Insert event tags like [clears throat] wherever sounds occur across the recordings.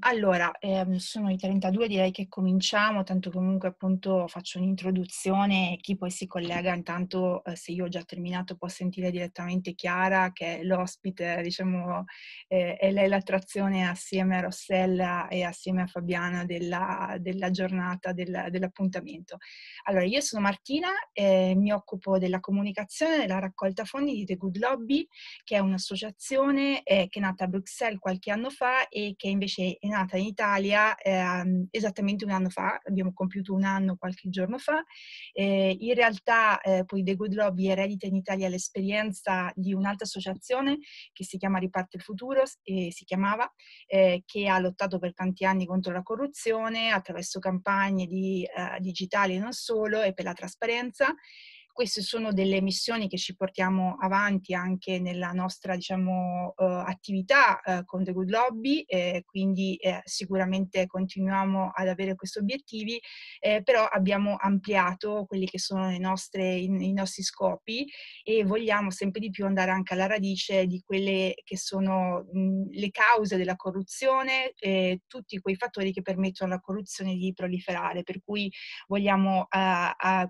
Allora, ehm, sono i 32, direi che cominciamo, tanto comunque appunto faccio un'introduzione e chi poi si collega intanto, eh, se io ho già terminato, può sentire direttamente Chiara, che è l'ospite, diciamo, eh, è lei l'attrazione assieme a Rossella e assieme a Fabiana della, della giornata, del, dell'appuntamento. Allora, io sono Martina, eh, mi occupo della comunicazione, della raccolta fondi di The Good Lobby, che è un'associazione eh, che è nata a Bruxelles qualche anno fa e che invece è nata in Italia eh, esattamente un anno fa, abbiamo compiuto un anno qualche giorno fa. Eh, in realtà eh, poi The Good Lobby eredita in Italia l'esperienza di un'altra associazione che si chiama Riparte il Futuro, si chiamava, eh, che ha lottato per tanti anni contro la corruzione attraverso campagne di, eh, digitali e non solo e per la trasparenza queste sono delle missioni che ci portiamo avanti anche nella nostra diciamo, eh, attività eh, con The Good Lobby, eh, quindi eh, sicuramente continuiamo ad avere questi obiettivi, eh, però abbiamo ampliato quelli che sono nostre, i, i, nostri scopi e vogliamo sempre di più andare anche alla radice di quelle che sono mh, mm, le cause della corruzione, e eh, tutti quei fattori che permettono alla corruzione di proliferare, per cui vogliamo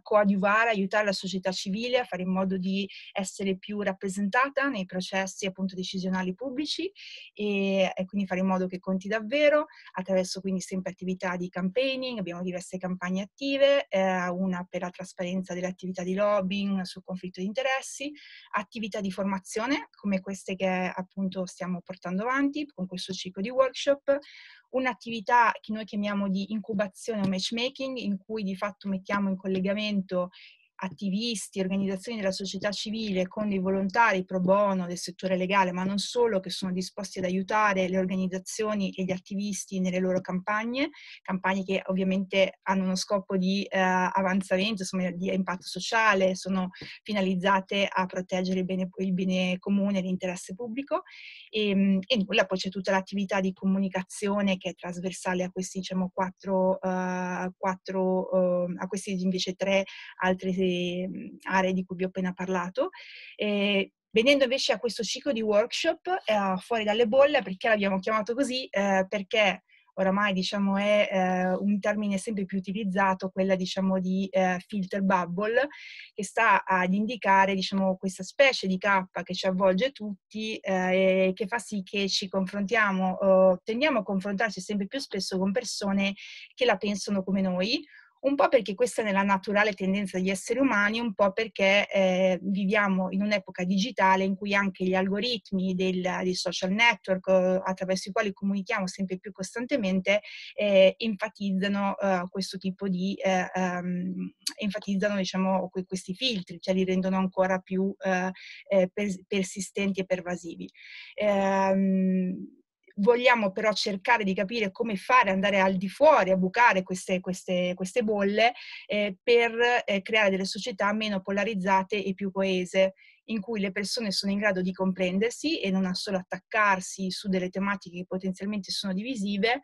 coadiuvare, aiutare la società società civile, a fare in modo di essere più rappresentata nei processi appunto decisionali pubblici e, e quindi fare in modo che conti davvero attraverso quindi sempre attività di campaigning, abbiamo diverse campagne attive, eh, una per la trasparenza delle attività di lobbying sul conflitto di interessi, attività di formazione come queste che appunto stiamo portando avanti con questo ciclo di workshop, un'attività che noi chiamiamo di incubazione o matchmaking in cui di fatto mettiamo in collegamento attivisti, organizzazioni della società civile con dei volontari pro bono del settore legale, ma non solo, che sono disposti ad aiutare le organizzazioni e gli attivisti nelle loro campagne, campagne che ovviamente hanno uno scopo di eh, avanzamento, insomma di impatto sociale, sono finalizzate a proteggere il bene, il bene comune, l'interesse pubblico e, ehm, e nulla, poi c'è tutta l'attività di comunicazione che è trasversale a questi diciamo quattro, uh, quattro uh, a questi invece tre altri altre mhmm, aree di cui vi ho appena parlato. Eh, Venendo invece a questo ciclo di workshop eh, fuori dalle bolle, perché l'abbiamo chiamato così? Eh, perché oramai diciamo, è eh, un termine sempre più utilizzato, quella diciamo, di ehm, filter bubble, che sta ad indicare diciamo, questa specie di cappa che ci avvolge tutti ehm, e che fa sì che ci confrontiamo, tendiamo a confrontarci sempre più spesso con persone che la pensano come noi un po' perché questa è nella naturale tendenza degli esseri umani, un po' perché eh, viviamo in un'epoca digitale in cui anche gli algoritmi del, dei social network eh, attraverso i quali comunichiamo sempre più costantemente eh, enfatizzano eh, questo tipo di, um, enfatizzano diciamo questi filtri, cioè li rendono ancora più eh, persistenti e pervasivi. Um, vogliamo però cercare di capire come fare, andare al di fuori, a bucare queste, queste, queste bolle eh, per eh, creare delle società meno polarizzate e più coese in cui le persone sono in grado di comprendersi e non a solo attaccarsi su delle tematiche che potenzialmente sono divisive,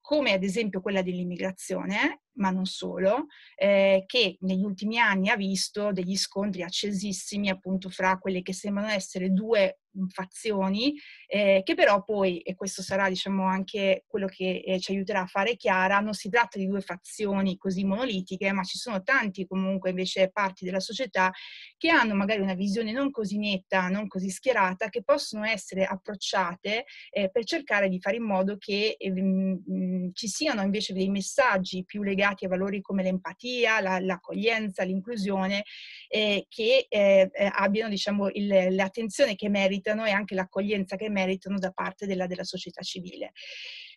come ad esempio quella dell'immigrazione, ma non solo, eh, che negli ultimi anni ha visto degli scontri accesissimi appunto fra quelle che sembrano essere due mhmm, fazioni, eh, che però poi, e questo sarà diciamo anche quello che eh, ci aiuterà a fare chiara, non si tratta di due fazioni così monolitiche, ma ci sono tanti comunque invece parti della società che hanno magari una visione non così netta, non così schierata, che possono essere approcciate eh, per cercare di fare in modo che eh, mh, mhmm, mhmm, ci siano invece dei messaggi più legati legati a valori come l'empatia, la, l'accoglienza, l'inclusione, eh, che eh, eh, abbiano diciamo, il, l'attenzione che meritano e anche l'accoglienza che meritano da parte della, della società civile.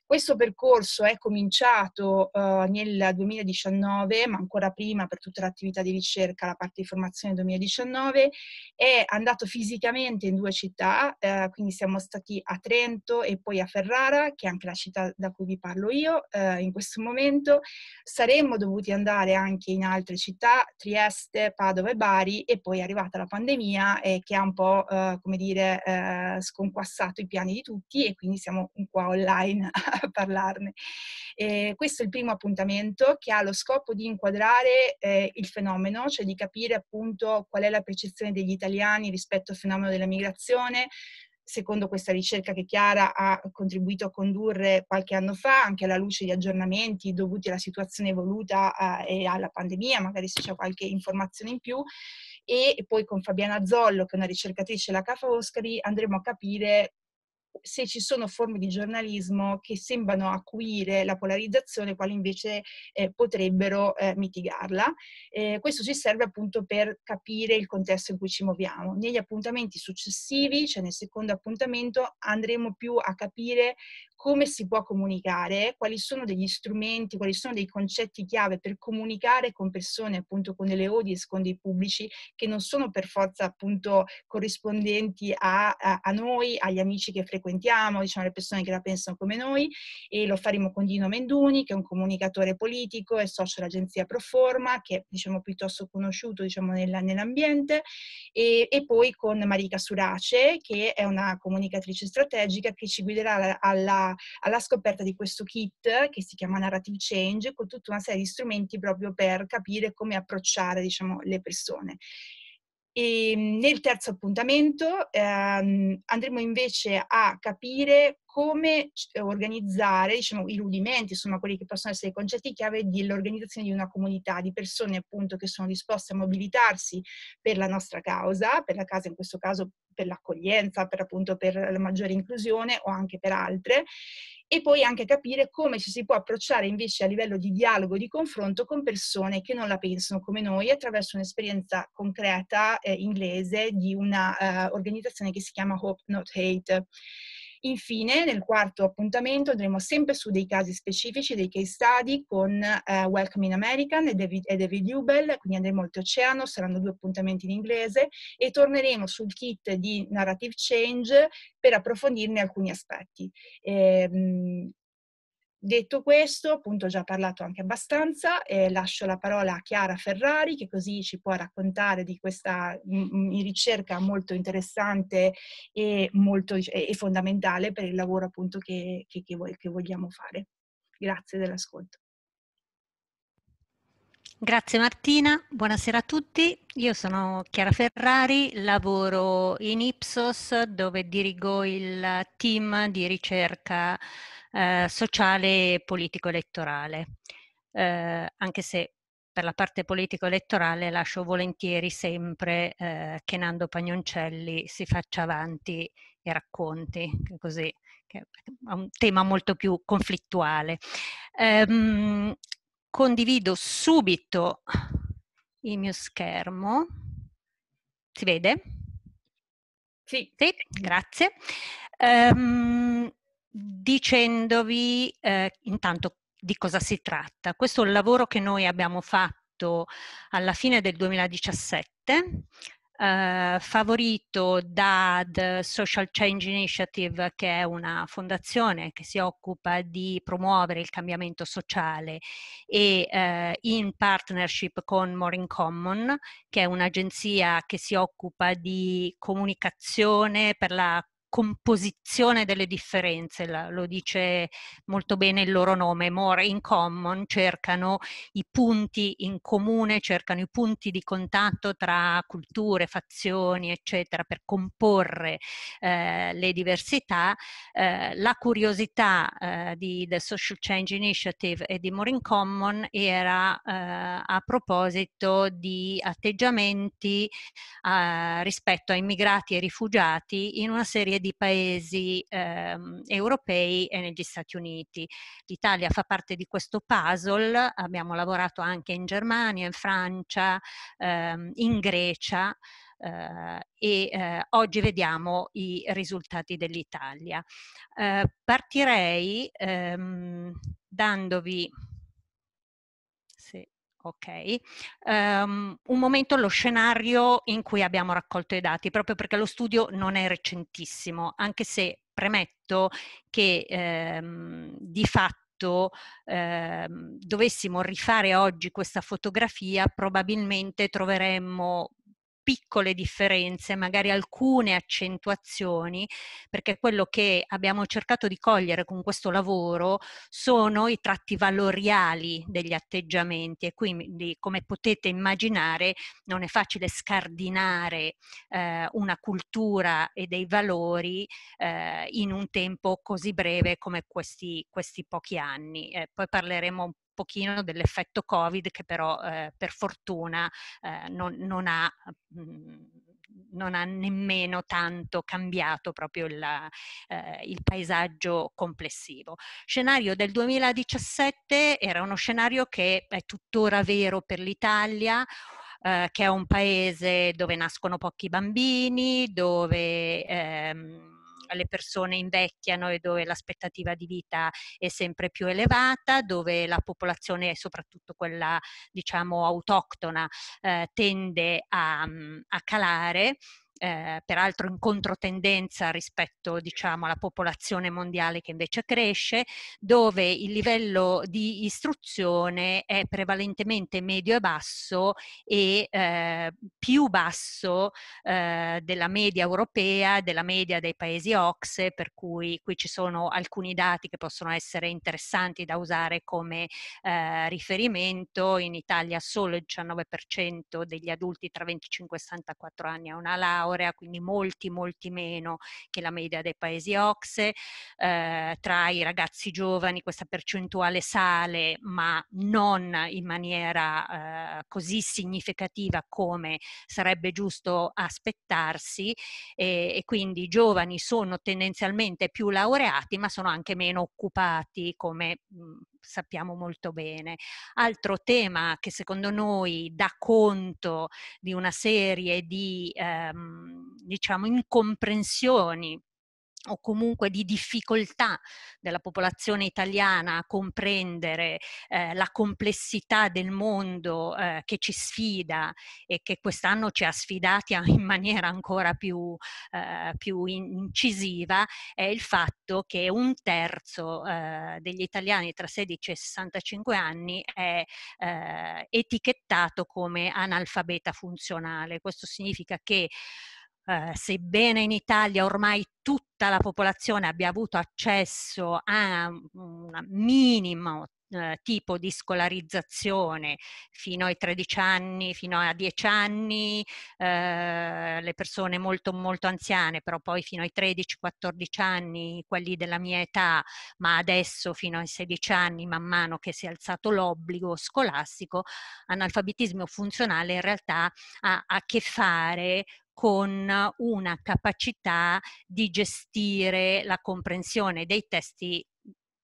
Questo percorso è cominciato eh, nel 2019, ma ancora prima per tutta l'attività di ricerca, la parte di formazione 2019, è andato fisicamente in due città, eh, quindi siamo stati a Trento e poi a Ferrara, che è anche la città da cui vi parlo io eh, in questo momento. Saremmo dovuti andare anche in altre città, Trieste, Padova e Bari, e poi è arrivata la pandemia che ha un po', eh, come dire, eh, sconquassato i piani di tutti e quindi siamo un qua online [laughs] [laughs] parlarne. Eh, questo è il primo appuntamento che ha lo scopo di inquadrare eh, il fenomeno, cioè di capire appunto qual è la percezione degli italiani rispetto al fenomeno della migrazione, secondo questa ricerca che Chiara ha contribuito a condurre qualche anno fa, anche alla luce di aggiornamenti dovuti alla situazione evoluta eh, e alla pandemia, magari se c'è qualche informazione in più, e poi con Fabiana Zollo, che è una ricercatrice della CAFA Oscari, andremo a capire se ci sono forme di giornalismo che sembrano acuire la polarizzazione, quali invece eh, potrebbero eh, mitigarla. Eh, questo ci serve appunto per capire il contesto in cui ci muoviamo. Negli appuntamenti successivi, cioè nel secondo appuntamento, andremo più a capire come si può comunicare, quali sono degli strumenti, quali sono dei concetti chiave per comunicare con persone, appunto con delle audience, con dei pubblici che non sono per forza appunto corrispondenti a, a, a noi, agli amici che frequentiamo, diciamo le persone che la pensano come noi e lo faremo con Dino Menduni che è un comunicatore politico e socio dell'agenzia Proforma che è diciamo piuttosto conosciuto diciamo nella, nell'ambiente e, e, poi con Marika Surace che è una comunicatrice strategica che ci guiderà alla, alla alla, scoperta di questo kit che si chiama Narrative Change con tutta una serie di strumenti proprio per capire come approcciare diciamo, le persone. E ehm, nel terzo appuntamento ehm, andremo invece a capire come eh, organizzare diciamo, i rudimenti, insomma quelli che possono essere i concetti chiave dell'organizzazione di una comunità, di persone appunto che sono disposte a mobilitarsi per la nostra causa, per la casa in questo caso per l'accoglienza, per appunto per la maggiore inclusione o anche per altre, e poi anche capire come ci si può approcciare invece a livello di dialogo, di confronto con persone che non la pensano come noi attraverso un'esperienza concreta eh, inglese di un'organizzazione eh, che si chiama Hope Not Hate Infine, nel quarto appuntamento andremo sempre su dei casi specifici, dei case study con uh, Welcome in American e David, e David Hubel, quindi andremo oltreoceano, saranno due appuntamenti in inglese e torneremo sul kit di Narrative Change per approfondirne alcuni aspetti. E, ehm, Detto questo, appunto ho già parlato anche abbastanza, eh, lascio la parola a Chiara Ferrari che così ci può raccontare di questa m- mm, m- mm, ricerca molto interessante e, molto, e, e, fondamentale per il lavoro appunto che, che, che, vo- che vogliamo fare. Grazie dell'ascolto. Grazie Martina, buonasera a tutti. Io sono Chiara Ferrari, lavoro in Ipsos dove dirigo il team di ricerca eh, sociale e politico-elettorale, eh, anche se per la parte politico-elettorale lascio volentieri sempre eh, che Nando Pagnoncelli si faccia avanti e racconti, così che è un tema molto più conflittuale. Um, condivido subito il mio schermo. Si vede? Sì. sì grazie. Um, dicendovi eh, intanto di cosa si tratta. Questo è un lavoro che noi abbiamo fatto alla fine del 2017 eh, favorito da The Social Change Initiative, che è una fondazione che si occupa di promuovere il cambiamento sociale e eh, in partnership con More in Common, che è un'agenzia che si occupa di comunicazione per la composizione delle differenze, lo dice molto bene il loro nome, More in Common, cercano i punti in comune, cercano i punti di contatto tra culture, fazioni, eccetera, per comporre eh, le diversità. Eh, la curiosità eh, di The Social Change Initiative e di More in Common era eh, a proposito di atteggiamenti eh, rispetto a immigrati e rifugiati in una serie di di paesi ehm, europei e negli Stati Uniti. L'Italia fa parte di questo puzzle, abbiamo lavorato anche in Germania, in Francia, ehm, in Grecia. Uh, e uh, oggi vediamo i risultati dell'Italia. Uh, partirei um, dandovi ok? Um, un momento lo scenario in cui abbiamo raccolto i dati, proprio perché lo studio non è recentissimo, anche se premetto che ehm, di fatto Ehm, dovessimo rifare oggi questa fotografia probabilmente troveremmo piccole differenze, magari alcune accentuazioni, perché quello che abbiamo cercato di cogliere con questo lavoro sono i tratti valoriali degli atteggiamenti e quindi come potete immaginare non è facile scardinare eh, una cultura e dei valori eh, in un tempo così breve come questi, questi pochi anni. Eh, poi parleremo un pochino dell'effetto Covid che però eh, per fortuna eh, non, non, ha, mh, mhmm, non, ha... nemmeno tanto cambiato proprio la, eh, il paesaggio complessivo. Scenario del 2017 era uno scenario che è tuttora vero per l'Italia, ehm, che è un paese dove nascono pochi bambini, dove ehm, le persone invecchiano e dove l'aspettativa di vita è sempre più elevata, dove la popolazione, soprattutto quella diciamo autoctona, eh, tende a, mm, a calare eh, peraltro in controtendenza rispetto diciamo, alla popolazione mondiale che invece cresce, dove il livello di istruzione è prevalentemente medio e basso e eh, più basso eh, della media europea, della media dei paesi OXE, per cui qui ci sono alcuni dati che possono essere interessanti da usare come eh, riferimento. In Italia solo il 19% degli adulti tra 25 e 64 anni ha una laurea laurea, quindi molti, molti meno che la media dei paesi OXE. Eh, tra i ragazzi giovani questa percentuale sale, ma non in maniera eh, così significativa come sarebbe giusto aspettarsi e, e quindi i giovani sono tendenzialmente più laureati ma sono anche meno occupati come mh, mm, sappiamo molto bene. Altro tema che secondo noi dà conto di una serie di ehm, diciamo incomprensioni o comunque di difficoltà della popolazione italiana a comprendere eh, la complessità del mondo eh, che ci sfida e che quest'anno ci ha sfidati in maniera ancora più, eh, più incisiva, è il fatto che un terzo eh, degli italiani tra 16 e 65 anni è eh, etichettato come analfabeta funzionale. Questo significa che eh, sebbene in Italia ormai tutta la popolazione abbia avuto accesso a un minimo eh, tipo di scolarizzazione fino ai 13 anni, fino a 10 anni, eh, le persone molto molto anziane, però poi fino ai 13-14 anni, quelli della mia età, ma adesso fino ai 16 anni, man mano che si è alzato l'obbligo scolastico, analfabetismo funzionale in realtà ha a che fare con una capacità di gestire la comprensione dei testi,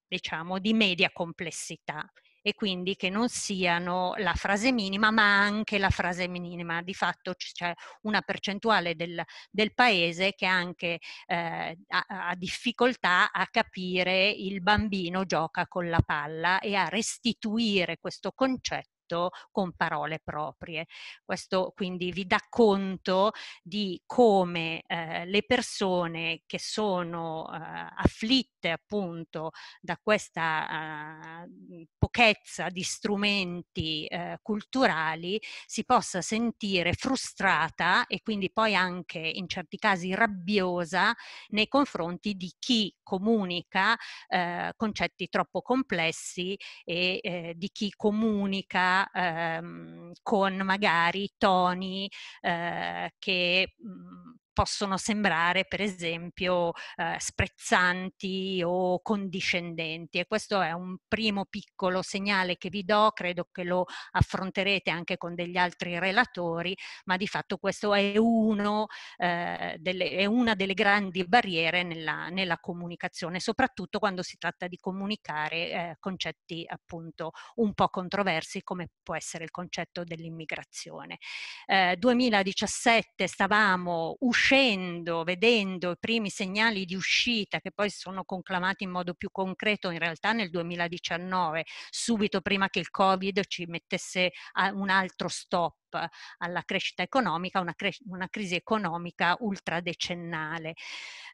diciamo, di media complessità e quindi che non siano la frase minima ma anche la frase minima. Di fatto c'è una percentuale del, del paese che anche eh, ha, ha, difficoltà a capire il bambino gioca con la palla e a restituire questo concetto scritto con parole proprie. Questo quindi vi dà conto di come eh, le persone che sono eh, afflitte parte appunto da questa uh, pochezza di strumenti uh, culturali si possa sentire frustrata e quindi poi anche in certi casi rabbiosa nei confronti di chi comunica uh, concetti troppo complessi e eh, di chi comunica ehm, con magari toni che mh, mhmm, possono sembrare per esempio eh, sprezzanti o condiscendenti e questo è un primo piccolo segnale che vi do, credo che lo affronterete anche con degli altri relatori, ma di fatto questo è, uno, eh, delle, è una delle grandi barriere nella, nella, comunicazione, soprattutto quando si tratta di comunicare eh, concetti appunto un po' controversi come può essere il concetto dell'immigrazione. 2017 eh, stavamo uscendo conoscendo, vedendo i primi segnali di uscita che poi si sono conclamati in modo più concreto in realtà nel 2019, subito prima che il Covid ci mettesse un altro stop alla crescita economica, una, cre- una crisi economica ultradecennale.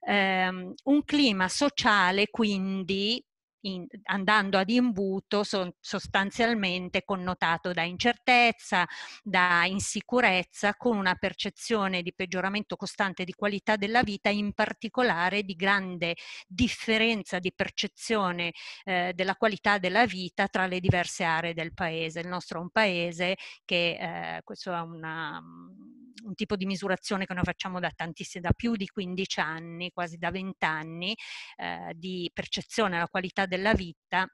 Um, un clima sociale quindi in, andando ad imbuto so, sostanzialmente connotato da incertezza, da insicurezza, con una percezione di peggioramento costante di qualità della vita, in particolare di grande differenza di percezione eh, della qualità della vita tra le diverse aree del paese. Il nostro è un paese che, eh, questo è una un tipo di misurazione che noi facciamo da tantissimi, da più di 15 anni, quasi da 20 anni, eh, di percezione alla qualità della vita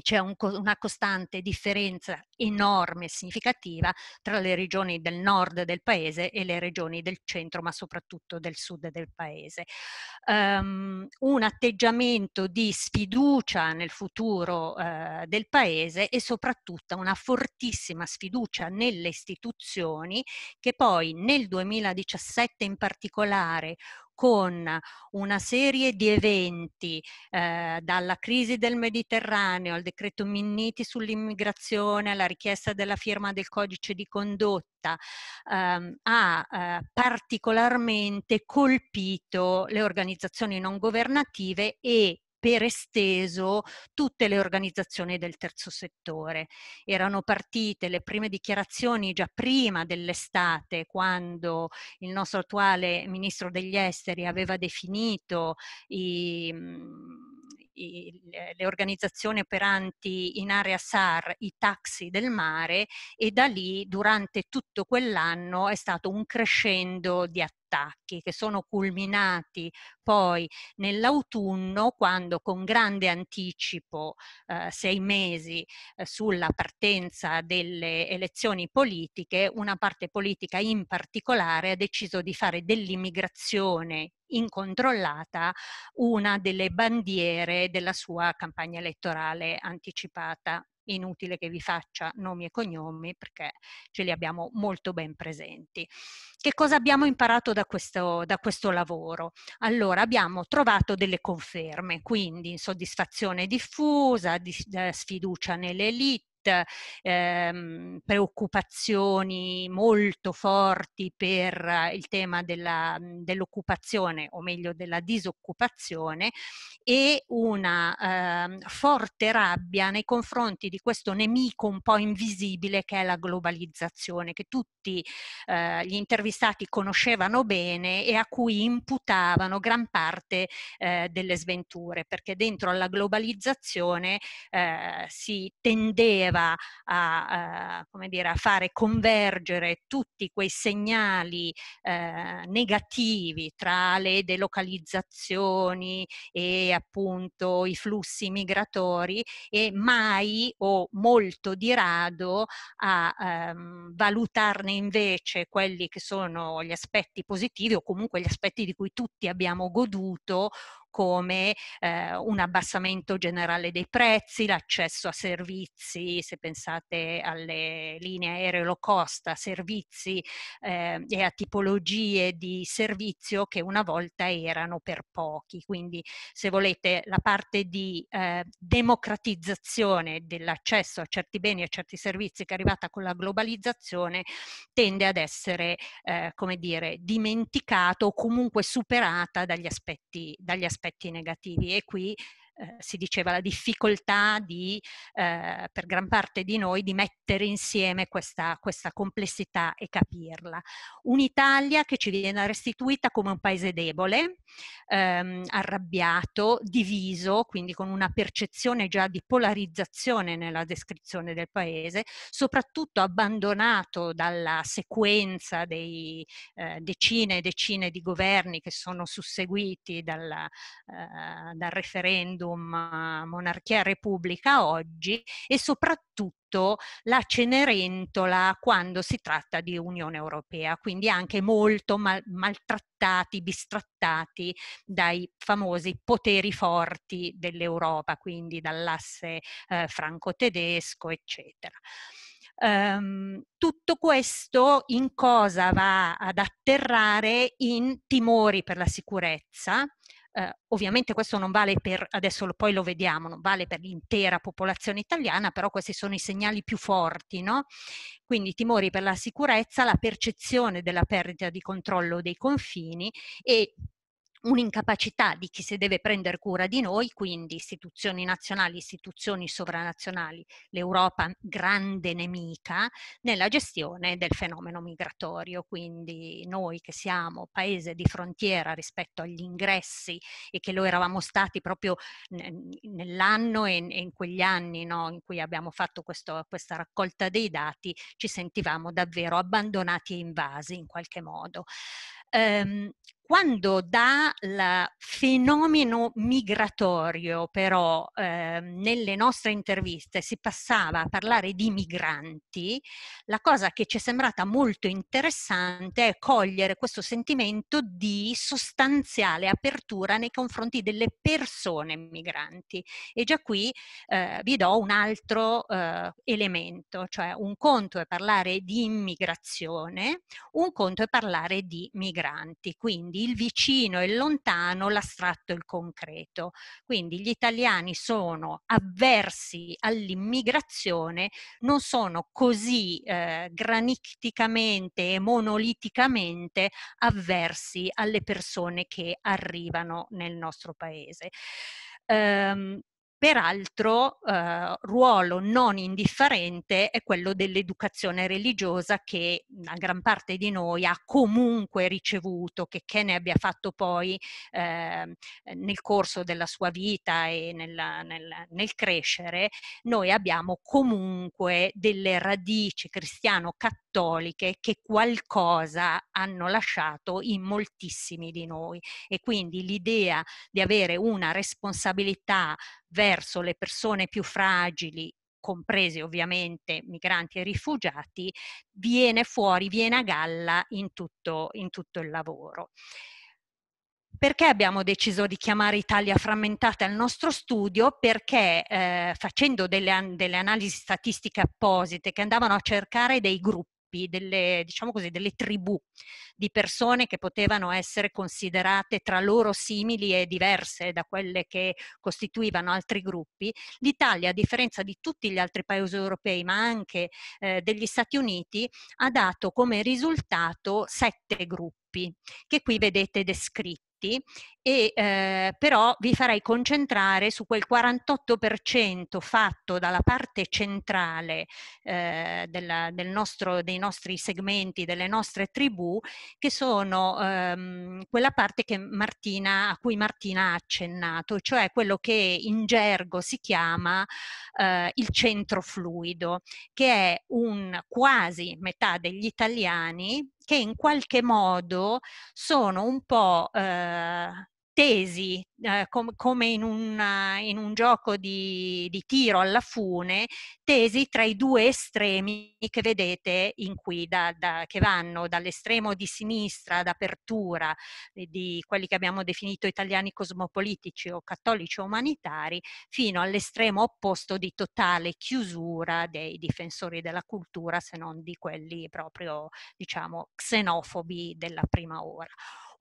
c'è un, una costante differenza enorme e significativa tra le regioni del nord del paese e le regioni del centro, ma soprattutto del sud del paese. Um, un atteggiamento di sfiducia nel futuro uh, del paese e soprattutto una fortissima sfiducia nelle istituzioni che poi nel 2017 in particolare con una serie di eventi, eh, dalla crisi del Mediterraneo al decreto Minniti sull'immigrazione, alla richiesta della firma del codice di condotta, ehm, ha eh, particolarmente colpito le organizzazioni non governative e per esteso tutte le organizzazioni del terzo settore. Erano partite le prime dichiarazioni già prima dell'estate, quando il nostro attuale ministro degli esteri aveva definito i mhmm, i, le organizzazioni operanti in area SAR i taxi del mare e da lì durante tutto quell'anno è stato un crescendo di attività che sono culminati poi nell'autunno quando con grande anticipo, eh, sei mesi, eh, sulla partenza delle elezioni politiche, una parte politica in particolare ha deciso di fare dell'immigrazione incontrollata una delle bandiere della sua campagna elettorale anticipata. Inutile che vi faccia nomi e cognomi perché ce li abbiamo molto ben presenti. Che cosa abbiamo imparato da questo, da questo lavoro? Allora, abbiamo trovato delle conferme, quindi insoddisfazione diffusa, di, eh, sfiducia nelle elite ehm, preoccupazioni molto forti per il tema della, mhmm, dell'occupazione o meglio della disoccupazione e una ehm, forte rabbia nei confronti di questo nemico un po' invisibile che è la globalizzazione, che tutti eh, gli intervistati conoscevano bene e a cui imputavano gran parte eh, delle sventure, perché dentro alla globalizzazione eh, si tendeva riusciva a, a, eh, come dire, a fare convergere tutti quei segnali eh, negativi tra le delocalizzazioni e appunto i flussi migratori e mai o molto di rado a ehm, valutarne invece quelli che sono gli aspetti positivi o comunque gli aspetti di cui tutti abbiamo goduto come eh, un abbassamento generale dei prezzi, l'accesso a servizi, se pensate alle linee aeree low cost, a servizi eh, e a tipologie di servizio che una volta erano per pochi. Quindi se volete la parte di eh, democratizzazione dell'accesso a certi beni e a certi servizi che è arrivata con la globalizzazione tende ad essere, eh, come dire, dimenticato o comunque superata dagli aspetti, dagli aspetti aspetti negativi e qui eh, si diceva la difficoltà di, eh, per gran parte di noi di mettere insieme questa, questa complessità e capirla. Un'Italia che ci viene restituita come un paese debole, ehm, arrabbiato, diviso, quindi con una percezione già di polarizzazione nella descrizione del paese, soprattutto abbandonato dalla sequenza dei eh, decine e decine di governi che sono susseguiti dalla, eh, dal referendum referendum eh, monarchia-repubblica oggi e soprattutto la Cenerentola quando si tratta di Unione Europea, quindi anche molto mal- maltrattati, bistrattati dai famosi poteri forti dell'Europa, quindi dall'asse eh, franco-tedesco, eccetera. Um, tutto questo in cosa va ad atterrare in timori per la sicurezza, eh, ovviamente questo non vale per, adesso lo, poi lo vediamo, non vale per l'intera popolazione italiana, però questi sono i segnali più forti, no? Quindi timori per la sicurezza, la percezione della perdita di controllo dei confini e un'incapacità di chi si deve prendere cura di noi, quindi istituzioni nazionali, istituzioni sovranazionali, l'Europa grande nemica nella gestione del fenomeno migratorio, quindi noi che siamo paese di frontiera rispetto agli ingressi e che lo eravamo stati proprio nell'anno e in quegli anni no, in cui abbiamo fatto questo, questa raccolta dei dati, ci sentivamo davvero abbandonati e invasi in qualche modo. Um, quando dal fenomeno migratorio però eh, nelle nostre interviste si passava a parlare di migranti, la cosa che ci è sembrata molto interessante è cogliere questo sentimento di sostanziale apertura nei confronti delle persone migranti. E già qui eh, vi do un altro eh, elemento, cioè un conto è parlare di immigrazione, un conto è parlare di migranti. Quindi il vicino, il lontano, l'astratto e il concreto. Quindi gli italiani sono avversi all'immigrazione, non sono così eh, graniticamente e monoliticamente avversi alle persone che arrivano nel nostro paese. Um, Peraltro eh, ruolo non indifferente è quello dell'educazione religiosa che la gran parte di noi ha comunque ricevuto, che, che ne abbia fatto poi eh, nel corso della sua vita e nella, nel, nel crescere, noi abbiamo comunque delle radici cristiano-cattoliche che qualcosa hanno lasciato in moltissimi di noi e quindi l'idea di avere una responsabilità verso le persone più fragili compresi ovviamente migranti e rifugiati, viene fuori, viene a galla in tutto, in tutto il lavoro. Perché abbiamo deciso di chiamare Italia frammentata al nostro studio? Perché eh, facendo delle, delle, analisi statistiche apposite che andavano a cercare dei gruppi gruppi, delle, diciamo così, delle tribù di persone che potevano essere considerate tra loro simili e diverse da quelle che costituivano altri gruppi, l'Italia, a differenza di tutti gli altri paesi europei, ma anche eh, degli Stati Uniti, ha dato come risultato sette gruppi che qui vedete descritti tutti, e, eh, però vi farei concentrare su quel 48% fatto dalla parte centrale eh, della, del nostro, dei nostri segmenti, delle nostre tribù, che sono ehm, quella parte Martina, a cui Martina ha accennato, cioè quello che in gergo si chiama eh, il centro fluido, che è un quasi metà degli italiani che in qualche modo sono un po' eh, tesi eh, com- come in, una, eh, in, un gioco di, di, tiro alla fune, tesi tra i due estremi che vedete in qui, da, da, che vanno dall'estremo di sinistra d'apertura eh, di quelli che abbiamo definito italiani cosmopolitici o cattolici o umanitari, fino all'estremo opposto di totale chiusura dei difensori della cultura, se non di quelli proprio, diciamo, xenofobi della prima ora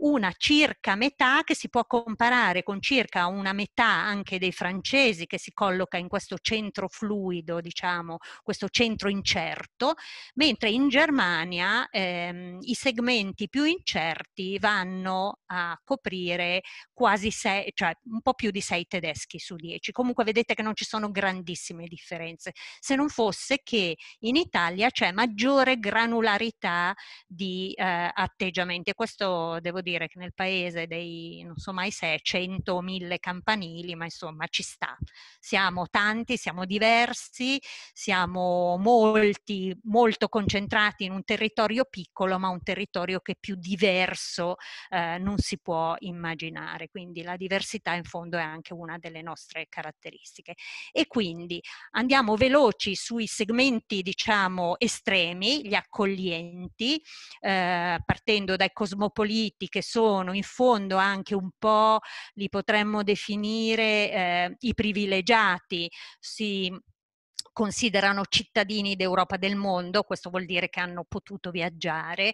una circa metà che si può comparare con circa una metà anche dei francesi che si colloca in questo centro fluido, diciamo, questo centro incerto, mentre in Germania ehm, i segmenti più incerti vanno a coprire quasi sei, cioè un po' più di sei tedeschi su dieci. Comunque vedete che non ci sono grandissime differenze, se non fosse che in Italia c'è maggiore granularità di eh, atteggiamenti. E questo devo dire dire che nel paese dei, non so mai se 100 o 100.000 campanili, ma insomma ci sta. Siamo tanti, siamo diversi, siamo molti, molto concentrati in un territorio piccolo, ma un territorio che più diverso eh, non si può immaginare. Quindi la diversità in fondo è anche una delle nostre caratteristiche. E quindi andiamo veloci sui segmenti, diciamo, estremi, gli accoglienti, eh, partendo dai cosmopoliti che sono in fondo anche un po', li potremmo definire eh, i privilegiati, si considerano cittadini d'Europa del mondo, questo vuol dire che hanno potuto viaggiare,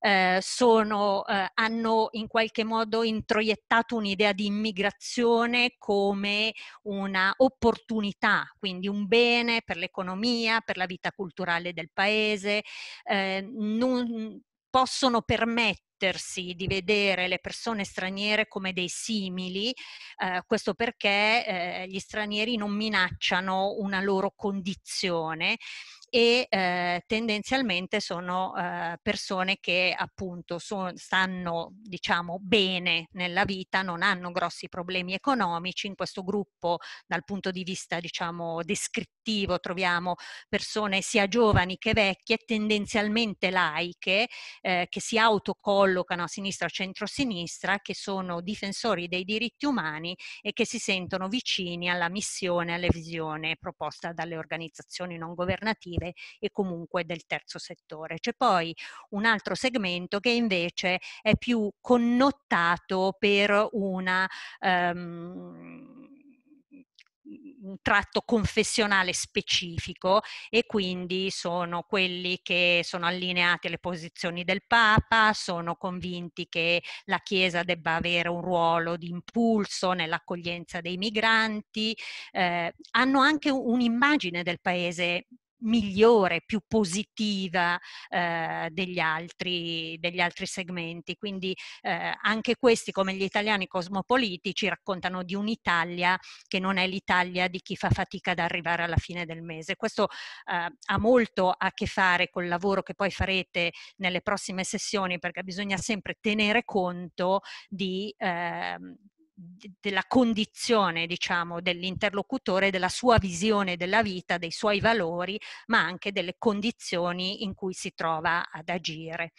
eh, sono, eh, hanno in qualche modo introiettato un'idea di immigrazione come una opportunità, quindi un bene per l'economia, per la vita culturale del paese, eh, non possono permettere permettersi di vedere le persone straniere come dei simili, eh, questo perché eh, gli stranieri non minacciano una loro condizione e eh, tendenzialmente sono eh, persone che appunto so, stanno diciamo bene nella vita, non hanno grossi problemi economici, in questo gruppo dal punto di vista diciamo descrittivo troviamo persone sia giovani che vecchie, tendenzialmente laiche, eh, che si autocollocano a sinistra o centrosinistra, che sono difensori dei diritti umani e che si sentono vicini alla missione, alla visione proposta dalle organizzazioni non governative imprese e comunque del terzo settore. C'è poi un altro segmento che invece è più connotato per una... Um, un tratto confessionale specifico e quindi sono quelli che sono allineati alle posizioni del Papa, sono convinti che la Chiesa debba avere un ruolo di impulso nell'accoglienza dei migranti, eh, hanno anche un'immagine del paese migliore, più positiva eh, degli, altri, degli, altri, segmenti. Quindi eh, anche questi, come gli italiani cosmopolitici, raccontano di un'Italia che non è l'Italia di chi fa fatica ad arrivare alla fine del mese. Questo eh, ha molto a che fare col lavoro che poi farete nelle prossime sessioni perché bisogna sempre tenere conto di ehm, della condizione, diciamo, dell'interlocutore, della sua visione della vita, dei suoi valori, ma anche delle condizioni in cui si trova ad agire.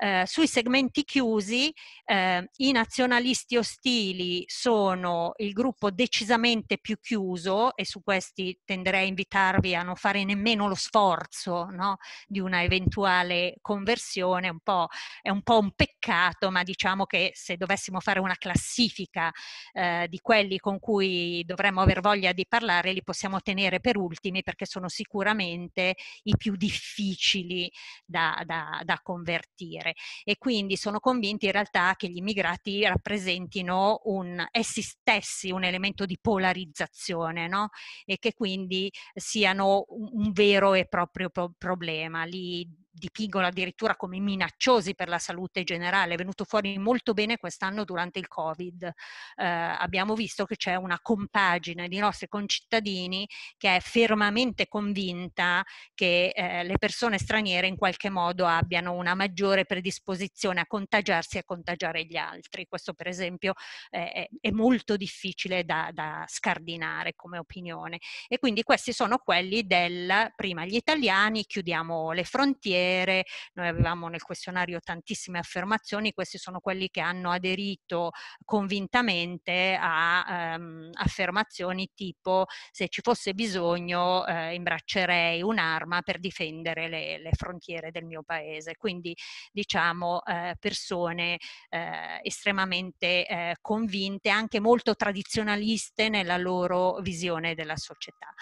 Eh, sui segmenti chiusi eh, i nazionalisti ostili sono il gruppo decisamente più chiuso e su questi tenderei a invitarvi a non fare nemmeno lo sforzo no, di una eventuale conversione, un è un po' un peccato, ma diciamo che se dovessimo fare una classifica eh, di quelli con cui dovremmo aver voglia di parlare, li possiamo tenere per ultimi perché sono sicuramente i più difficili da, da, da convertire genere e quindi sono convinti in realtà che gli immigrati rappresentino un, essi stessi un elemento di polarizzazione no? e che quindi siano un, vero e proprio problema. Li dipingono addirittura come minacciosi per la salute generale, è venuto fuori molto bene quest'anno durante il Covid. Eh, abbiamo visto che c'è una compagine di nostri concittadini che è fermamente convinta che eh, le persone straniere in qualche modo abbiano una maggiore predisposizione a contagiarsi e a contagiare gli altri. Questo per esempio eh, è molto difficile da, da scardinare come opinione. E quindi questi sono quelli del prima gli italiani, chiudiamo le frontiere, vedere, noi avevamo nel questionario tantissime affermazioni, questi sono quelli che hanno aderito convintamente a ehm, affermazioni tipo se ci fosse bisogno eh, imbraccerei un'arma per difendere le, le, frontiere del mio paese. Quindi diciamo eh, persone eh, estremamente eh, convinte, anche molto tradizionaliste nella loro visione della società.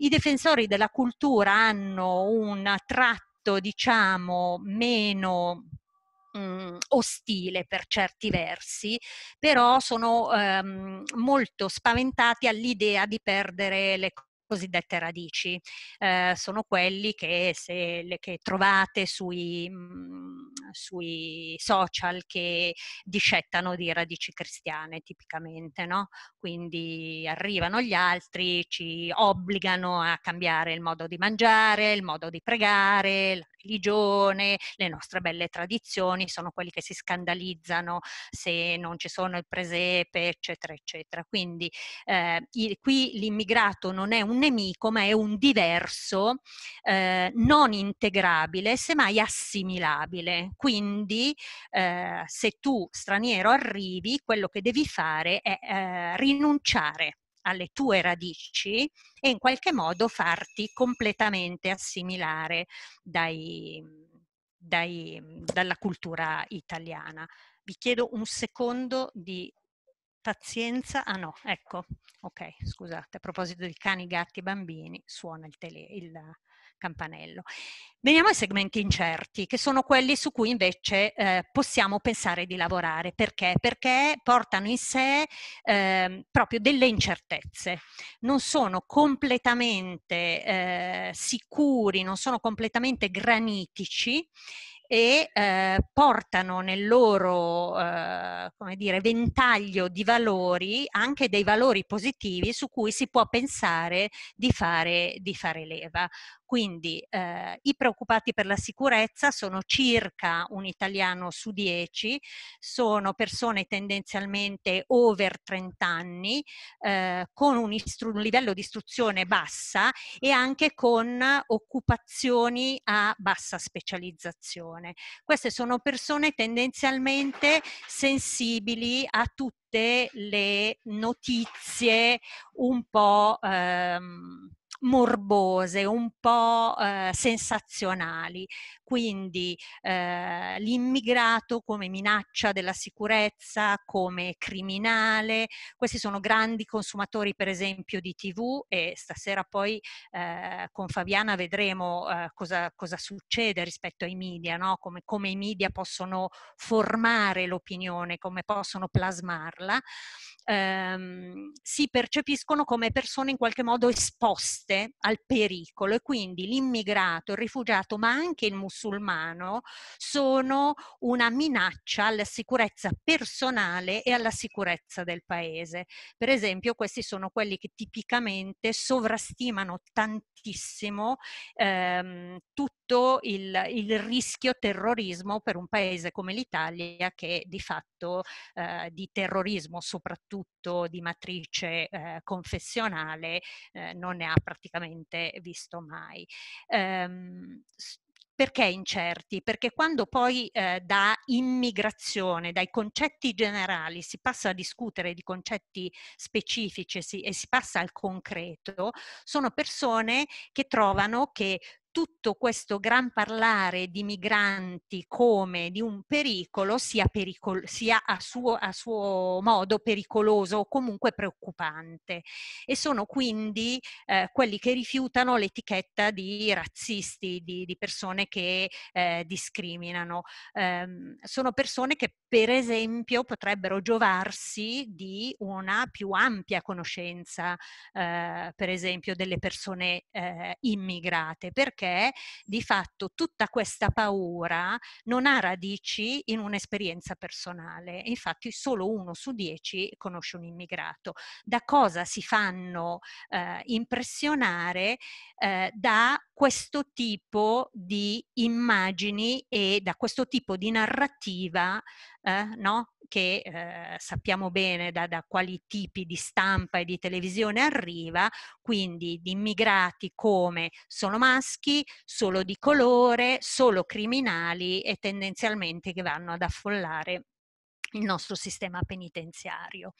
I difensori della cultura hanno un tratto aspetto, diciamo, meno mm, ostile per certi versi, però sono ehm, molto spaventati all'idea di perdere le cosiddette radici. Eh, sono quelli che, se, le, che trovate sui... Mh, mm, sui social che discettano di radici cristiane tipicamente, no? Quindi arrivano gli altri, ci obbligano a cambiare il modo di mangiare, il modo di pregare, la religione, le nostre belle tradizioni, sono quelli che si scandalizzano se non ci sono il presepe, eccetera, eccetera. Quindi eh, il, qui l'immigrato non è un nemico, ma è un diverso eh, non integrabile, semmai assimilabile quindi eh, se tu straniero arrivi, quello che devi fare è eh, rinunciare alle tue radici e in qualche modo farti completamente assimilare dai, dai, dalla cultura italiana. Vi chiedo un secondo di pazienza. Ah no, ecco, ok, scusate, a proposito di cani, gatti e bambini, suona il, tele, il, campanello. Veniamo ai segmenti incerti, che sono quelli su cui invece eh, possiamo pensare di lavorare. Perché? Perché portano in sé eh, proprio delle incertezze. Non sono completamente eh, sicuri, non sono completamente granitici e eh, portano nel loro eh, dire, ventaglio di valori anche dei valori positivi su cui si può pensare di fare, di fare leva. Quindi eh, i preoccupati per la sicurezza sono circa un italiano su dieci, sono persone tendenzialmente over 30 anni, eh, con un, istru- un, livello di istruzione bassa e anche con occupazioni a bassa specializzazione persone. Queste sono persone tendenzialmente sensibili a tutte le notizie un po' ehm, morbose, un po' eh, sensazionali quindi eh, l'immigrato come minaccia della sicurezza, come criminale, questi sono grandi consumatori per esempio di tv e stasera poi eh, con Fabiana vedremo eh, cosa, cosa, succede rispetto ai media, no? come, come, i media possono formare l'opinione, come possono plasmarla, ehm, si percepiscono come persone in qualche modo esposte al pericolo e quindi l'immigrato, il rifugiato ma anche il musulmano musulmano sono una minaccia alla sicurezza personale e alla sicurezza del paese. Per esempio, questi sono quelli che tipicamente sovrastimano tantissimo ehm, tutto il, il, rischio terrorismo per un paese come l'Italia che di fatto eh, di terrorismo soprattutto di matrice eh, confessionale eh, non ne ha praticamente visto mai. Um, perché incerti? Perché quando poi eh, da immigrazione, dai concetti generali, si passa a discutere di concetti specifici si, e si passa al concreto, sono persone che trovano che tutto questo gran parlare di migranti come di un pericolo sia, pericol- sia a, suo, a, suo, modo pericoloso o comunque preoccupante e sono quindi eh, quelli che rifiutano l'etichetta di razzisti, di, di persone che eh, discriminano. Eh, sono persone che per esempio potrebbero giovarsi di una più ampia conoscenza eh, per esempio delle persone eh, immigrate perché perché di fatto tutta questa paura non ha radici in un'esperienza personale. Infatti solo uno su dieci conosce un immigrato. Da cosa si fanno eh, impressionare eh, da questo tipo di immagini e da questo tipo di narrativa eh, no? che eh, sappiamo bene da, da, quali tipi di stampa e di televisione arriva, quindi di immigrati come sono maschi, solo di colore, solo criminali e tendenzialmente che vanno ad affollare il nostro sistema penitenziario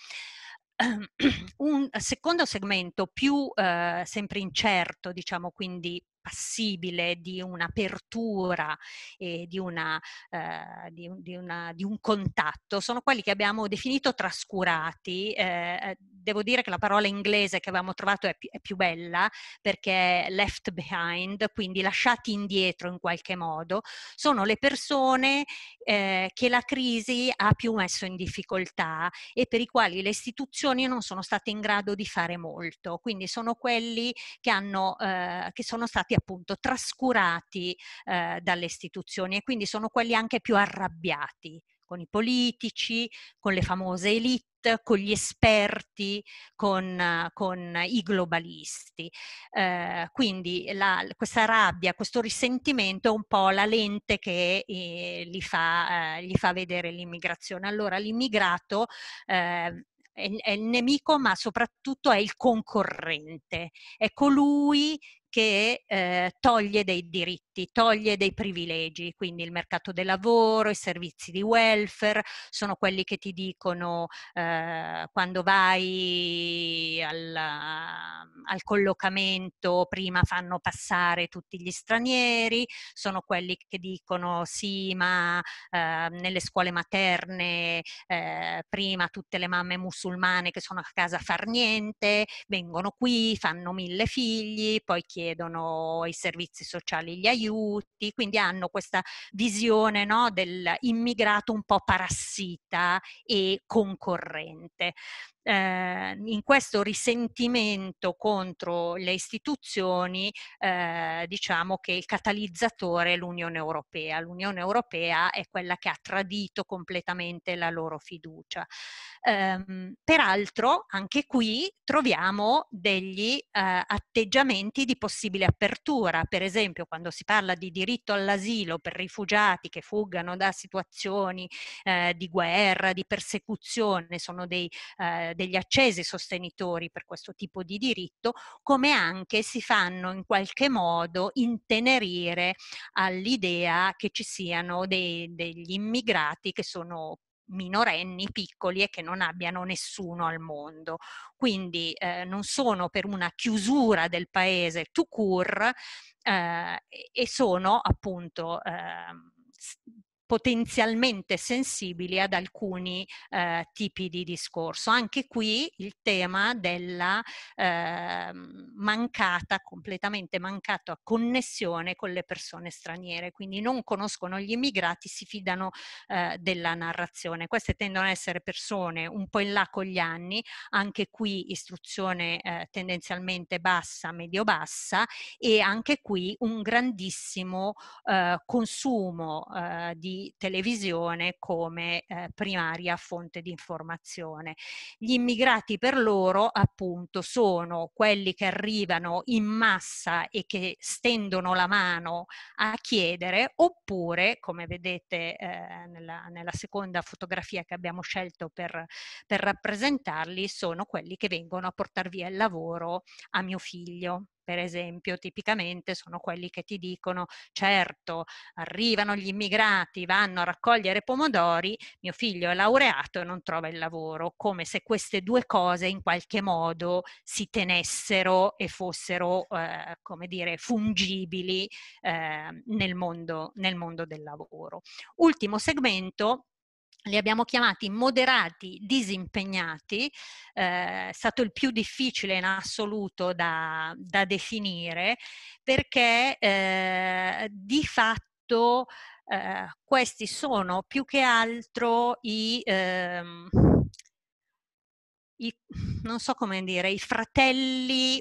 [clears throat] un secondo segmento più eh, sempre incerto, diciamo quindi passibile di un'apertura e di, una, eh, di, un, di, una, di, un contatto, sono quelli che abbiamo definito trascurati. Eh, eh devo dire che la parola inglese che avevamo trovato è, pi- è più bella perché è left behind, quindi lasciati indietro in qualche modo, sono le persone eh, che la crisi ha più messo in difficoltà e per i quali le istituzioni non sono state in grado di fare molto. Quindi sono quelli che, hanno, eh, che sono stati appunto trascurati eh, dalle istituzioni e quindi sono quelli anche più arrabbiati con i politici, con le famose elite, con gli esperti, con, con i globalisti. Eh, quindi la, questa rabbia, questo risentimento è un po' la lente che eh, gli, fa, eh, gli, fa, vedere l'immigrazione. Allora l'immigrato eh, è, il nemico, ma soprattutto è il concorrente, è colui che eh, toglie dei diritti, toglie dei privilegi, quindi il mercato del lavoro, i servizi di welfare, sono quelli che ti dicono eh, quando vai al, al, collocamento prima fanno passare tutti gli stranieri, sono quelli che dicono sì ma eh, nelle scuole materne eh, prima tutte le mamme musulmane che sono a casa a far niente, vengono qui, fanno mille figli, poi chi chiedono i servizi sociali gli aiuti, quindi hanno questa visione no, dell'immigrato un po' parassita e concorrente eh, in questo risentimento contro le istituzioni, eh, diciamo che il catalizzatore è l'Unione Europea. L'Unione Europea è quella che ha tradito completamente la loro fiducia. Eh, peraltro, anche qui troviamo degli ehm, atteggiamenti di possibile apertura, per esempio quando si parla di diritto all'asilo per rifugiati che fuggano da situazioni ehm, di guerra, di persecuzione, sono dei, eh, degli accesi sostenitori per questo tipo di diritto, come anche si fanno in qualche modo intenerire all'idea che ci siano dei, degli immigrati che sono minorenni piccoli e che non abbiano nessuno al mondo. Quindi eh, non sono per una chiusura del paese to cure eh, e sono appunto eh, potenzialmente sensibili ad alcuni eh, tipi di discorso. Anche qui il tema della eh, mancata, completamente mancata connessione con le persone straniere, quindi non conoscono gli immigrati, si fidano eh, della narrazione. Queste tendono ad essere persone un po' in là con gli anni, anche qui istruzione eh, tendenzialmente bassa, medio-bassa e anche qui un grandissimo eh, consumo eh, di di televisione come eh, primaria fonte di informazione. Gli immigrati per loro appunto sono quelli che arrivano in massa e che stendono la mano a chiedere oppure, come vedete eh, nella, nella, seconda fotografia che abbiamo scelto per, per rappresentarli, sono quelli che vengono a portare via il lavoro a mio figlio per esempio, tipicamente sono quelli che ti dicono certo, arrivano gli immigrati, vanno a raccogliere pomodori, mio figlio è laureato e non trova il lavoro, come se queste due cose in qualche modo si tenessero e fossero, eh, come dire, fungibili eh, nel, mondo, nel mondo del lavoro. Ultimo segmento li abbiamo chiamati moderati disimpegnati, eh, è stato il più difficile in assoluto da, da definire perché eh, di fatto eh, questi sono più che altro i... Ehm, i, non so come dire, i fratelli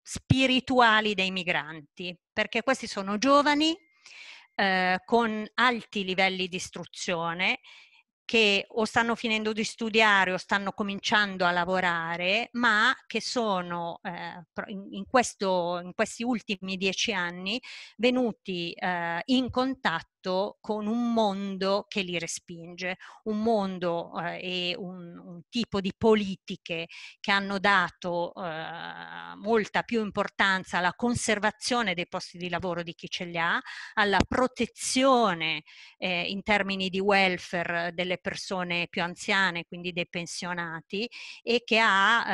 spirituali dei migranti, perché questi sono giovani eh, con alti livelli di istruzione che o stanno finendo di studiare o stanno cominciando a lavorare, ma che sono eh, in, questo, in, questi ultimi dieci anni venuti eh, in contatto contatto con un mondo che li respinge, un mondo eh, e un, un, tipo di politiche che hanno dato eh, molta più importanza alla conservazione dei posti di lavoro di chi ce li ha, alla protezione eh, in termini di welfare delle persone più anziane, quindi dei pensionati, e che ha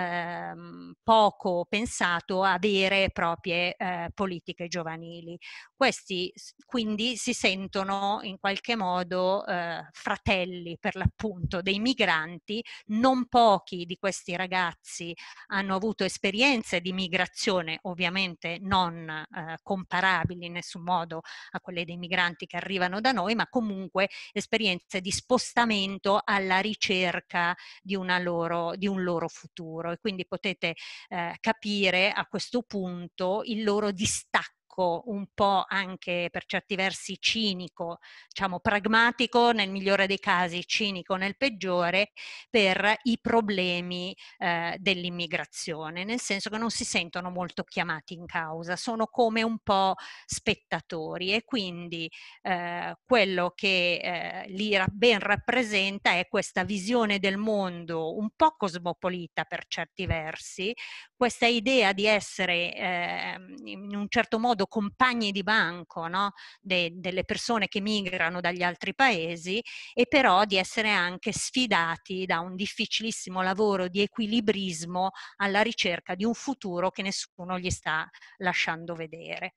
ehm, poco pensato a vere e proprie eh, politiche giovanili. Questi quindi si sentono in qualche modo eh, fratelli per l'appunto dei migranti, non pochi di questi ragazzi hanno avuto esperienze di migrazione ovviamente non eh, comparabili in nessun modo a quelle dei migranti che arrivano da noi, ma comunque esperienze di spostamento alla ricerca di, loro, di un loro futuro e quindi potete eh, capire a questo punto il loro distacco poco, un po' anche per certi versi cinico, diciamo pragmatico nel migliore dei casi, cinico nel peggiore, per i problemi eh, dell'immigrazione, nel senso che non si sentono molto chiamati in causa, sono come un po' spettatori e quindi eh, quello che eh, li ra- ben rappresenta è questa visione del mondo un po' cosmopolita per certi versi, questa idea di essere eh, in un certo modo modo compagni di banco no? De, delle persone che migrano dagli altri paesi e però di essere anche sfidati da un difficilissimo lavoro di equilibrismo alla ricerca di un futuro che nessuno gli sta lasciando vedere.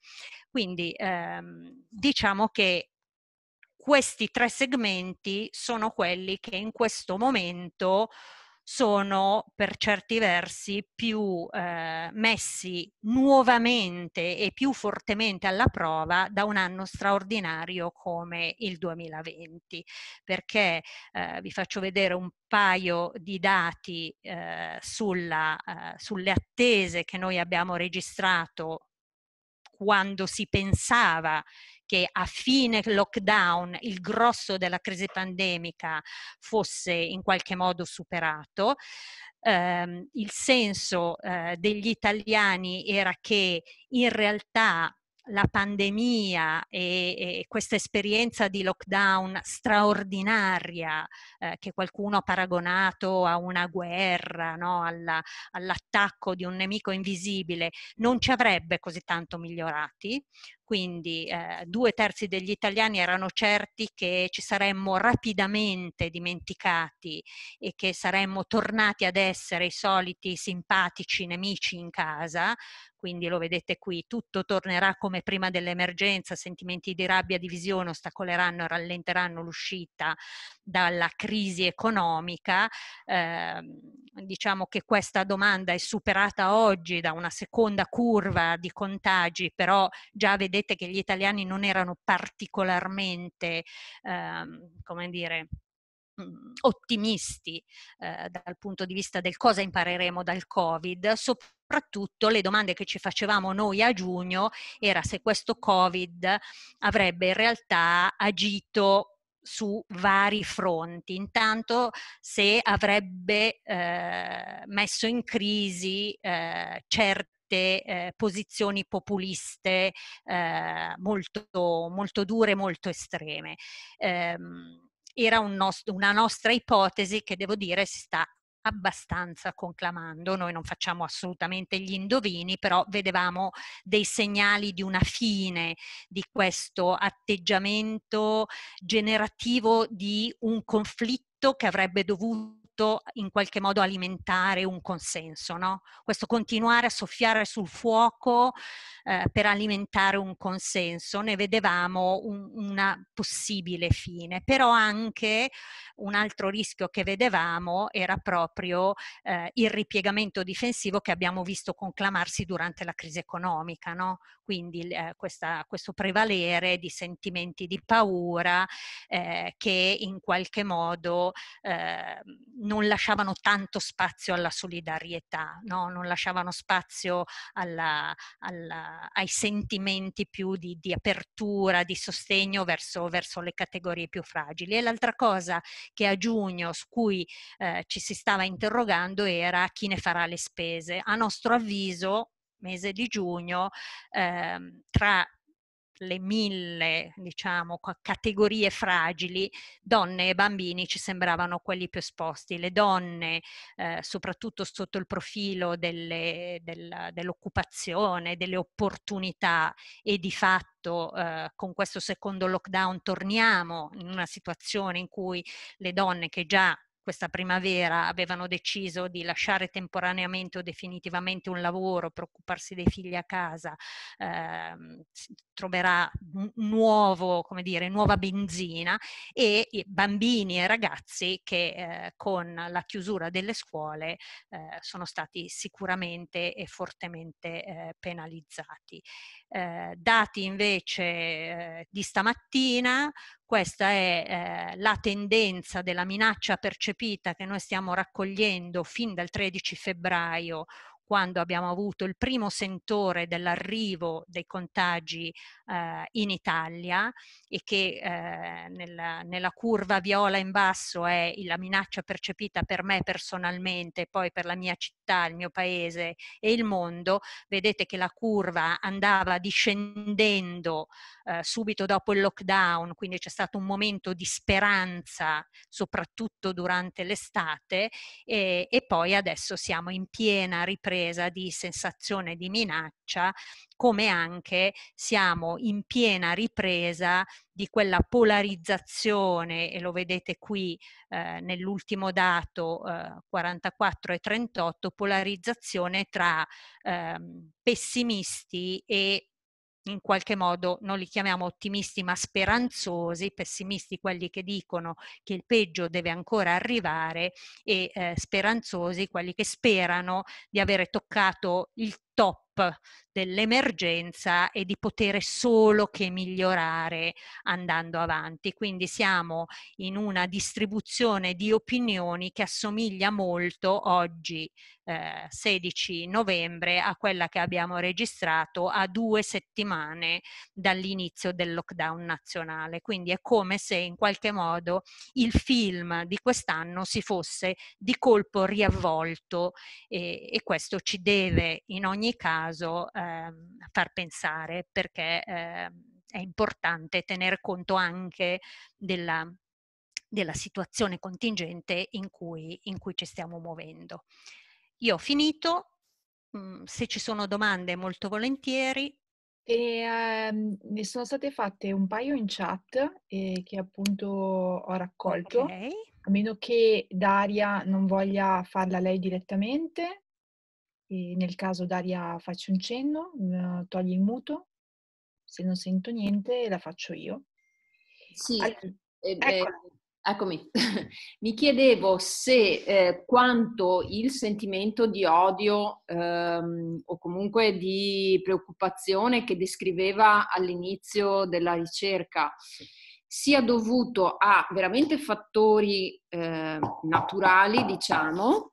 Quindi ehm, diciamo che questi tre segmenti sono quelli che in questo momento sono per certi versi più eh, messi nuovamente e più fortemente alla prova da un anno straordinario come il 2020, perché eh, vi faccio vedere un paio di dati eh, sulla, eh, sulle attese che noi abbiamo registrato quando si pensava che a fine lockdown il grosso della crisi pandemica fosse in qualche modo superato. Eh, il senso eh, degli italiani era che in realtà la pandemia e, e, questa esperienza di lockdown straordinaria eh, che qualcuno ha paragonato a una guerra, no? Alla, all'attacco di un nemico invisibile, non ci avrebbe così tanto migliorati, quindi eh, due terzi degli italiani erano certi che ci saremmo rapidamente dimenticati e che saremmo tornati ad essere i soliti simpatici nemici in casa, quindi lo vedete qui, tutto tornerà come prima dell'emergenza, sentimenti di rabbia, divisione ostacoleranno e rallenteranno l'uscita dalla crisi economica. Eh, diciamo che questa domanda è superata oggi da una seconda curva di contagi, però già vedete vedete che gli italiani non erano particolarmente, ehm, come dire, mm, ottimisti eh, dal punto di vista del cosa impareremo dal Covid, soprattutto le domande che ci facevamo noi a giugno era se questo Covid avrebbe in realtà agito su vari fronti. Intanto se avrebbe eh, messo in crisi eh, certi certe eh, posizioni populiste eh, molto, molto, dure, molto estreme. Eh, era un nost- una nostra ipotesi che devo dire si sta abbastanza conclamando, noi non facciamo assolutamente gli indovini, però vedevamo dei segnali di una fine di questo atteggiamento generativo di un conflitto che avrebbe dovuto tutto in qualche modo alimentare un consenso, no? Questo continuare a soffiare sul fuoco eh, per alimentare un consenso, ne vedevamo un, una possibile fine, però anche un altro rischio che vedevamo era proprio eh, il ripiegamento difensivo che abbiamo visto conclamarsi durante la crisi economica, no? Quindi eh, questa, questo prevalere di sentimenti di paura eh, che in qualche modo ehm, non lasciavano tanto spazio alla solidarietà, no? non lasciavano spazio alla, alla, ai sentimenti più di, di apertura, di sostegno verso, verso, le categorie più fragili. E l'altra cosa che a giugno su cui eh, ci si stava interrogando era chi ne farà le spese. A nostro avviso, mese di giugno, eh, tra le mille, diciamo, categorie fragili, donne e bambini ci sembravano quelli più esposti. Le donne, eh, soprattutto sotto il profilo delle, del, dell'occupazione, delle opportunità e di fatto Uh, con questo secondo lockdown torniamo in una situazione in cui le donne che già questa primavera avevano deciso di lasciare temporaneamente o definitivamente un lavoro, per occuparsi dei figli a casa, eh, troverà nuovo, come dire, nuova benzina e bambini e ragazzi che eh, con la chiusura delle scuole eh, sono stati sicuramente e fortemente eh, penalizzati. Eh, dati invece eh, di stamattina, questa è eh, la tendenza della minaccia percepita che noi stiamo raccogliendo fin dal 13 febbraio quando abbiamo avuto il primo sentore dell'arrivo dei contagi eh, in Italia e che eh, nella, nella, curva viola in basso è la minaccia percepita per me personalmente, poi per la mia città città, il mio paese e il mondo, vedete che la curva andava discendendo eh, subito dopo il lockdown, quindi c'è stato un momento di speranza, soprattutto durante l'estate, e, e poi adesso siamo in piena ripresa di sensazione di minaccia, come anche siamo in piena ripresa di quella polarizzazione, e lo vedete qui eh, nell'ultimo dato eh, 44 e 38, polarizzazione tra ehm, pessimisti e in qualche modo non li chiamiamo ottimisti ma speranzosi, pessimisti quelli che dicono che il peggio deve ancora arrivare e eh, speranzosi quelli che sperano di avere toccato il top top dell'emergenza e di poter solo che migliorare andando avanti. Quindi siamo in una distribuzione di opinioni che assomiglia molto oggi, eh, 16 novembre, a quella che abbiamo registrato a due settimane dall'inizio del lockdown nazionale. Quindi è come se in qualche modo il film di quest'anno si fosse di colpo riavvolto eh, e questo ci deve in ogni caso caso ehm, far pensare perché ehm, è importante tener conto anche della, della situazione contingente in cui, in cui, ci stiamo muovendo. Io ho finito, mm, se ci sono domande molto volentieri. E, um, ne sono state fatte un paio in chat eh, che appunto ho raccolto, okay. a meno che Daria non voglia farla lei direttamente. E nel caso Daria faccio un cenno, mm, togli il muto, se non sento niente la faccio io. Sì, All- eh, eh eccomi. [laughs] Mi chiedevo se eh, quanto il sentimento di odio ehm, o comunque di preoccupazione che descriveva all'inizio della ricerca sia dovuto a veramente fattori eh, naturali, diciamo,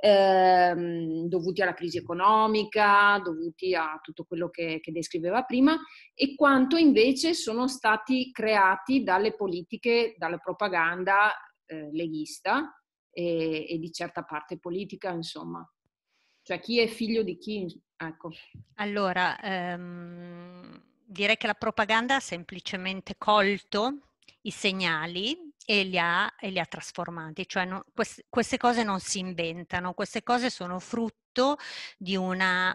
ehm, dovuti alla crisi economica, dovuti a tutto quello che, che descriveva prima, e quanto invece sono stati creati dalle politiche, dalla propaganda eh, leghista e, e di certa parte politica, insomma. Cioè chi è figlio di chi? Ecco. Allora, ehm, direi che la propaganda ha semplicemente colto i segnali e li ha, e li ha trasformati. Cioè non, quest, queste cose non si inventano, queste cose sono frutto di una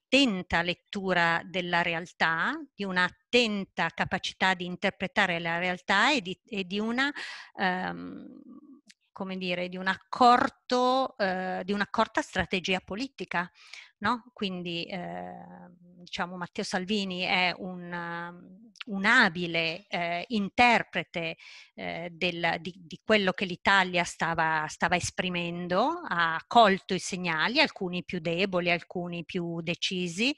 attenta lettura della realtà, di un'attenta capacità di interpretare la realtà e di, e di una... Um, come dire, di, un accorto, eh, di un'accorta strategia politica no? Quindi eh, diciamo Matteo Salvini è un, un abile eh, interprete eh, del, di, di, quello che l'Italia stava, stava, esprimendo, ha colto i segnali, alcuni più deboli, alcuni più decisi,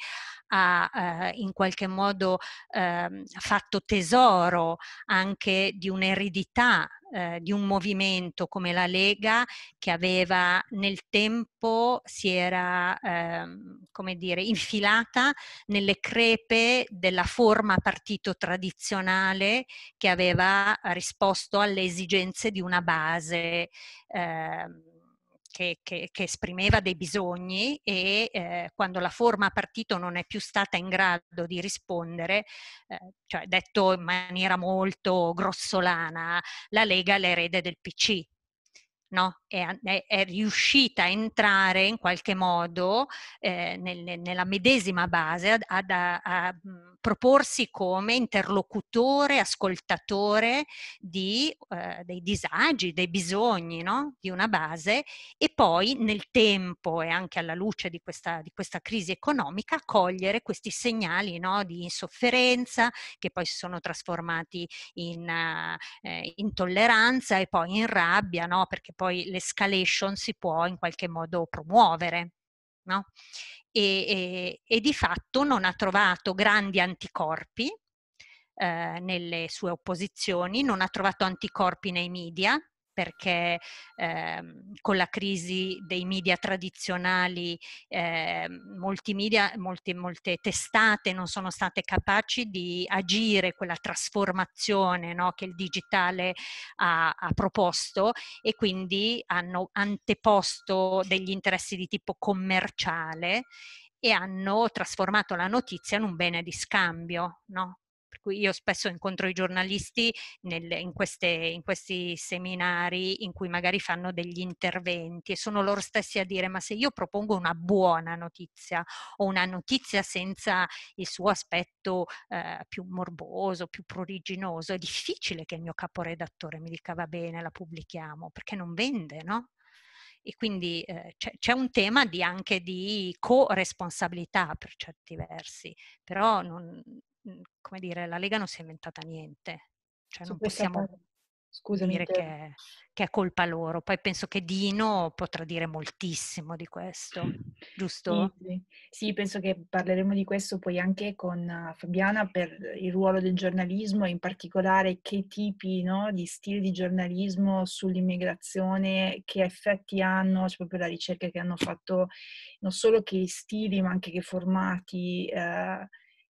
ha eh, in qualche modo eh, fatto tesoro anche di un'eredità eh, di un movimento come la Lega che aveva nel tempo si era ehm, come dire infilata nelle crepe della forma partito tradizionale che aveva risposto alle esigenze di una base ehm, che, che, che, esprimeva dei bisogni e eh, quando la forma partito non è più stata in grado di rispondere, eh, cioè detto in maniera molto grossolana, la Lega è l'erede del PC. No? è, è, riuscita a entrare in qualche modo eh, nel, nella medesima base, ad, ad, a, a, proporsi come interlocutore, ascoltatore di, eh, dei disagi, dei bisogni no? di una base e poi nel tempo e anche alla luce di questa, di questa crisi economica cogliere questi segnali no? di insofferenza che poi si sono trasformati in uh, eh, intolleranza e poi in rabbia, no? perché poi le l'escalation si può in qualche modo promuovere. No? E, e, e, di fatto non ha trovato grandi anticorpi eh, nelle sue opposizioni, non ha trovato anticorpi nei media, perché ehm, con la crisi dei media tradizionali eh, molti media, molte, molte, testate non sono state capaci di agire quella trasformazione no, che il digitale ha, ha proposto e quindi hanno anteposto degli interessi di tipo commerciale e hanno trasformato la notizia in un bene di scambio, no? io spesso incontro i giornalisti nel, in, queste, in questi seminari in cui magari fanno degli interventi e sono loro stessi a dire ma se io propongo una buona notizia o una notizia senza il suo aspetto eh, più morboso, più pruriginoso, è difficile che il mio caporedattore mi dica va bene, la pubblichiamo, perché non vende, no? e quindi eh, c'è, c'è, un tema di anche di co-responsabilità per certi versi, però non, Mhmm, come dire, la Lega non si è inventata niente, cioè non possiamo Scusami dire che è, che, è colpa loro. Poi penso che Dino potrà dire moltissimo di questo, giusto? Sì, sì, penso che parleremo di questo poi anche con eh, Fabiana per il ruolo del giornalismo e in particolare che tipi no, di stili di giornalismo sull'immigrazione, che effetti hanno, cioè proprio la ricerca che hanno fatto, non solo che stili ma anche che formati. Eh,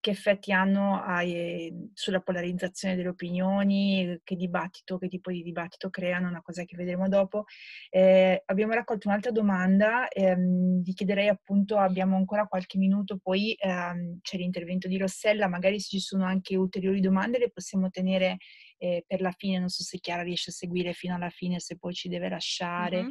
che effetti hanno ai, sulla polarizzazione delle opinioni, che dibattito, che tipo di dibattito creano, una cosa che vedremo dopo. Eh, abbiamo raccolto un'altra domanda, ehm, vi chiederei appunto, abbiamo ancora qualche minuto, poi ehm, c'è l'intervento di Rossella, magari se ci sono anche ulteriori domande le possiamo tenere eh, per la fine non so se Chiara riesce a seguire fino alla fine, se poi ci deve lasciare. Mm-hmm.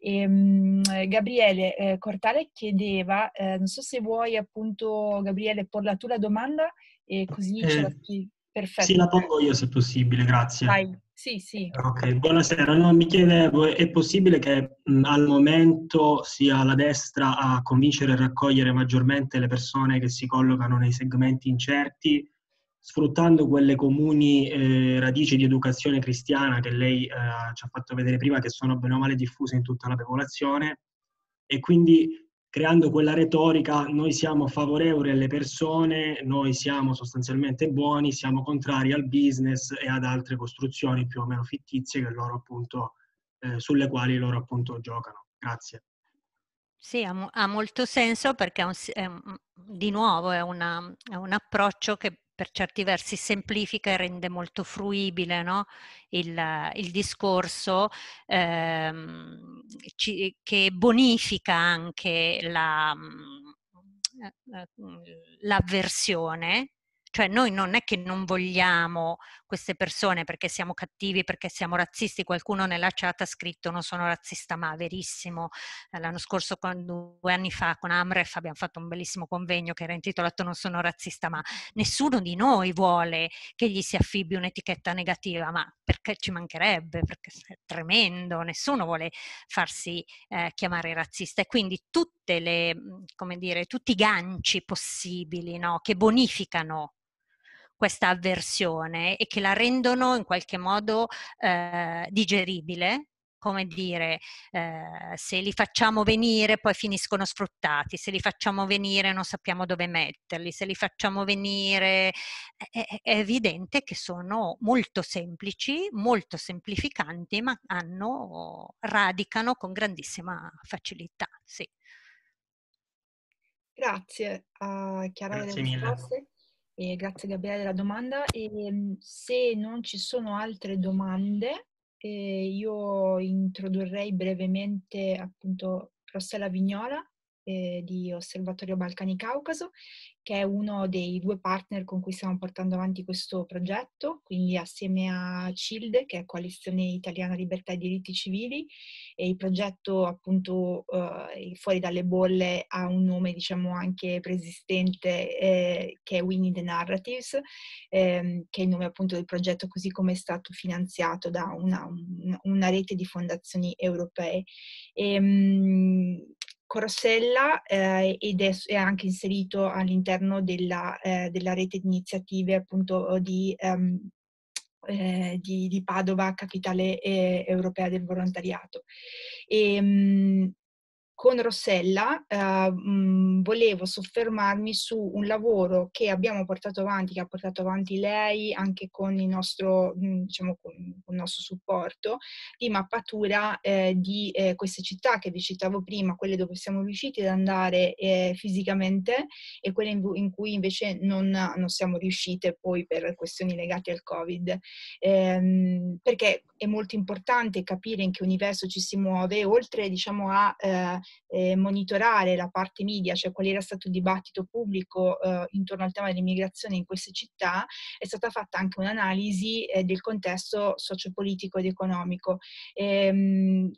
Ehm, e, um, Gabriele eh, Cortale chiedeva, eh, non so se vuoi appunto Gabriele porla tu la domanda e così ce la eh, spieghi. Perfetto. Sì, la pongo io se possibile, grazie. Dai. Sì, sì. Ok, buonasera. No, mi chiedevo, è possibile che mh, al momento sia la destra a convincere e raccogliere maggiormente le persone che si collocano nei segmenti incerti sfruttando quelle comuni eh, radici di educazione cristiana che lei eh, ci ha fatto vedere prima, che sono bene o male diffuse in tutta la popolazione, e quindi creando quella retorica noi siamo favorevoli alle persone, noi siamo sostanzialmente buoni, siamo contrari al business e ad altre costruzioni più o meno fittizie appunto, eh, sulle quali loro appunto giocano. Grazie. Sì, ha, ha molto senso perché è un, è un, di nuovo è, una, è un approccio che per certi versi semplifica e rende molto fruibile no? il, il, discorso, ehm, ci, che bonifica anche la, mm, eh, eh, mm, l'avversione cioè noi non è che non vogliamo queste persone perché siamo cattivi, perché siamo razzisti. Qualcuno nella chat ha scritto non sono razzista, ma verissimo. Eh, l'anno scorso, con, due anni fa, con Amref abbiamo fatto un bellissimo convegno che era intitolato Non sono razzista, ma nessuno di noi vuole che gli si affibbi un'etichetta negativa, ma perché ci mancherebbe, perché è tremendo, nessuno vuole farsi eh, chiamare razzista. E quindi tutte le, mhmm, come dire, tutti i ganci possibili no, che bonificano questa avversione e che la rendono in qualche modo eh, digeribile, come dire, eh, se li facciamo venire poi finiscono sfruttati, se li facciamo venire non sappiamo dove metterli, se li facciamo venire è, è evidente che sono molto semplici, molto semplificanti, ma hanno, radicano con grandissima facilità. Sì. Grazie a ah, Chiara Grazie delle risposte. E grazie Gabriele della domanda. E ehm, se non ci sono altre domande, eh, io introdurrei brevemente appunto Rossella Vignola eh, di Osservatorio Balcani Caucaso, che è uno dei due partner con cui stiamo portando avanti questo progetto, quindi assieme a CILDE, che è Coalizione Italiana Libertà e Diritti Civili, e il progetto appunto eh, Fuori dalle bolle ha un nome diciamo anche preesistente eh, che è Winnie the Narratives, ehm, che è il nome appunto del progetto così come è stato finanziato da una, una rete di fondazioni europee. E, ehm, mh, Corsella eh, ed è, è, anche inserito all'interno della, eh, della rete di iniziative appunto di, ehm, eh, di, di Padova, capitale eh, europea del volontariato. E, ehm, mh, con Rossella eh, volevo soffermarmi su un lavoro che abbiamo portato avanti, che ha portato avanti lei anche con il nostro, diciamo, con il nostro supporto, di mappatura eh, di eh, queste città che vi citavo prima, quelle dove siamo riusciti ad andare eh, fisicamente e quelle in, in cui invece non, non, siamo riuscite poi per questioni legate al Covid. Ehm, perché è molto importante capire in che universo ci si muove, oltre diciamo a eh, eh, monitorare la parte media, cioè qual era stato il dibattito pubblico eh, intorno al tema dell'immigrazione in queste città, è stata fatta anche un'analisi eh, del contesto sociopolitico ed economico. Ehm,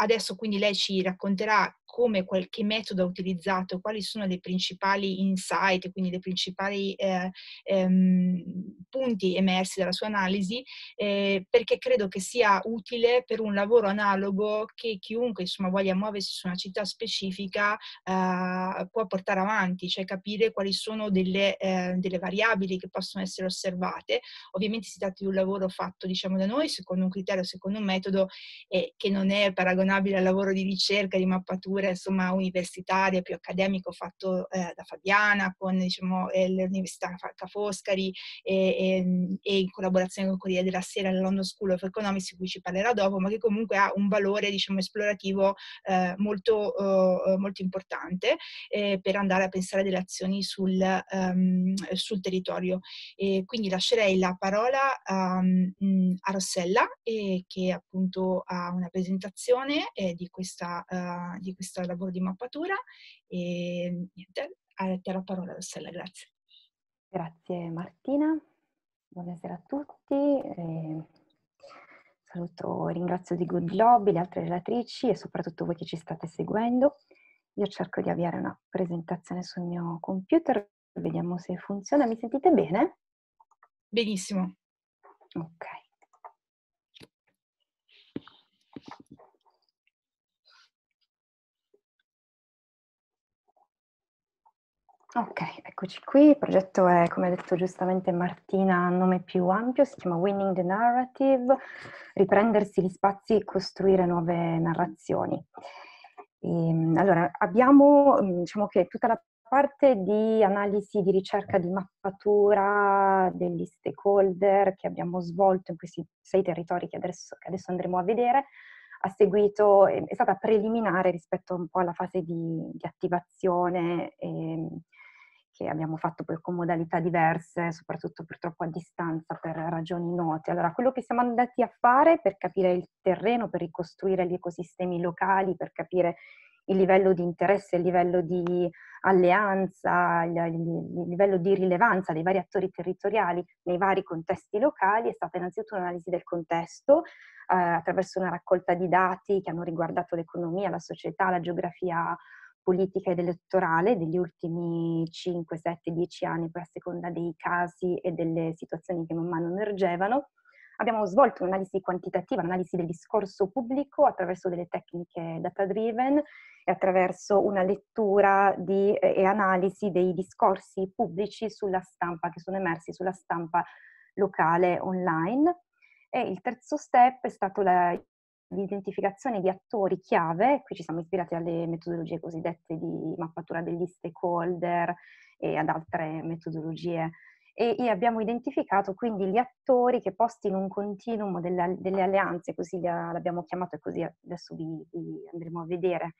adesso quindi lei ci racconterà come qualche metodo ha utilizzato, quali sono le principali insight, quindi le principali eh, ehm, punti emersi dalla sua analisi, eh, perché credo che sia utile per un lavoro analogo che chiunque insomma, voglia muoversi su una città specifica eh, può portare avanti, cioè capire quali sono delle, eh, delle, variabili che possono essere osservate. Ovviamente si tratta di un lavoro fatto diciamo, da noi secondo un criterio, secondo un metodo che non è paragonabile al lavoro di ricerca, di mappatura insomma, universitaria più accademico fatto eh, da Fabiana con diciamo, eh, l'Università Ca Foscari e, e, e, in collaborazione con Corriere della Sera e la London School of Economics, di cui ci parlerà dopo, ma che comunque ha un valore diciamo, esplorativo eh, molto, eh, molto, importante eh, per andare a pensare delle azioni sul, um, sul territorio. E quindi lascerei la parola um, a Rossella eh, che appunto ha una presentazione di questa, uh, di questa questo lavoro di mappatura e niente, a te la parola Rossella, grazie. Grazie Martina, buonasera a tutti. Ehm, saluto e ringrazio di Good Lobby, le altre relatrici e soprattutto voi che ci state seguendo. Io cerco di avviare una presentazione sul mio computer, vediamo se funziona. Mi sentite bene? Benissimo. Ok. Ok, eccoci qui. Il progetto è, come ha detto giustamente Martina, a nome più ampio, si chiama Winning the Narrative, riprendersi gli spazi e costruire nuove narrazioni. E, ehm, allora, abbiamo, mm, diciamo che tutta la parte di analisi, di ricerca, di mappatura degli stakeholder che abbiamo svolto in questi sei territori che adesso, che adesso andremo a vedere, ha seguito, è stata preliminare rispetto un po' alla fase di, di attivazione e, ehm, che abbiamo fatto poi con modalità diverse, soprattutto purtroppo a distanza per ragioni note. Allora, quello che siamo andati a fare per capire il terreno, per ricostruire gli ecosistemi locali, per capire il livello di interesse, il livello di alleanza, il livello di rilevanza dei vari attori territoriali nei vari contesti locali è stata innanzitutto un'analisi del contesto eh, attraverso una raccolta di dati che hanno riguardato l'economia, la società, la geografia politica ed elettorale degli ultimi 5, 7, 10 anni, poi a seconda dei casi e delle situazioni che man mano emergevano. Abbiamo svolto un'analisi quantitativa, un'analisi del discorso pubblico attraverso delle tecniche data driven e attraverso una lettura di, eh, e analisi dei discorsi pubblici sulla stampa che sono emersi sulla stampa locale online. E il terzo step è stato la, di identificazione di attori chiave, qui ci siamo ispirati alle metodologie cosiddette di mappatura degli stakeholder e ad altre metodologie e abbiamo identificato quindi gli attori che posti in un continuum delle, delle alleanze, così l'abbiamo chiamato e così adesso vi, vi andremo a vedere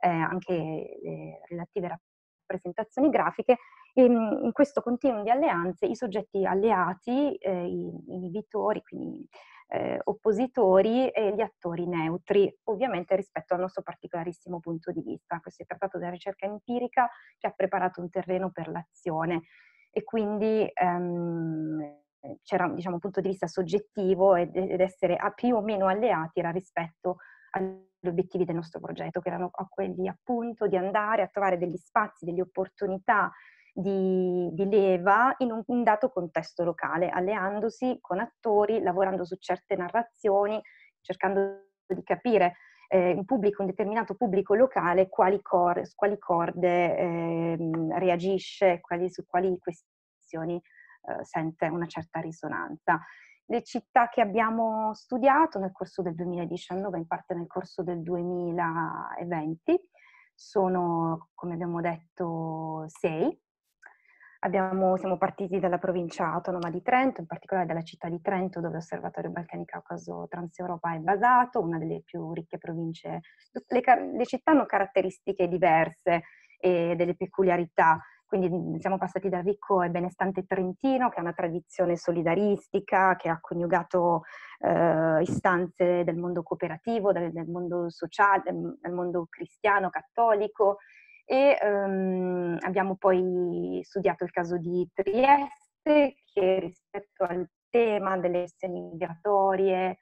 eh, anche le relative rappresentazioni grafiche, e mm, in questo continuum di alleanze i soggetti alleati, eh, i inibitori, quindi eh, oppositori e gli attori neutri, ovviamente rispetto al nostro particolarissimo punto di vista. Questo è trattato della ricerca empirica che ha preparato un terreno per l'azione e quindi ehm, c'era diciamo, un punto di vista soggettivo ed, ed essere a più o meno alleati era rispetto agli obiettivi del nostro progetto, che erano quelli appunto di andare a trovare degli spazi, delle opportunità di, di leva in un, un dato contesto locale, alleandosi con attori, lavorando su certe narrazioni, cercando di capire eh, un pubblico, un determinato pubblico locale quali cor, su quali corde eh, reagisce, quali, su quali questioni eh, sente una certa risonanza. Le città che abbiamo studiato nel corso del 2019, in parte nel corso del 2020, sono, come abbiamo detto, sei, Abbiamo, siamo partiti dalla provincia autonoma di Trento, in particolare dalla città di Trento dove l'Osservatorio Balcani Caucaso Transeuropa è basato, una delle più ricche province. Le, le città hanno caratteristiche diverse e delle peculiarità, quindi mhmm, siamo passati dal ricco e benestante Trentino che ha una tradizione solidaristica, che ha coniugato eh, istanze del mondo cooperativo, del, del mondo sociale, del, del mondo cristiano, cattolico, e ehm, abbiamo poi studiato il caso di Trieste che rispetto al tema delle questioni migratorie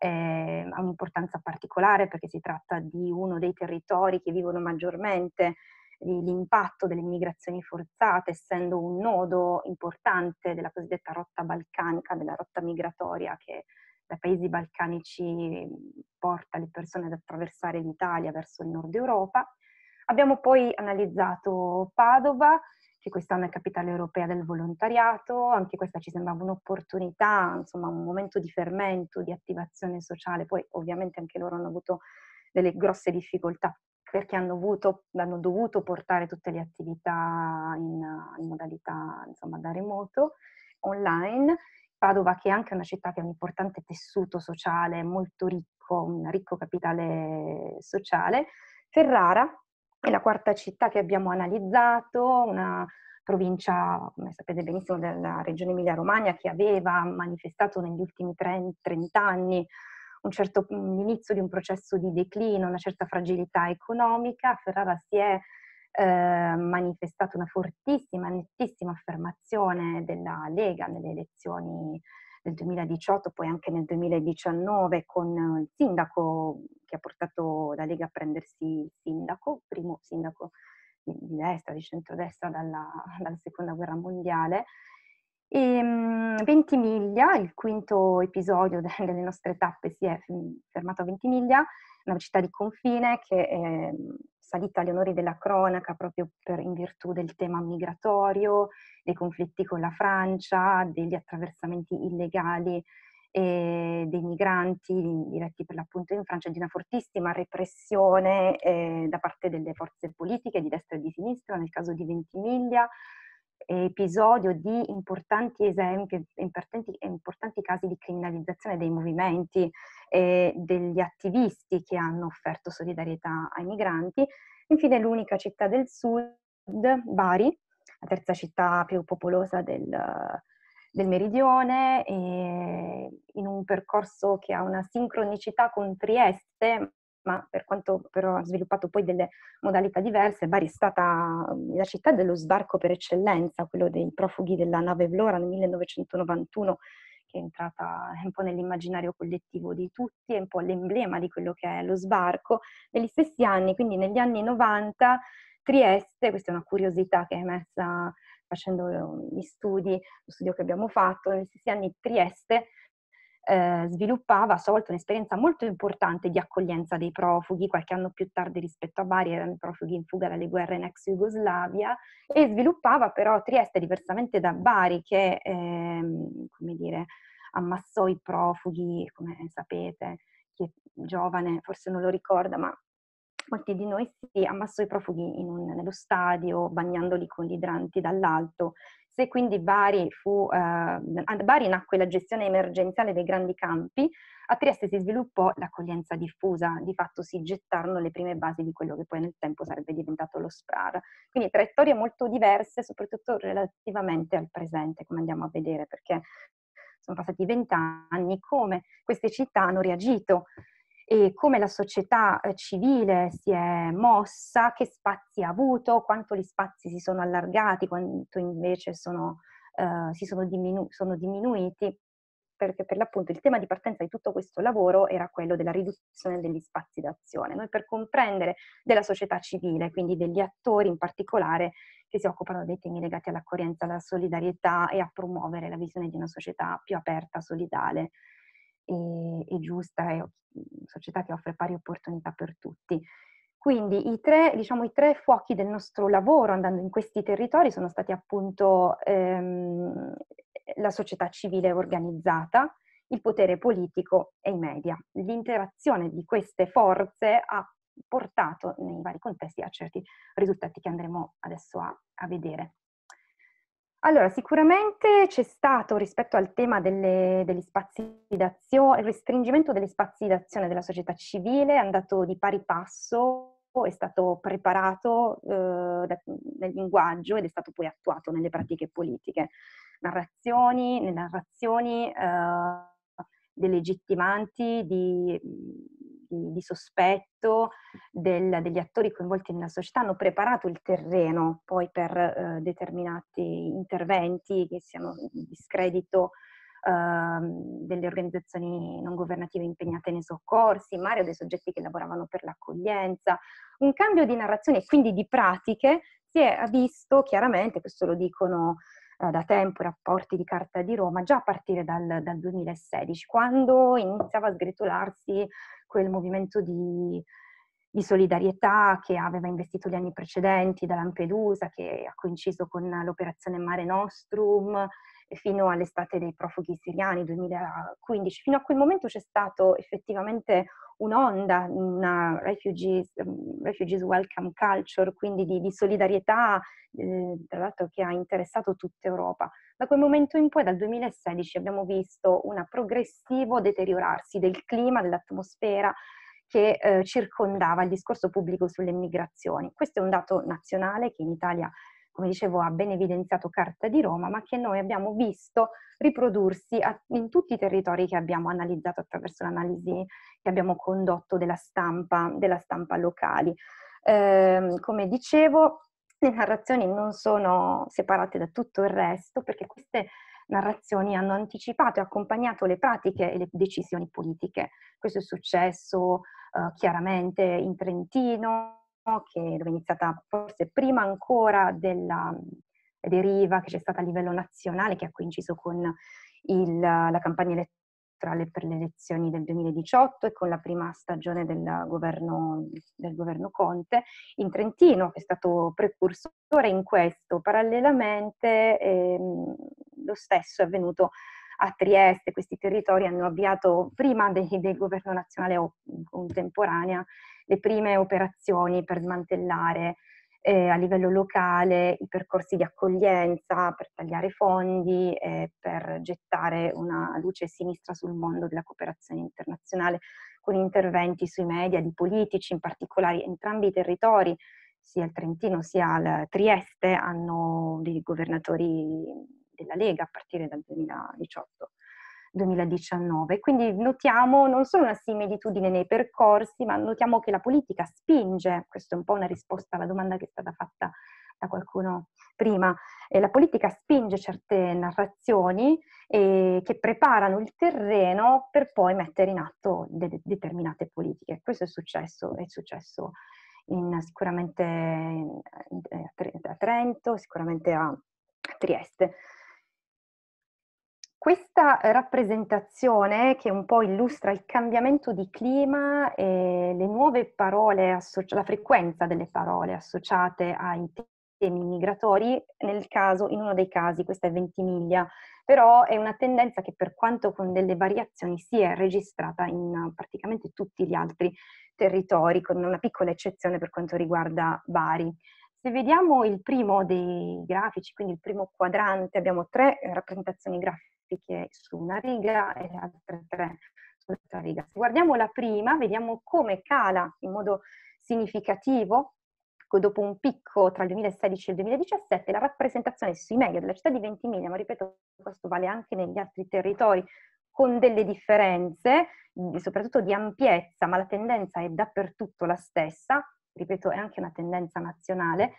eh, ha un'importanza particolare perché si tratta di uno dei territori che vivono maggiormente l'impatto delle migrazioni forzate, essendo un nodo importante della cosiddetta rotta balcanica, della rotta migratoria che dai paesi balcanici porta le persone ad attraversare l'Italia verso il nord Europa. Abbiamo poi analizzato Padova, che quest'anno è capitale europea del volontariato, anche questa ci sembrava un'opportunità, insomma un momento di fermento, di attivazione sociale, poi ovviamente anche loro hanno avuto delle grosse difficoltà perché hanno, avuto, hanno dovuto portare tutte le attività in, in modalità insomma, da remoto, online. Padova che è anche una città che ha un importante tessuto sociale molto ricco, un ricco capitale sociale. Ferrara, è la quarta città che abbiamo analizzato, una provincia, come sapete benissimo, della regione Emilia-Romagna che aveva manifestato negli ultimi 30 anni un certo, l'inizio di un processo di declino, una certa fragilità economica. A Ferrara si è eh, manifestata una fortissima, nettissima affermazione della Lega nelle elezioni nel 2018, poi anche nel 2019 con eh, il sindaco che ha portato la Lega a prendersi il sindaco, primo sindaco di, destra, di centrodestra dalla, [laughs] dalla seconda guerra mondiale. E, um, Ventimiglia, il quinto episodio delle nostre tappe si è fermato a Ventimiglia, una città di confine che eh, salita agli onori della cronaca proprio per, in virtù del tema migratorio, dei conflitti con la Francia, degli attraversamenti illegali eh, dei migranti diretti per l'appunto in Francia, di una fortissima repressione eh, da parte delle forze politiche di destra e di sinistra, nel caso di Ventimiglia, episodio di importanti esempi, importanti, importanti casi di criminalizzazione dei movimenti, e degli attivisti che hanno offerto solidarietà ai migranti. Infine l'unica città del sud, Bari, la terza città più popolosa del, del meridione, in un percorso che ha una sincronicità con Trieste, ma per quanto però ha sviluppato poi delle modalità diverse, Bari è stata la città dello sbarco per eccellenza, quello dei profughi della nave Vlora nel 1991, che è entrata eh, un po' nell'immaginario collettivo di tutti, è un po' l'emblema di quello che è lo sbarco. Negli stessi anni, quindi negli anni 90, Trieste, questa è una curiosità che è emersa facendo eh, gli studi, lo studio che abbiamo fatto, negli stessi anni Trieste eh, sviluppava a sua volta un'esperienza molto importante di accoglienza dei profughi, qualche anno più tardi rispetto a Bari erano i profughi in fuga dalle guerre in ex Jugoslavia, e sviluppava però Trieste diversamente da Bari che, ehm, come dire, ammassò i profughi, come sapete, chi è giovane forse non lo ricorda, ma molti di noi si ammassò i profughi un, nello stadio, bagnandoli con gli idranti dall'alto diverse, quindi Bari, fu, eh, a Bari nacque la gestione emergenziale dei grandi campi, a Trieste si sviluppò l'accoglienza diffusa, di fatto si gettarono le prime basi di quello che poi nel tempo sarebbe diventato lo SPRAR. Quindi traiettorie molto diverse, soprattutto relativamente al presente, come andiamo a vedere, perché sono passati vent'anni, come queste città hanno reagito e come la società eh, civile si è mossa, che spazi ha avuto, quanto gli spazi si sono allargati, quanto invece sono, eh, si sono, diminu- sono diminuiti, perché per l'appunto il tema di partenza di tutto questo lavoro era quello della riduzione degli spazi d'azione. Noi per comprendere della società civile, quindi degli attori in particolare che si occupano dei temi legati all'accoglienza, alla solidarietà e a promuovere la visione di una società più aperta, solidale e, e giusta, e società che offre pari opportunità per tutti. Quindi i tre, diciamo, i tre, fuochi del nostro lavoro andando in questi territori sono stati appunto ehm, la società civile organizzata, il potere politico e i media. L'interazione di queste forze ha portato nei vari contesti a certi risultati che andremo adesso a, a vedere. Allora, sicuramente c'è stato rispetto al tema delle, degli spazi d'azione, il restringimento degli spazi d'azione della società civile è andato di pari passo, è stato preparato eh, nel linguaggio ed è stato poi attuato nelle pratiche politiche. Narrazioni, narrazioni eh, delegittimanti di di, di sospetto del, degli attori coinvolti nella società hanno preparato il terreno poi per eh, determinati interventi che siano di discredito ehm, delle organizzazioni non governative impegnate nei soccorsi, Mario dei soggetti che lavoravano per l'accoglienza. Un cambio di narrazione e quindi di pratiche si è visto chiaramente, questo lo dicono eh, da tempo i rapporti di Carta di Roma, già a partire dal, dal 2016, quando iniziava a sgretolarsi quel movimento di, di solidarietà che aveva investito gli anni precedenti da Lampedusa, che ha coinciso con l'operazione Mare Nostrum fino all'estate dei profughi siriani 2015. Fino a quel momento c'è stato effettivamente un'onda, una refugees, um, refugees welcome culture, quindi di, di solidarietà, eh, tra l'altro che ha interessato tutta Europa. Da quel momento in poi, dal 2016, abbiamo visto un progressivo deteriorarsi del clima, dell'atmosfera che eh, circondava il discorso pubblico sulle migrazioni. Questo è un dato nazionale che in Italia come dicevo, ha ben evidenziato Carta di Roma, ma che noi abbiamo visto riprodursi a, in tutti i territori che abbiamo analizzato attraverso l'analisi che abbiamo condotto della stampa, della stampa locali. Eh, come dicevo, le narrazioni non sono separate da tutto il resto perché queste narrazioni hanno anticipato e accompagnato le pratiche e le decisioni politiche. Questo è successo eh, chiaramente in Trentino, che dove è iniziata forse prima ancora della deriva che c'è stata a livello nazionale, che ha coinciso con il, la campagna elettorale per le elezioni del 2018 e con la prima stagione del governo, del governo Conte in Trentino, che è stato precursore in questo. Parallelamente ehm, lo stesso è avvenuto a Trieste, questi territori hanno avviato prima del, governo nazionale o contemporanea le prime operazioni per smantellare eh, a livello locale i percorsi di accoglienza, per tagliare fondi, eh, per gettare una luce sinistra sul mondo della cooperazione internazionale, con interventi sui media di politici, in particolare entrambi i territori, sia il Trentino sia il Trieste, hanno dei governatori della Lega a partire dal 2018. 2019. Quindi notiamo non solo una similitudine nei percorsi, ma notiamo che la politica spinge, questa è un po' una risposta alla domanda che è stata fatta da qualcuno prima, e eh, la politica spinge certe narrazioni eh, che preparano il terreno per poi mettere in atto de- determinate politiche. Questo è successo, è successo in, sicuramente eh, a Trento, sicuramente a Trieste. Questa rappresentazione che un po' illustra il cambiamento di clima e le nuove parole, associ- la frequenza delle parole associate ai temi migratori, nel caso, in uno dei casi, questa è Ventimiglia, però è una tendenza che per quanto con delle variazioni si è registrata in praticamente tutti gli altri territori, con una piccola eccezione per quanto riguarda Bari. Se vediamo il primo dei grafici, quindi il primo quadrante, abbiamo tre eh, rappresentazioni grafiche grafiche su una riga e le altre tre sull'altra riga. Se guardiamo la prima, vediamo come cala in modo significativo dopo un picco tra il 2016 e il 2017 la rappresentazione sui media della città di Ventimiglia, ma ripeto, questo vale anche negli altri territori, con delle differenze, soprattutto di ampiezza, ma la tendenza è dappertutto la stessa, ripeto, è anche una tendenza nazionale,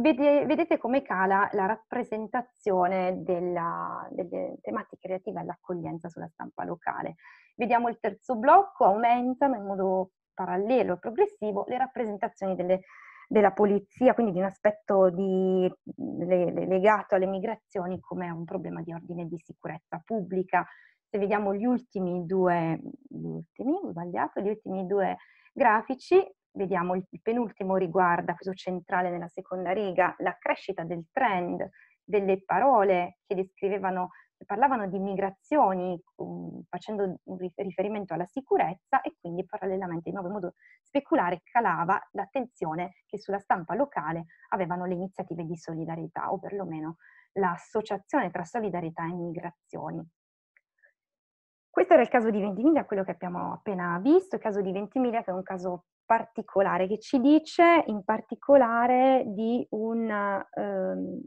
vede, vedete come cala la rappresentazione della, delle tematiche relative all'accoglienza sulla stampa locale. Vediamo il terzo blocco, aumentano in modo parallelo e progressivo le rappresentazioni delle, della polizia, quindi di un aspetto di, le, le, legato alle migrazioni come un problema di ordine di sicurezza pubblica. Se vediamo gli ultimi due, gli ultimi, sbagliato, gli ultimi due grafici, vediamo il penultimo riguarda, questo centrale nella seconda riga, la crescita del trend, delle parole che descrivevano, che parlavano di migrazioni um, facendo riferimento alla sicurezza e quindi parallelamente in nuovo modo speculare calava l'attenzione che sulla stampa locale avevano le iniziative di solidarietà o perlomeno l'associazione tra solidarietà e migrazioni. Questo era il caso di Ventimiglia, quello che abbiamo appena visto, il caso di Ventimiglia che è un caso particolare, che ci dice in particolare di una, ehm,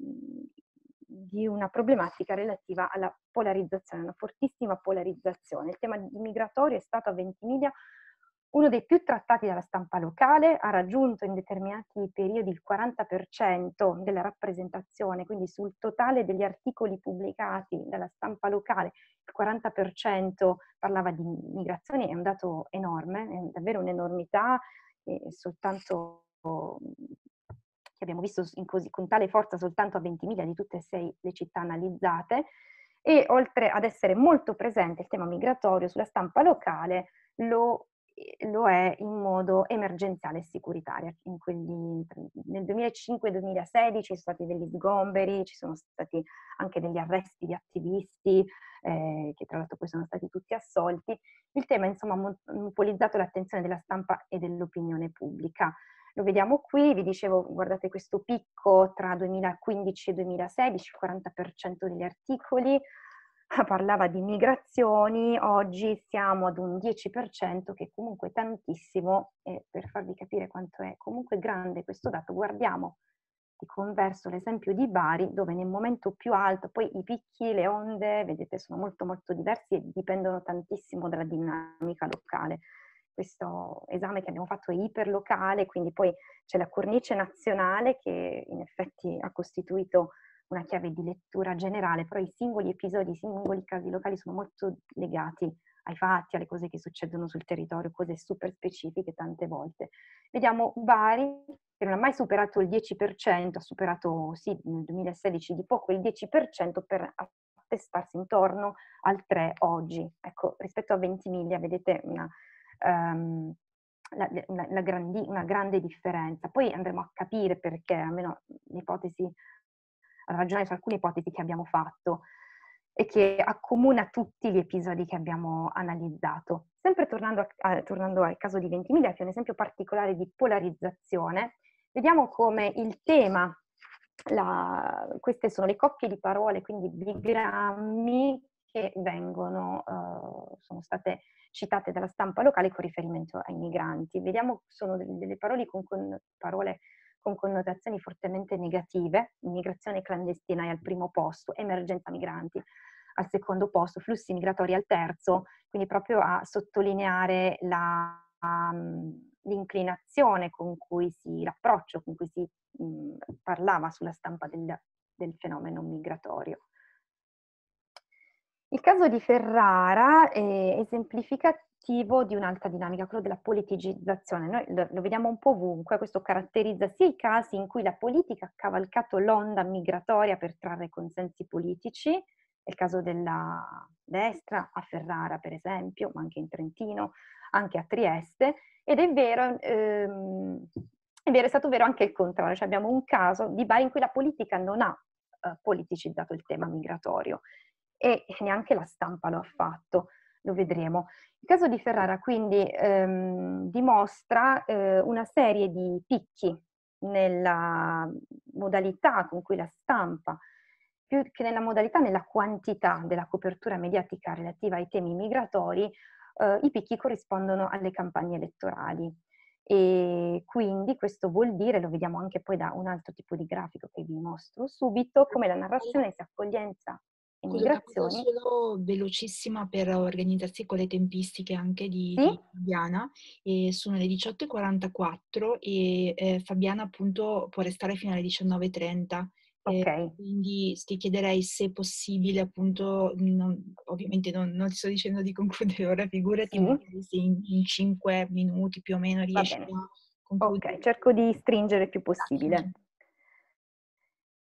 di una problematica relativa alla polarizzazione, una fortissima polarizzazione. Il tema migratorio è stato a Ventimiglia uno dei più trattati dalla stampa locale, ha raggiunto in determinati periodi il 40% della rappresentazione, quindi sul totale degli articoli pubblicati dalla stampa locale il 40% parlava di migrazioni, è un dato enorme, è davvero un'enormità, soltanto che abbiamo visto così, con tale forza soltanto a 20.000 di tutte e sei le città analizzate, e oltre ad essere molto presente il tema migratorio sulla stampa locale, lo lo è in modo emergenziale e sicuritario. Quegli, nel 2005-2016 ci sono stati degli sgomberi, ci sono stati anche degli arresti di attivisti, eh, che tra l'altro poi sono stati tutti assolti. Il tema insomma ha monopolizzato l'attenzione della stampa e dell'opinione pubblica. Lo vediamo qui, vi dicevo, guardate questo picco tra 2015 e 2016, il 40% degli articoli, Ah, parlava di migrazioni, oggi siamo ad un 10% che è comunque tantissimo e per farvi capire quanto è comunque grande questo dato guardiamo di converso l'esempio di Bari dove nel momento più alto poi i picchi, le onde, vedete sono molto molto diversi e dipendono tantissimo dalla dinamica locale. Questo esame che abbiamo fatto è iperlocale, quindi poi c'è la cornice nazionale che in effetti ha costituito una chiave di lettura generale, però i singoli episodi, i singoli casi locali sono molto legati ai fatti, alle cose che succedono sul territorio, cose super specifiche tante volte. Vediamo Bari che non ha mai superato il 10%, ha superato sì nel 2016 di poco il 10% per attestarsi intorno al 3 oggi. Ecco, rispetto a Ventimiglia vedete una, um, la, la, la grandi, una grande differenza. Poi andremo a capire perché, almeno l'ipotesi ragione su alcune ipotesi che abbiamo fatto e che accomuna tutti gli episodi che abbiamo analizzato. Sempre tornando, a, tornando al caso di Ventimiglia, che è un esempio particolare di polarizzazione, vediamo come il tema, la, queste sono le coppie di parole, quindi bigrammi, che vengono, uh, sono state citate dalla stampa locale con riferimento ai migranti. Vediamo, sono delle parole con, con parole con connotazioni fortemente negative, immigrazione clandestina è al primo posto, emergenza migranti al secondo posto, flussi migratori al terzo, quindi proprio a sottolineare la, um, l'inclinazione con cui si, l'approccio con cui si mh, mm, parlava sulla stampa del, del fenomeno migratorio. Il caso di Ferrara è eh, esemplificativo obiettivo di un'alta dinamica, quello della politicizzazione. Noi lo vediamo un po' ovunque, questo caratterizza sia i casi in cui la politica ha cavalcato l'onda migratoria per trarre consensi politici, è il caso della destra a Ferrara per esempio, ma anche in Trentino, anche a Trieste, ed è vero, ehm, è, vero è stato vero anche il contrario, cioè abbiamo un caso di Bari in cui la politica non ha eh, politicizzato il tema migratorio e neanche la stampa lo ha fatto lo vedremo. Il caso di Ferrara quindi ehm, dimostra eh, una serie di picchi nella modalità con cui la stampa, più che nella modalità, nella quantità della copertura mediatica relativa ai temi migratori, eh, i picchi corrispondono alle campagne elettorali. E quindi questo vuol dire, lo vediamo anche poi da un altro tipo di grafico che vi mostro subito, come la narrazione sia accoglienza e migrazioni. Solo velocissima per organizzarsi con le tempistiche anche di, sì? di Fabiana, e sono le 18.44 e eh, Fabiana appunto può restare fino alle 19.30. Eh, okay. quindi ti chiederei se possibile, appunto, non, ovviamente non, non, ti sto dicendo di concludere ora, figurati, sì. se in, in 5 minuti più o meno riesci a concludere. Ok, cerco di stringere il più possibile.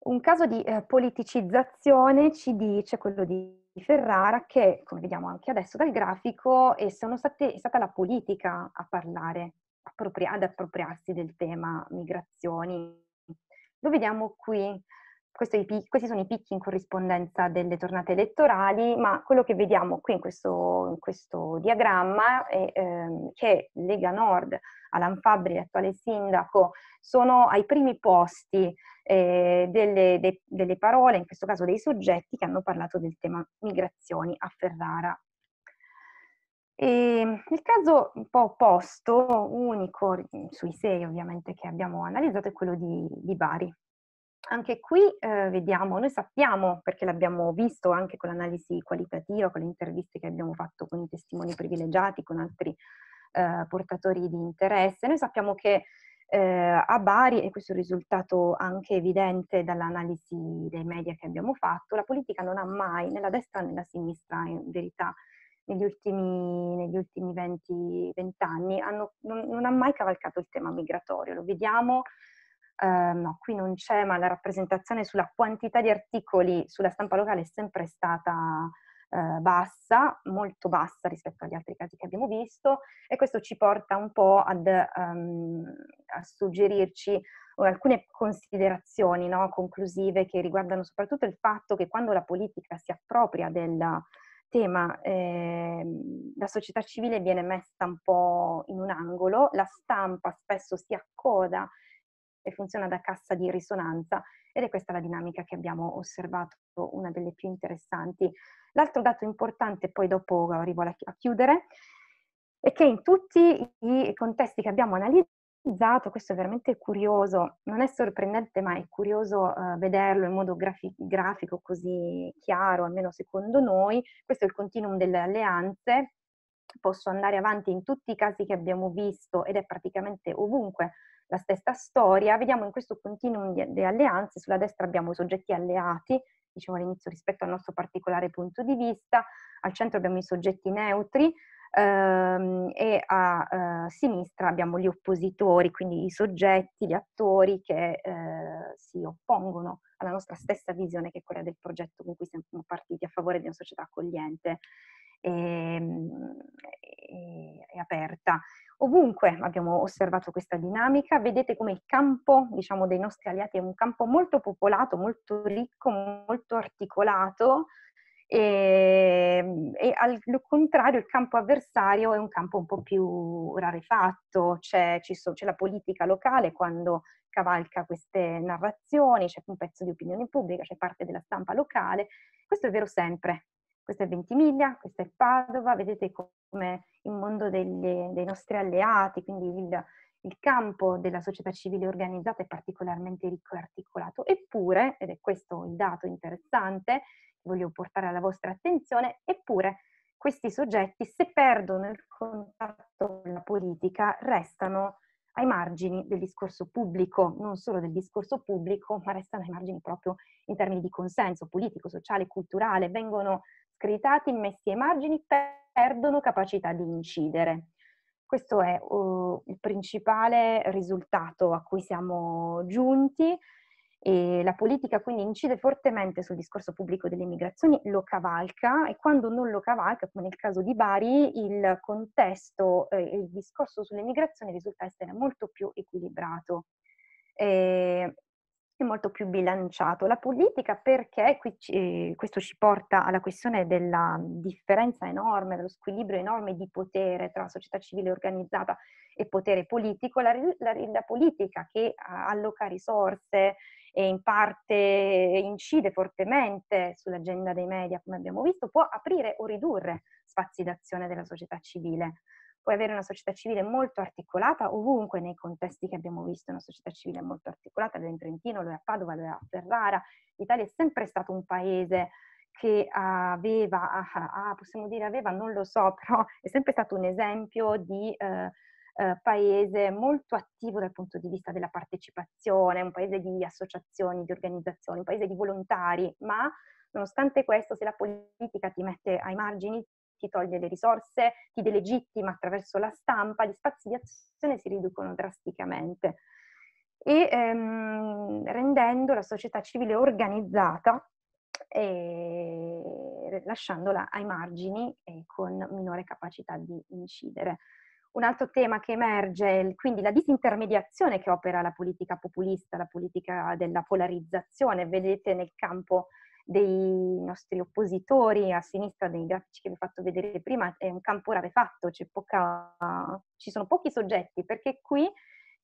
Un caso di eh, politicizzazione ci dice quello di Ferrara che, come vediamo anche adesso dal grafico, è, state, è stata la politica a parlare, appropria, ad appropriarsi del tema migrazioni. Lo vediamo qui pic- questi sono i picchi in corrispondenza delle tornate elettorali, ma quello che vediamo qui in questo, in questo diagramma è ehm, che Lega Nord, Alan Fabri, l'attuale sindaco, sono ai primi posti eh, delle, de, delle parole, in questo caso dei soggetti che hanno parlato del tema migrazioni a Ferrara e ehm, il caso un po' opposto, unico sui sei ovviamente che abbiamo analizzato, è quello di, di Bari anche qui eh, vediamo, noi sappiamo, perché l'abbiamo visto anche con l'analisi qualitativa, con le interviste che abbiamo fatto con i testimoni privilegiati, con altri eh, portatori di interesse, noi sappiamo che eh, a Bari, e questo è un risultato anche evidente dall'analisi dei media che abbiamo fatto, la politica non ha mai, nella destra e nella sinistra in verità, negli ultimi, negli ultimi 20, 20 anni, hanno, non, non ha mai cavalcato il tema migratorio. Lo vediamo eh, no, qui non c'è, ma la rappresentazione sulla quantità di articoli sulla stampa locale è sempre stata eh, bassa, molto bassa rispetto agli altri casi che abbiamo visto e questo ci porta un po' ad, um, a suggerirci alcune considerazioni no, conclusive che riguardano soprattutto il fatto che quando la politica si appropria del tema, eh, la società civile viene messa un po' in un angolo, la stampa spesso si accoda e funziona da cassa di risonanza ed è questa la dinamica che abbiamo osservato, una delle più interessanti. L'altro dato importante, poi dopo arrivo a chiudere, è che in tutti i contesti che abbiamo analizzato, questo è veramente curioso, non è sorprendente ma è curioso uh, vederlo in modo grafi- grafico così chiaro, almeno secondo noi, questo è il continuum delle alleanze, posso andare avanti in tutti i casi che abbiamo visto ed è praticamente ovunque la stessa storia, vediamo in questo continuum di, di alleanze, sulla destra abbiamo i soggetti alleati, diciamo all'inizio rispetto al nostro particolare punto di vista, al centro abbiamo i soggetti neutri, ehm, e a uh, sinistra abbiamo gli oppositori, quindi i soggetti, gli attori che uh, si oppongono alla nostra stessa visione che è quella del progetto con cui siamo partiti a favore di una società accogliente e, ehm, e, e aperta. Ovunque abbiamo osservato questa dinamica, vedete come il campo diciamo, dei nostri alleati è un campo molto popolato, molto ricco, molto articolato e, ehm, e al contrario il campo avversario è un campo un po' più rarefatto, c'è, so, c'è la politica locale quando cavalca queste narrazioni, c'è un pezzo di opinione pubblica, c'è parte della stampa locale, questo è vero sempre, questo è Ventimiglia, questo è Padova, vedete come il mondo degli, dei nostri alleati, quindi il, il campo della società civile organizzata è particolarmente ricco e articolato, eppure, ed è questo il dato interessante voglio portare alla vostra attenzione, eppure questi soggetti, se perdono il contatto con la politica, restano ai margini del discorso pubblico, non solo del discorso pubblico, ma restano ai margini proprio in termini di consenso politico, sociale, culturale, vengono scritati, messi ai margini, perdono capacità di incidere. Questo è uh, il principale risultato a cui siamo giunti e la politica quindi incide fortemente sul discorso pubblico delle immigrazioni, lo cavalca e quando non lo cavalca, come nel caso di Bari, il contesto e eh, il discorso sulle migrazioni risulta essere molto più equilibrato. E eh, è molto più bilanciato. La politica perché ci, eh, questo ci porta alla questione della differenza enorme, dello squilibrio enorme di potere tra società civile organizzata e potere politico, la, la, la politica che alloca risorse e in parte incide fortemente sull'agenda dei media, come abbiamo visto, può aprire o ridurre spazi d'azione della società civile puoi avere una società civile molto articolata ovunque nei contesti che abbiamo visto, una società civile molto articolata, lo è in Trentino, lo è a Padova, lo è a Ferrara, l'Italia è sempre stato un paese che aveva, ah, ah, possiamo dire aveva, non lo so, [laughs] però è sempre stato un esempio di eh, eh, paese molto attivo dal punto di vista della partecipazione, un paese di associazioni, di organizzazioni, un paese di volontari, ma nonostante questo se la politica ti mette ai margini ti toglie le risorse, ti delegittima attraverso la stampa, gli spazi di azione si riducono drasticamente e ehm, rendendo la società civile organizzata e lasciandola ai margini e con minore capacità di incidere. Un altro tema che emerge è quindi la disintermediazione che opera la politica populista, la politica della polarizzazione. Vedete nel campo dei nostri oppositori a sinistra dei grafici che vi ho fatto vedere prima è un campo rarefatto, cioè poca, ci sono pochi soggetti perché qui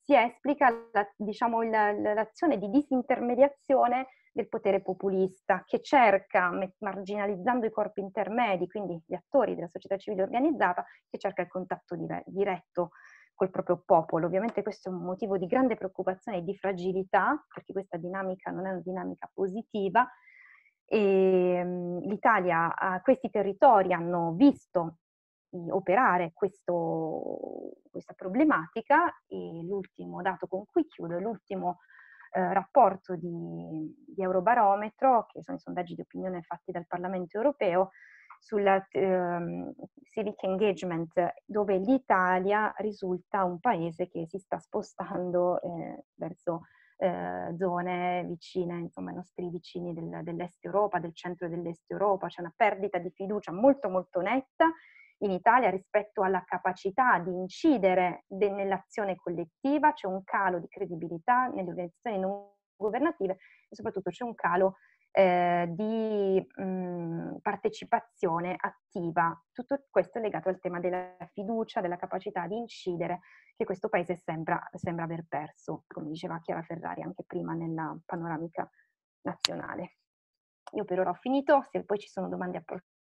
si esplica la, diciamo, la, l'azione di disintermediazione del potere populista che cerca, marginalizzando i corpi intermedi, quindi gli attori della società civile organizzata, che cerca il contatto diretto col proprio popolo. Ovviamente questo è un motivo di grande preoccupazione e di fragilità, perché questa dinamica non è una dinamica positiva e, ehm, L'Italia, questi territori hanno visto operare questo, questa problematica e l'ultimo dato con cui chiudo, l'ultimo eh, rapporto di, di, Eurobarometro, che sono i sondaggi di opinione fatti dal Parlamento europeo, sul eh, civic engagement, dove l'Italia risulta un paese che si sta spostando eh, verso eh, zone vicine, insomma, ai nostri vicini del, dell'est Europa, del centro dell'est Europa. C'è una perdita di fiducia molto molto netta in Italia rispetto alla capacità di incidere de- nell'azione collettiva, c'è un calo di credibilità nelle organizzazioni non governative e soprattutto c'è un calo eh, di mh, mhmm, partecipazione attiva. Tutto questo è legato al tema della fiducia, della capacità di incidere che questo paese sembra, sembra aver perso, come diceva Chiara Ferrari anche prima nella panoramica nazionale. Io per ora ho finito, se poi ci sono domande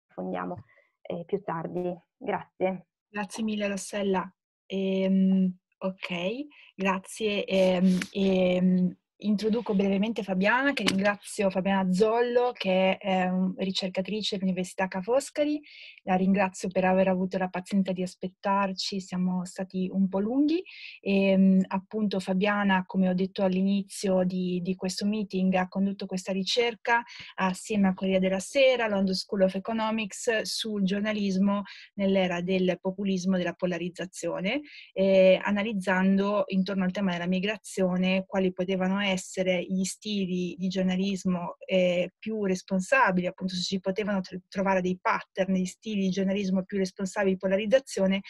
approfondiamo eh, più tardi. Grazie. Grazie mille Rossella. Ehm, ok, grazie. Ehm, ehm... Introduco brevemente Fabiana, che ringrazio Fabiana Zollo, che è ehm, ricercatrice dell'Università Ca' Foscari. La ringrazio per aver avuto la pazienza di aspettarci, siamo stati un po' lunghi. E, ehm, appunto Fabiana, come ho detto all'inizio di, di questo meeting, ha condotto questa ricerca assieme a Corriere della Sera, London School of Economics, sul giornalismo nell'era del populismo e della polarizzazione, eh, analizzando intorno al tema della migrazione quali potevano essere gli stili di giornalismo eh, più responsabili, appunto se si potevano tr- trovare dei pattern, gli stili di giornalismo più responsabili di polarizzazione,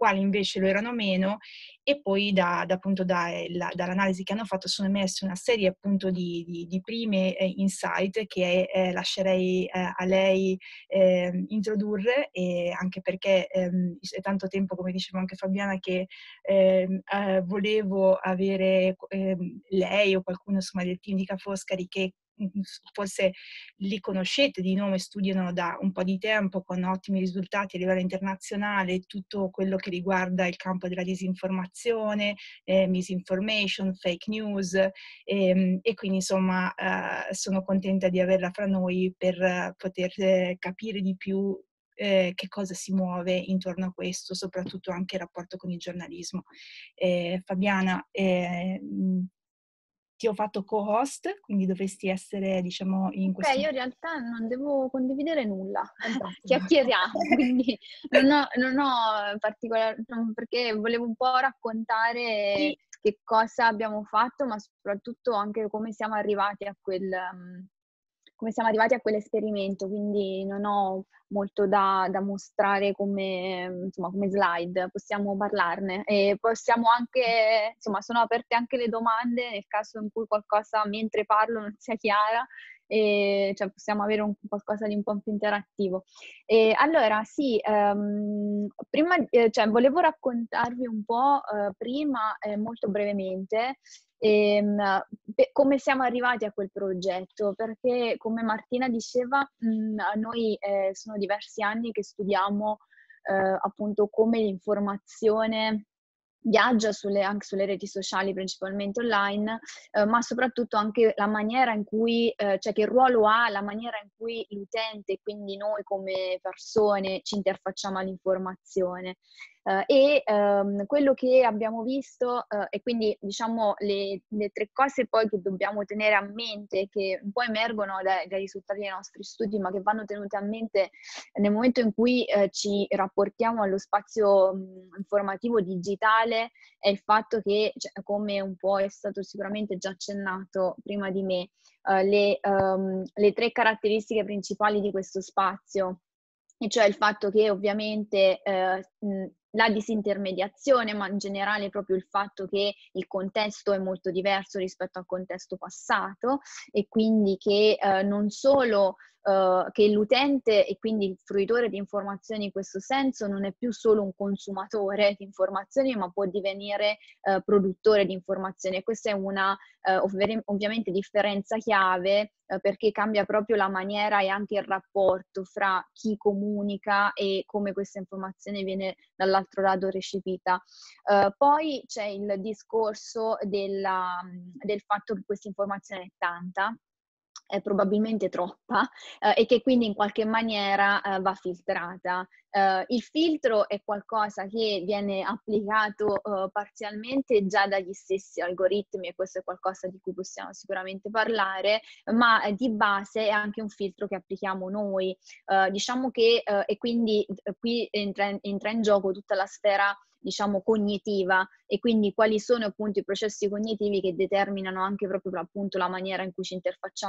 quali invece lo erano meno e poi da, da, da, eh, dall'analisi che hanno fatto sono emesse una serie appunto di, di, di prime eh, insight che eh, lascerei eh, a lei ehm, introdurre anche perché ehm, è tanto tempo come diceva anche Fabiana che ehm, eh, volevo avere ehm, lei o qualcuno insomma del team di Cafoscari che Mhmm, forse li conoscete di nome, studiano da un po' di tempo con ottimi risultati a livello internazionale, tutto quello che riguarda il campo della disinformazione, eh, misinformation, fake news ehm, e quindi insomma eh, sono contenta di averla fra noi per poter eh, capire di più eh, che cosa si muove intorno a questo, soprattutto anche il rapporto con il giornalismo. Eh, Fabiana, eh, mhmm, ti ho fatto co-host, quindi dovresti essere, diciamo, in questo... Beh, io in realtà non devo condividere nulla, [laughs] chiacchieriamo, [laughs] quindi non ho, non ho particolare... perché volevo un po' raccontare sì. che cosa abbiamo fatto, ma soprattutto anche come siamo arrivati a quel... Um, come siamo arrivati a quell'esperimento, quindi non ho molto da, da mostrare come, insomma, come, slide, possiamo parlarne e possiamo anche, insomma, sono aperte anche le domande nel caso in cui qualcosa mentre parlo non sia chiara e cioè, possiamo avere un, qualcosa di un po' più interattivo. E, allora, sì, um, prima, eh, cioè, volevo raccontarvi un po' eh, prima, eh, molto brevemente, ehm, pe- come siamo arrivati a quel progetto, perché come Martina diceva, mh, mm, noi eh, sono diversi anni che studiamo eh, appunto come l'informazione viaggia sulle, anche sulle reti sociali, principalmente online, eh, ma soprattutto anche la maniera in cui, eh, cioè che ruolo ha la maniera in cui l'utente, quindi noi come persone, ci interfacciamo all'informazione. Uh, e um, quello che abbiamo visto, uh, e quindi diciamo le, le, tre cose poi che dobbiamo tenere a mente, che un po' emergono dai, dai, risultati dei nostri studi, ma che vanno tenute a mente nel momento in cui uh, ci rapportiamo allo spazio mh, mm, informativo digitale, è il fatto che, cioè, come un po' è stato sicuramente già accennato prima di me, le, um, le tre caratteristiche principali di questo spazio e cioè il fatto che ovviamente eh, la disintermediazione, ma in generale proprio il fatto che il contesto è molto diverso rispetto al contesto passato e quindi che eh, non solo eh, che l'utente e quindi il fruitore di informazioni in questo senso non è più solo un consumatore di informazioni, ma può divenire uh, produttore di informazioni. E questa è una uh, eh, ovver- ovviamente differenza chiave perché cambia proprio la maniera e anche il rapporto fra chi comunica e come questa informazione viene dall'altro lato recepita. poi c'è il discorso della, del fatto che questa informazione è tanta eh, probabilmente troppa eh, e che quindi in qualche maniera eh, va filtrata. Eh, il filtro è qualcosa che viene applicato eh, parzialmente già dagli stessi algoritmi e questo è qualcosa di cui possiamo sicuramente parlare, ma eh, di base è anche un filtro che applichiamo noi. diciamo che, e quindi qui entra, entra in gioco tutta la sfera diciamo, cognitiva e quindi quali sono appunto i processi cognitivi che determinano anche proprio appunto la maniera in cui ci interfacciamo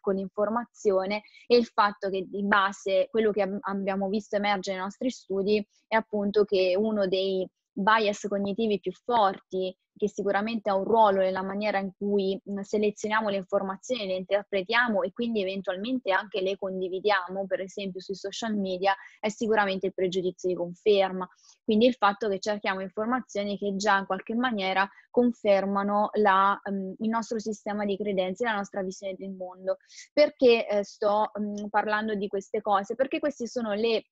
con l'informazione e il fatto che di base quello che abbiamo visto emergere nei nostri studi è appunto che uno dei bias cognitivi più forti, che sicuramente ha un ruolo nella maniera in cui selezioniamo le informazioni, le interpretiamo e quindi eventualmente anche le condividiamo, per esempio sui social media, è sicuramente il pregiudizio di conferma. Quindi il fatto che cerchiamo informazioni che già in qualche maniera confermano la, il nostro sistema di credenze, la nostra visione del mondo. Perché eh, sto parlando di queste cose? Perché queste sono le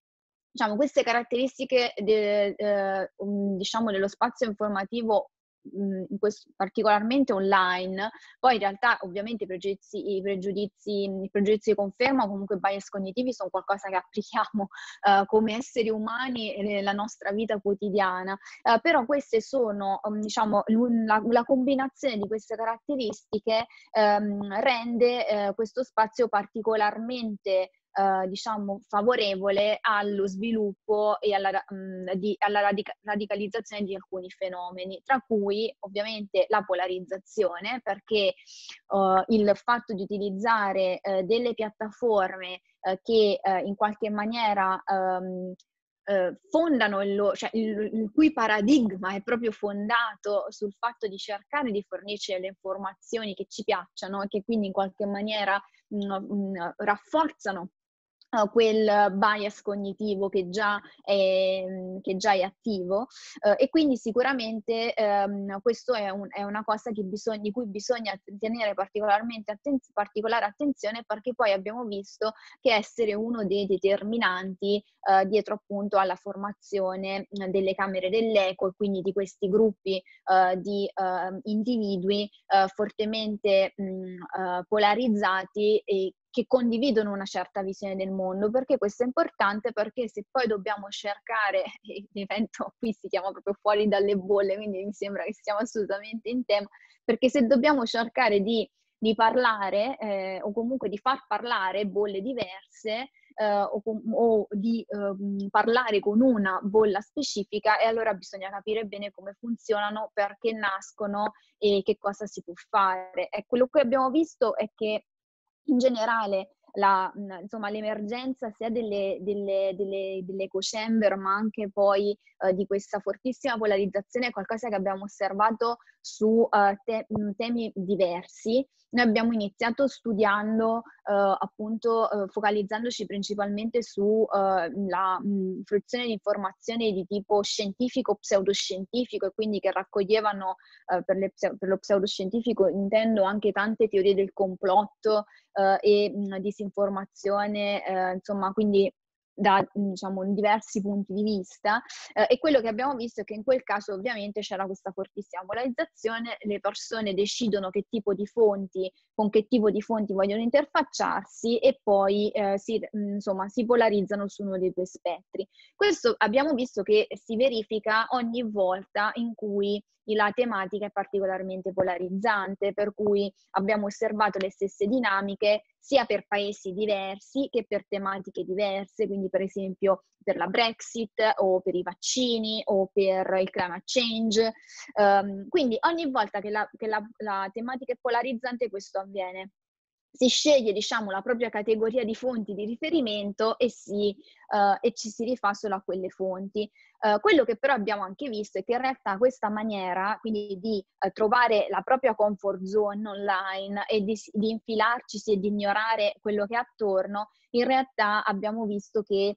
diciamo, queste caratteristiche de, eh, um, diciamo, dello spazio informativo mm, in questo, particolarmente online, poi in realtà ovviamente i pregiudizi, i pregiudizi, mm, i pregiudizi di conferma comunque i bias cognitivi sono qualcosa che applichiamo eh, come esseri umani nella nostra vita quotidiana, eh, però queste sono, um, diciamo, la, la, combinazione di queste caratteristiche ehm, rende eh, questo spazio particolarmente eh, diciamo, favorevole allo sviluppo e alla, mh, di, alla radica- radicalizzazione di alcuni fenomeni, tra cui ovviamente la polarizzazione, perché eh, il fatto di utilizzare eh, delle piattaforme eh, che eh, in qualche maniera ehm, eh, fondano il, cioè il, il, cui paradigma è proprio fondato sul fatto di cercare di fornirci le informazioni che ci piacciono e che quindi in qualche maniera mh, mh, rafforzano quel eh, bias cognitivo che già è, mm, che già è attivo eh, e quindi sicuramente ehm, questo è, un, è, una cosa bisog- di cui bisogna tenere particolarmente atten- particolare attenzione perché poi abbiamo visto che essere uno dei determinanti eh, dietro appunto alla formazione mm, delle camere dell'eco e quindi di questi gruppi eh, di ehm, individui eh, fortemente mh, mm, polarizzati e che condividono una certa visione del mondo, perché questo è importante perché se poi dobbiamo cercare, [laughs] l'evento qui si chiama proprio fuori dalle bolle, quindi mi sembra che siamo assolutamente in tema, perché se dobbiamo cercare di, di parlare eh, o comunque di far parlare bolle diverse, Uh, o, o, di uh, parlare con una bolla specifica e allora bisogna capire bene come funzionano, perché nascono e che cosa si può fare. E ecco, quello che abbiamo visto è che in generale la, insomma, l'emergenza sia delle, delle, delle, dell'eco chamber ma anche poi eh, di questa fortissima polarizzazione è qualcosa che abbiamo osservato su eh, te- temi diversi noi abbiamo iniziato studiando, eh, appunto, eh, focalizzandoci principalmente sulla eh, mm, fruizione di informazioni di tipo scientifico, pseudoscientifico, e quindi che raccoglievano eh, per, pse- per, lo pseudoscientifico intendo anche tante teorie del complotto eh, e mh, mm, disinformazione, insomma, quindi da diciamo, diversi punti di vista eh, e quello che abbiamo visto è che in quel caso ovviamente c'era questa fortissima polarizzazione, le persone decidono che tipo di fonti, con che tipo di fonti vogliono interfacciarsi e poi eh, si, mm, insomma, si polarizzano su uno dei due spettri. Questo abbiamo visto che si verifica ogni volta in cui la tematica è particolarmente polarizzante, per cui abbiamo osservato le stesse dinamiche sia per paesi diversi che per tematiche diverse, quindi per esempio per la Brexit o per i vaccini o per il climate change. Um, quindi ogni volta che, la, che la, la tematica è polarizzante questo avviene si sceglie diciamo, la propria categoria di fonti di riferimento e, si, uh, e ci si rifà solo a quelle fonti. Uh, quello che però abbiamo anche visto è che in realtà questa maniera, quindi di uh, trovare la propria comfort zone online e di, di infilarci e di ignorare quello che è attorno, in realtà abbiamo visto che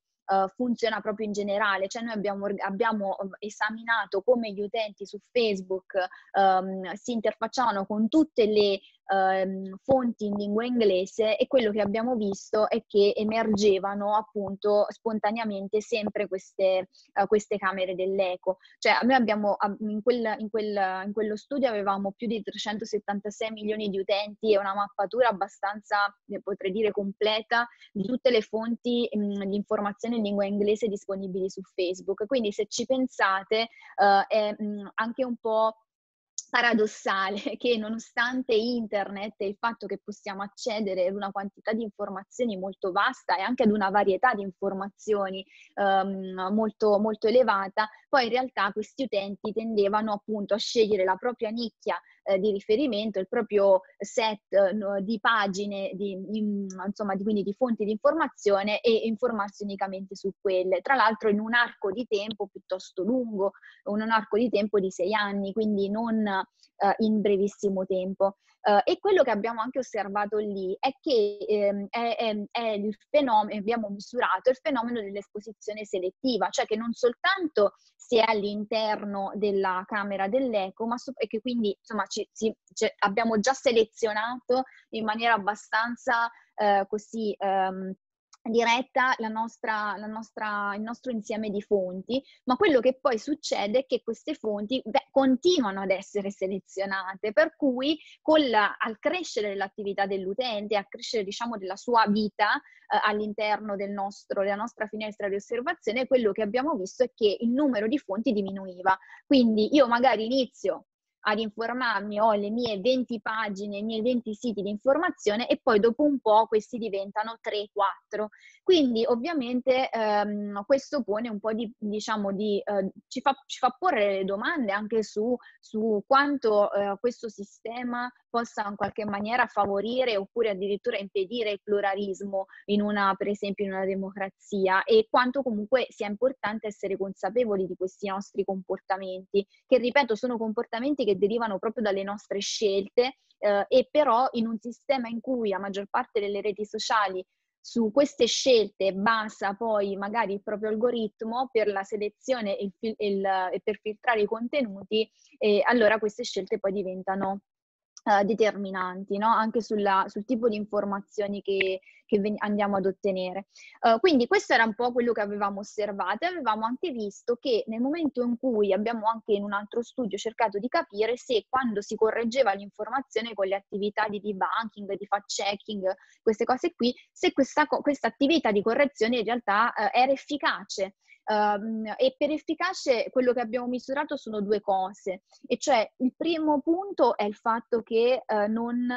funziona proprio in generale, cioè noi abbiamo, abbiamo mm, esaminato come gli utenti su Facebook um, si interfacciavano con tutte le ehm, fonti in lingua inglese e quello che abbiamo visto è che emergevano appunto spontaneamente sempre queste, uh, queste camere dell'eco. Cioè noi abbiamo, in, quel, in, quel, in quello studio avevamo più di 376 milioni di utenti e una mappatura abbastanza, eh, potrei dire, completa di tutte le fonti mh, mm, di informazione in lingua inglese disponibili su Facebook. Quindi se ci pensate uh, è mh, mm, anche un po' paradossale [laughs] che nonostante internet e il fatto che possiamo accedere ad una quantità di informazioni molto vasta e anche ad una varietà di informazioni um, molto, molto elevata, poi in realtà questi utenti tendevano appunto a scegliere la propria nicchia eh, di riferimento, il proprio set eh, di pagine, di, in, mm, insomma, di, quindi di fonti di informazione e informarsi unicamente su quelle. Tra l'altro in un arco di tempo piuttosto lungo, in un arco di tempo di sei anni, quindi non eh, in brevissimo tempo. Uh, e quello che abbiamo anche osservato lì è che ehm, è, è, è il fenomeno, abbiamo misurato il fenomeno dell'esposizione selettiva, cioè che non soltanto si è all'interno della camera dell'eco, ma so- e che quindi insomma ci, ci, ci, cioè, abbiamo già selezionato in maniera abbastanza eh, così... Ehm, diretta la nostra, la nostra, il nostro insieme di fonti, ma quello che poi succede è che queste fonti beh, continuano ad essere selezionate, per cui la, al crescere dell'attività dell'utente, al crescere diciamo, della sua vita eh, all'interno del nostro, della nostra finestra di osservazione, quello che abbiamo visto è che il numero di fonti diminuiva. Quindi io magari inizio ad informarmi, ho le mie 20 pagine, i miei 20 siti di informazione e poi dopo un po' questi diventano 3-4 quindi ovviamente ehm, questo pone un po' di, diciamo, di, eh, ci, fa, ci, fa, porre le domande anche su, su quanto eh, questo sistema possa in qualche maniera favorire oppure addirittura impedire il pluralismo in una, per esempio in una democrazia e quanto comunque sia importante essere consapevoli di questi nostri comportamenti, che ripeto sono comportamenti che derivano proprio dalle nostre scelte eh, e però in un sistema in cui la maggior parte delle reti sociali su queste scelte basa poi magari il proprio algoritmo per la selezione e, il, il, e per filtrare i contenuti e allora queste scelte poi diventano eh, determinanti no? anche sulla, sul tipo di informazioni che, che ven- andiamo ad ottenere. Uh, quindi questo era un po' quello che avevamo osservato e avevamo anche visto che nel momento in cui abbiamo anche in un altro studio cercato di capire se quando si correggeva l'informazione con le attività di debunking, di fact checking, queste cose qui, se questa, questa attività di correzione in realtà uh, era efficace Um, e per efficace quello che abbiamo misurato sono due cose, e cioè il primo punto è il fatto che uh, non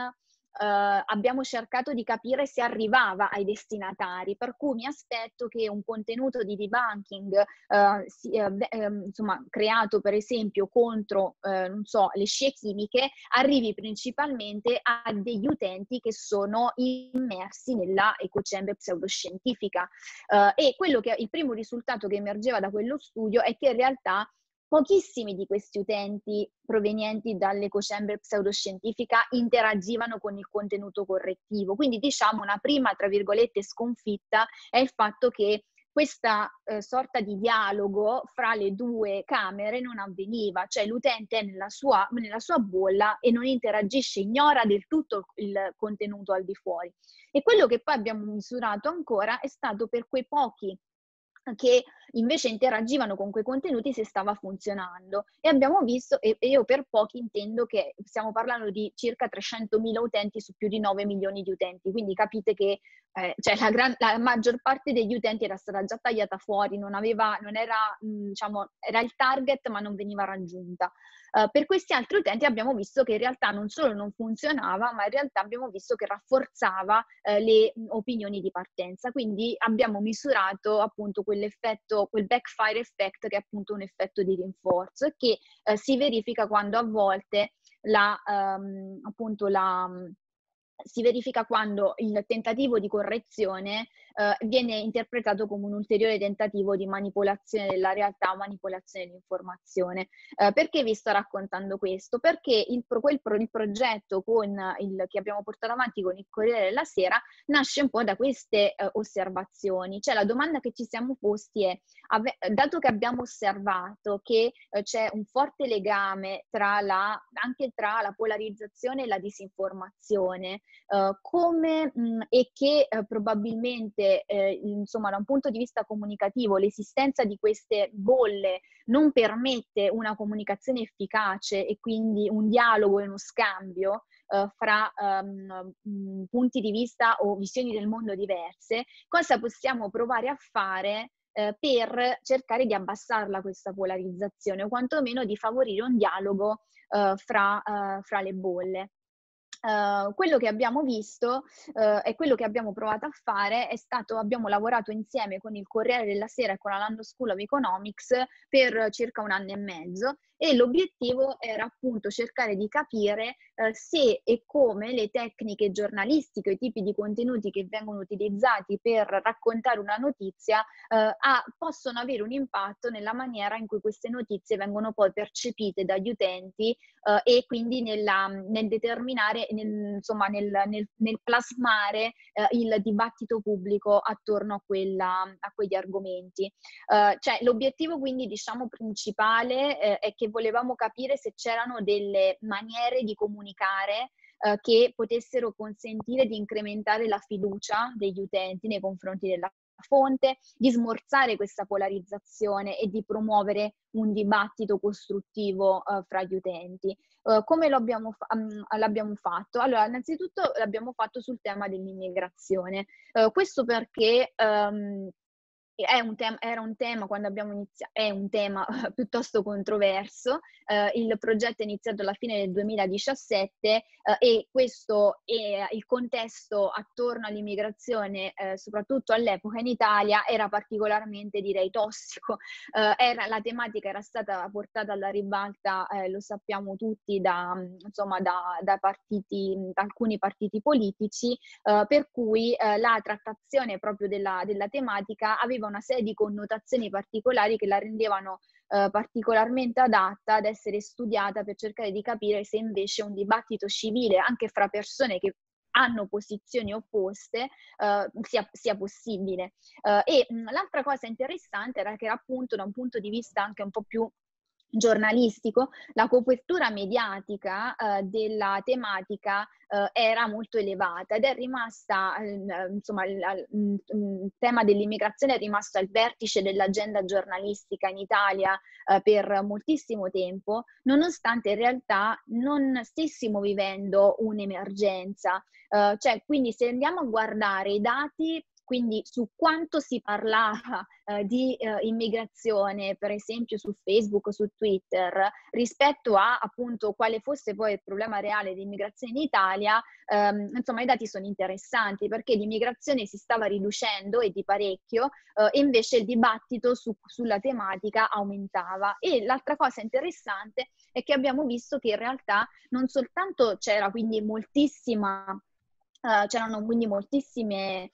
eh, abbiamo cercato di capire se arrivava ai destinatari, per cui mi aspetto che un contenuto di debunking eh, si, eh, ehm, insomma, creato per esempio contro eh, so, le scie chimiche arrivi principalmente a degli utenti che sono immersi nella ecocembre pseudoscientifica eh, e quello che il primo risultato che emergeva da quello studio è che in realtà Pochissimi di questi utenti provenienti dall'ecochamber pseudoscientifica interagivano con il contenuto correttivo, quindi diciamo una prima, tra virgolette, sconfitta è il fatto che questa eh, sorta di dialogo fra le due camere non avveniva, cioè l'utente è nella sua, nella sua bolla e non interagisce, ignora del tutto il contenuto al di fuori. E quello che poi abbiamo misurato ancora è stato per quei pochi che invece interagivano con quei contenuti se stava funzionando. E abbiamo visto, e io per pochi intendo che stiamo parlando di circa 300.000 utenti su più di 9 milioni di utenti, quindi capite che eh, cioè la, gran, la, maggior parte degli utenti era stata già tagliata fuori, non aveva, non era, mm, diciamo, era il target ma non veniva raggiunta. Eh, per questi altri utenti abbiamo visto che in realtà non solo non funzionava, ma in realtà abbiamo visto che rafforzava uh, le opinioni di partenza. Quindi abbiamo misurato appunto quell'effetto, quel backfire effect che è appunto un effetto di rinforzo che uh, si verifica quando a volte la, um, appunto la, si verifica quando il tentativo di correzione eh, viene interpretato come un ulteriore tentativo di manipolazione della realtà o manipolazione dell'informazione. Eh, perché vi sto raccontando questo? Perché il, pro, pro, il progetto il, che abbiamo portato avanti con il Corriere della Sera nasce un po' da queste eh, osservazioni, cioè la domanda che ci siamo posti è, ave, dato che abbiamo osservato che eh, c'è un forte legame tra la, anche tra la polarizzazione e la disinformazione, eh, come mh, mm, e che eh, probabilmente eh, insomma da un punto di vista comunicativo l'esistenza di queste bolle non permette una comunicazione efficace e quindi un dialogo e uno scambio eh, fra um, punti di vista o visioni del mondo diverse, cosa possiamo provare a fare eh, per cercare di abbassarla questa polarizzazione o quantomeno di favorire un dialogo uh, fra, uh, fra, le bolle. Uh, quello che abbiamo visto uh, e quello che abbiamo provato a fare è stato, abbiamo lavorato insieme con il Corriere della Sera e con la London School of Economics per circa un anno e mezzo e l'obiettivo era appunto cercare di capire uh, se e come le tecniche giornalistiche, i tipi di contenuti che vengono utilizzati per raccontare una notizia a, possono avere un impatto nella maniera in cui queste notizie vengono poi percepite dagli utenti e quindi nella, nel determinare nel, insomma, nel, nel, nel plasmare eh, il dibattito pubblico attorno a, quella, a quegli argomenti. Eh, cioè, l'obiettivo quindi diciamo principale eh, è che volevamo capire se c'erano delle maniere di comunicare eh, che potessero consentire di incrementare la fiducia degli utenti nei confronti della fonte, di smorzare questa polarizzazione e di promuovere un dibattito costruttivo uh, fra gli utenti. Uh, come l'abbiamo, fa- um, l'abbiamo, fatto? Allora, innanzitutto l'abbiamo fatto sul tema dell'immigrazione. Uh, questo perché um, un tema, era un tema quando abbiamo iniziato, è un tema [laughs] piuttosto controverso, eh, il progetto è iniziato alla fine del 2017 eh, e questo è il contesto attorno all'immigrazione, eh, soprattutto all'epoca in Italia, era particolarmente direi tossico, [laughs] eh, era, la tematica era stata portata alla ribalta, eh, lo sappiamo tutti, da, insomma, da, da, partiti, da alcuni partiti politici, eh, per cui la trattazione proprio della, della tematica aveva aveva una serie di connotazioni particolari che la rendevano eh, particolarmente adatta ad essere studiata per cercare di capire se invece un dibattito civile anche fra persone che hanno posizioni opposte eh, sia, sia, possibile. Eh, e mh, l'altra cosa interessante era che appunto da un punto di vista anche un po' più giornalistico, la copertura mediatica eh, della tematica eh, era molto elevata ed è rimasta, ehm, eh, insomma, il, il, il, mm, mm, tema dell'immigrazione è rimasto al vertice dell'agenda giornalistica in Italia eh, per moltissimo tempo, nonostante in realtà non stessimo vivendo un'emergenza. Eh, cioè, quindi se andiamo a guardare i dati quindi su quanto si parlava eh, di eh, immigrazione, per esempio su Facebook o su Twitter, rispetto a appunto quale fosse poi il problema reale di immigrazione in Italia, ehm, insomma i dati sono interessanti perché l'immigrazione si stava riducendo e di parecchio eh, e invece il dibattito su, sulla tematica aumentava. E l'altra cosa interessante è che abbiamo visto che in realtà non soltanto c'era quindi moltissima, uh, c'erano quindi moltissime eh,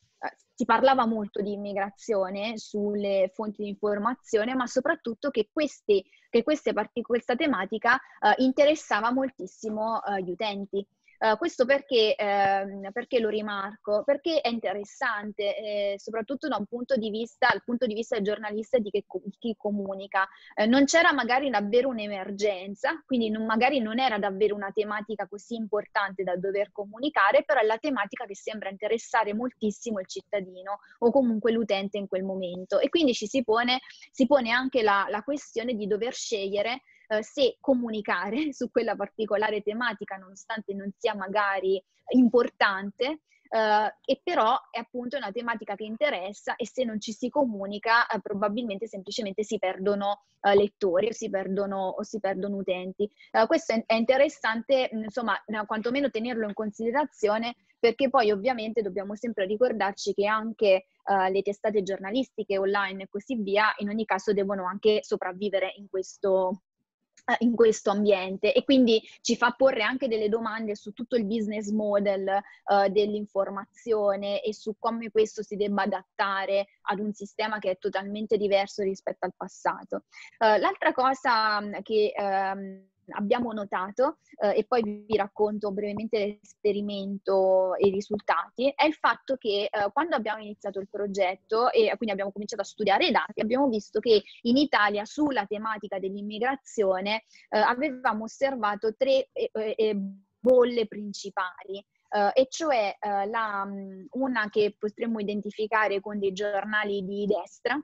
si parlava molto di immigrazione sulle fonti di informazione, ma soprattutto che, queste, che queste, questa tematica eh, interessava moltissimo eh, gli utenti. Eh, questo perché, ehm, perché, lo rimarco? Perché è interessante, eh, soprattutto da un punto di vista, dal punto di vista giornalista di, che, chi comunica. Eh, non c'era magari davvero un'emergenza, quindi non, magari non era davvero una tematica così importante da dover comunicare, però è la tematica che sembra interessare moltissimo il cittadino o comunque l'utente in quel momento. E quindi ci si pone, si pone anche la, la questione di dover scegliere eh, se comunicare [laughs] su quella particolare tematica, nonostante non sia magari importante, Uh, e però è appunto una tematica che interessa e se non ci si comunica uh, probabilmente semplicemente si perdono uh, lettori o si perdono, o si perdono utenti. questo è, è, interessante, mm, insomma, quantomeno tenerlo in considerazione perché poi ovviamente dobbiamo sempre ricordarci che anche le testate giornalistiche online e così via in ogni caso devono anche sopravvivere in questo, eh, in questo ambiente e quindi ci fa porre anche delle domande su tutto il business model uh, dell'informazione e su come questo si debba adattare ad un sistema che è totalmente diverso rispetto al passato. Uh, l'altra cosa mm, che um, abbiamo notato, eh, e poi vi racconto brevemente l'esperimento e i risultati, è il fatto che eh, quando abbiamo iniziato il progetto e quindi abbiamo cominciato a studiare i dati, abbiamo visto che in Italia sulla tematica dell'immigrazione eh, avevamo osservato tre eh, eh, eh, bolle principali. Uh, e cioè uh, la, um, una che potremmo identificare con dei giornali di destra,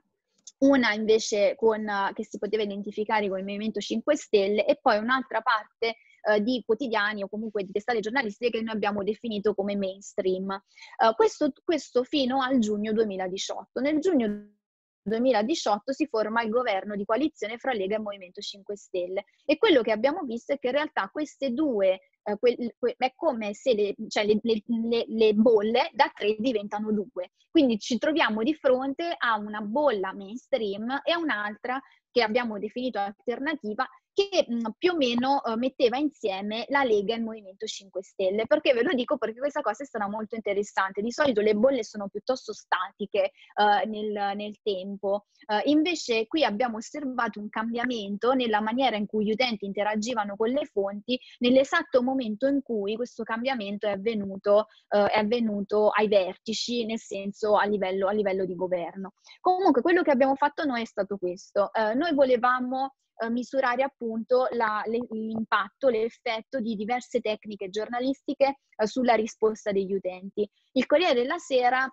una invece con, eh, che si poteva identificare con il Movimento 5 Stelle e poi un'altra parte eh, di quotidiani o comunque di testate giornalistiche che noi abbiamo definito come mainstream. Eh, questo, questo fino al giugno 2018. Nel giugno 2018 si forma il governo di coalizione fra Lega e Movimento 5 Stelle e quello che abbiamo visto è che in realtà queste due eh, quel, è come se le, cioè le, le, le bolle da tre diventano due. Quindi ci troviamo di fronte a una bolla mainstream e a un'altra che abbiamo definito alternativa che mh, più o meno eh, metteva insieme la Lega e il Movimento 5 Stelle. Perché ve lo dico? Perché questa cosa è stata molto interessante. Di solito le bolle sono piuttosto statiche eh, nel, nel, tempo, eh, invece qui abbiamo osservato un cambiamento nella maniera in cui gli utenti interagivano con le fonti nell'esatto momento in cui questo cambiamento è avvenuto, eh, è avvenuto ai vertici, nel senso a livello, a livello, di governo. Comunque quello che abbiamo fatto noi è stato questo. Eh, noi volevamo eh, misurare appunto la, l'impatto, l'effetto di diverse tecniche giornalistiche eh, sulla risposta degli utenti. Il Corriere della Sera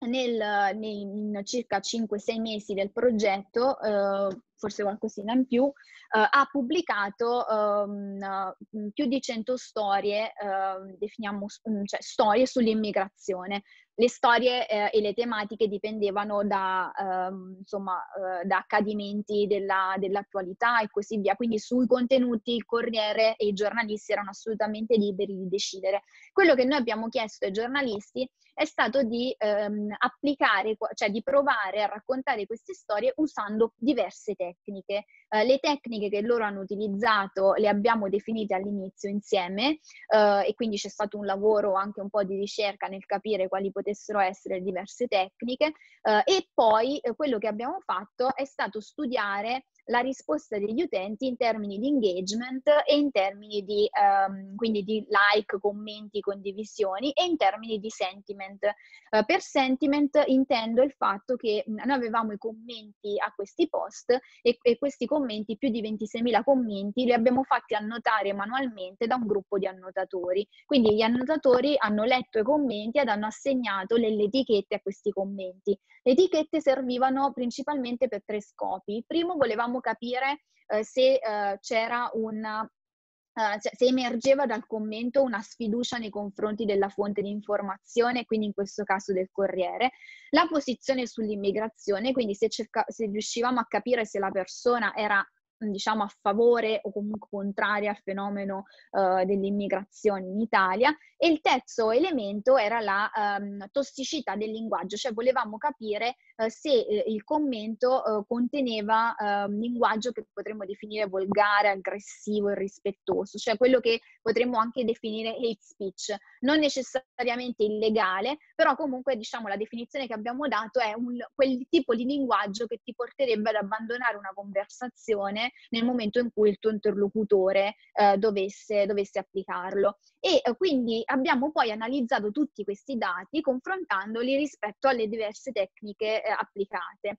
nel, nel, in circa 5-6 mesi del progetto, eh, forse qualcosina in più, eh, ha pubblicato eh, più di 100 storie, ehm, definiamo cioè, storie sull'immigrazione, le storie eh, e le tematiche dipendevano da, ehm, insomma, eh, da accadimenti della, dell'attualità e così via. Quindi sui contenuti il Corriere e i giornalisti erano assolutamente liberi di decidere. Quello che noi abbiamo chiesto ai giornalisti è stato di ehm, applicare, cioè di provare a raccontare queste storie usando diverse tecniche. Eh, le tecniche che loro hanno utilizzato le abbiamo definite all'inizio insieme eh, e quindi c'è stato un lavoro anche un po' di ricerca nel capire quali potessero essere le diverse tecniche eh, e poi eh, quello che abbiamo fatto è stato studiare la risposta degli utenti in termini di engagement e in termini di, um, di like, commenti, condivisioni e in termini di sentiment. Uh, per sentiment intendo il fatto che noi avevamo i commenti a questi post e, e questi commenti, più di 26.000 commenti, li abbiamo fatti annotare manualmente da un gruppo di annotatori. Quindi gli annotatori hanno letto i commenti ed hanno assegnato le, le etichette a questi commenti. Le etichette servivano principalmente per tre scopi. primo, volevamo capire eh, se eh, c'era un eh, se emergeva dal commento una sfiducia nei confronti della fonte di informazione, quindi in questo caso del Corriere, la posizione sull'immigrazione, quindi se, cerca- se riuscivamo a capire se la persona era diciamo a favore o comunque contraria al fenomeno uh, dell'immigrazione in Italia e il terzo elemento era la um, tossicità del linguaggio, cioè volevamo capire eh, se eh, il commento eh, conteneva ehm, un linguaggio che potremmo definire volgare, aggressivo, irrispettoso, cioè quello che potremmo anche definire hate speech, non necessariamente illegale, però comunque diciamo la definizione che abbiamo dato è un, quel tipo di linguaggio che ti porterebbe ad abbandonare una conversazione nel momento in cui il tuo interlocutore eh, dovesse, dovesse, applicarlo. E eh, quindi abbiamo poi analizzato tutti questi dati confrontandoli rispetto alle diverse tecniche eh, applicate.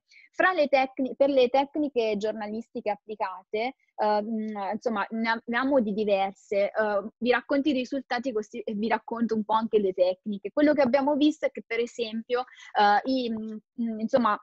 Le tecni- per le tecniche giornalistiche applicate, ehm, insomma, ne abbiamo di diverse. Eh, vi racconto i risultati così e vi racconto un po' anche le tecniche. Quello che abbiamo visto è che, per esempio, eh, i, mm, insomma,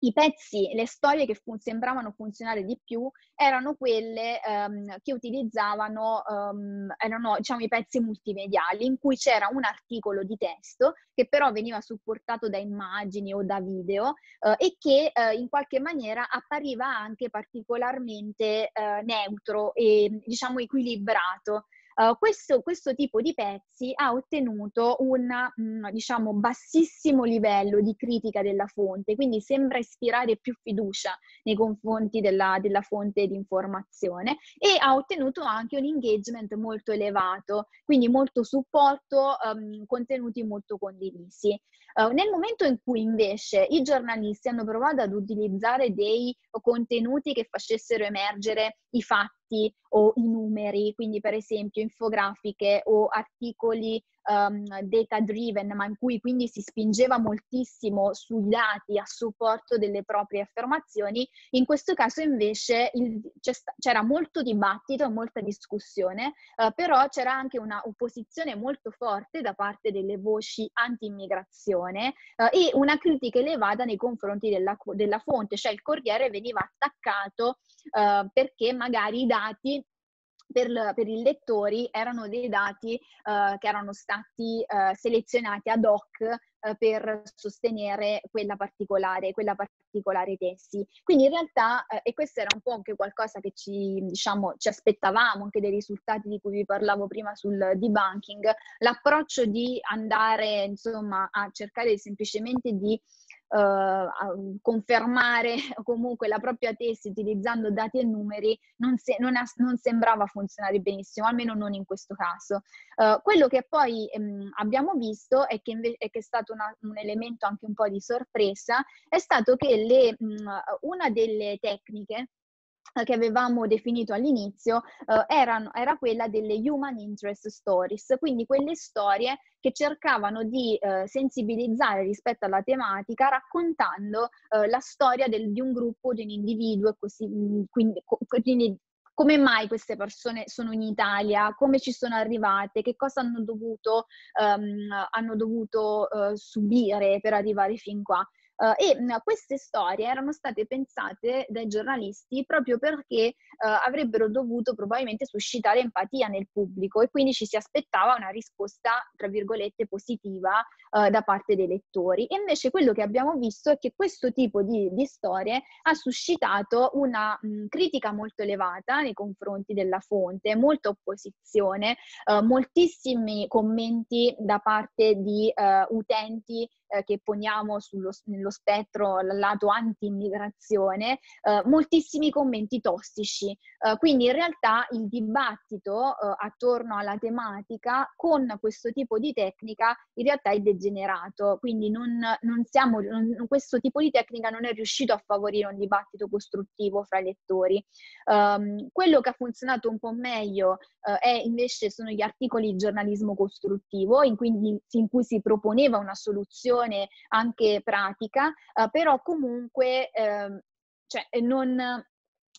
i pezzi, le storie che fun- sembravano funzionare di più erano quelle um, che utilizzavano, um, erano diciamo, i pezzi multimediali in cui c'era un articolo di testo che però veniva supportato da immagini o da video uh, e che uh, in qualche maniera appariva anche particolarmente uh, neutro e diciamo equilibrato Uh, questo, questo, tipo di pezzi ha ottenuto un mm, diciamo, bassissimo livello di critica della fonte, quindi sembra ispirare più fiducia nei confronti della, della fonte di informazione e ha ottenuto anche un engagement molto elevato, quindi molto supporto, um, contenuti molto condivisi. Uh, nel momento in cui invece i giornalisti hanno provato ad utilizzare dei contenuti che facessero emergere i fatti, o i numeri, quindi per esempio infografiche o articoli um, ehm, data driven, ma in cui quindi si spingeva moltissimo sui dati a supporto delle proprie affermazioni, in questo caso invece il, c'era molto dibattito molta discussione, uh, però c'era anche una opposizione molto forte da parte delle voci anti-immigrazione uh, e una critica elevata nei confronti della, della fonte, cioè il Corriere veniva attaccato uh, perché magari i dati per, per, i lettori erano dei dati uh, che erano stati uh, selezionati ad hoc uh, per sostenere quella particolare, quella particolare tesi. Quindi in realtà, e questo era un po' anche qualcosa che ci, diciamo, ci aspettavamo, anche dei risultati di cui vi parlavo prima sul debunking, l'approccio di andare insomma a cercare semplicemente di uh, confermare [laughs] comunque la propria tesi utilizzando dati e numeri non, se, non, ha, non sembrava funzionare benissimo, almeno non in questo caso. Uh, quello che poi um, abbiamo visto e che, inve- è che è stato una, un elemento anche un po' di sorpresa è stato che le, um, una delle tecniche che avevamo definito all'inizio eh, erano, era quella delle human interest stories, quindi quelle storie che cercavano di eh, sensibilizzare rispetto alla tematica raccontando eh, la storia del, di un gruppo, di un individuo così, mm, quindi, quindi come mai queste persone sono in Italia, come ci sono arrivate, che cosa hanno dovuto, um, hanno dovuto uh, subire per arrivare fin qua. Uh, e mh, queste storie erano state pensate dai giornalisti proprio perché uh, avrebbero dovuto probabilmente suscitare empatia nel pubblico e quindi ci si aspettava una risposta, tra virgolette, positiva uh, da parte dei lettori. E invece quello che abbiamo visto è che questo tipo di, di storie ha suscitato una mh, critica molto elevata nei confronti della fonte, molta opposizione, moltissimi commenti da parte di utenti eh, che poniamo sullo, nello spettro lato anti-immigrazione, eh, moltissimi commenti tossici. Eh, quindi in realtà il dibattito eh, attorno alla tematica con questo tipo di tecnica in realtà è degenerato, quindi non, non siamo, non, questo tipo di tecnica non è riuscito a favorire un dibattito costruttivo fra i lettori. Ehm, quello che ha funzionato un po' meglio eh, è invece sono gli articoli di giornalismo costruttivo in cui, in cui si proponeva una soluzione formazione anche pratica, eh, però comunque eh, cioè, non,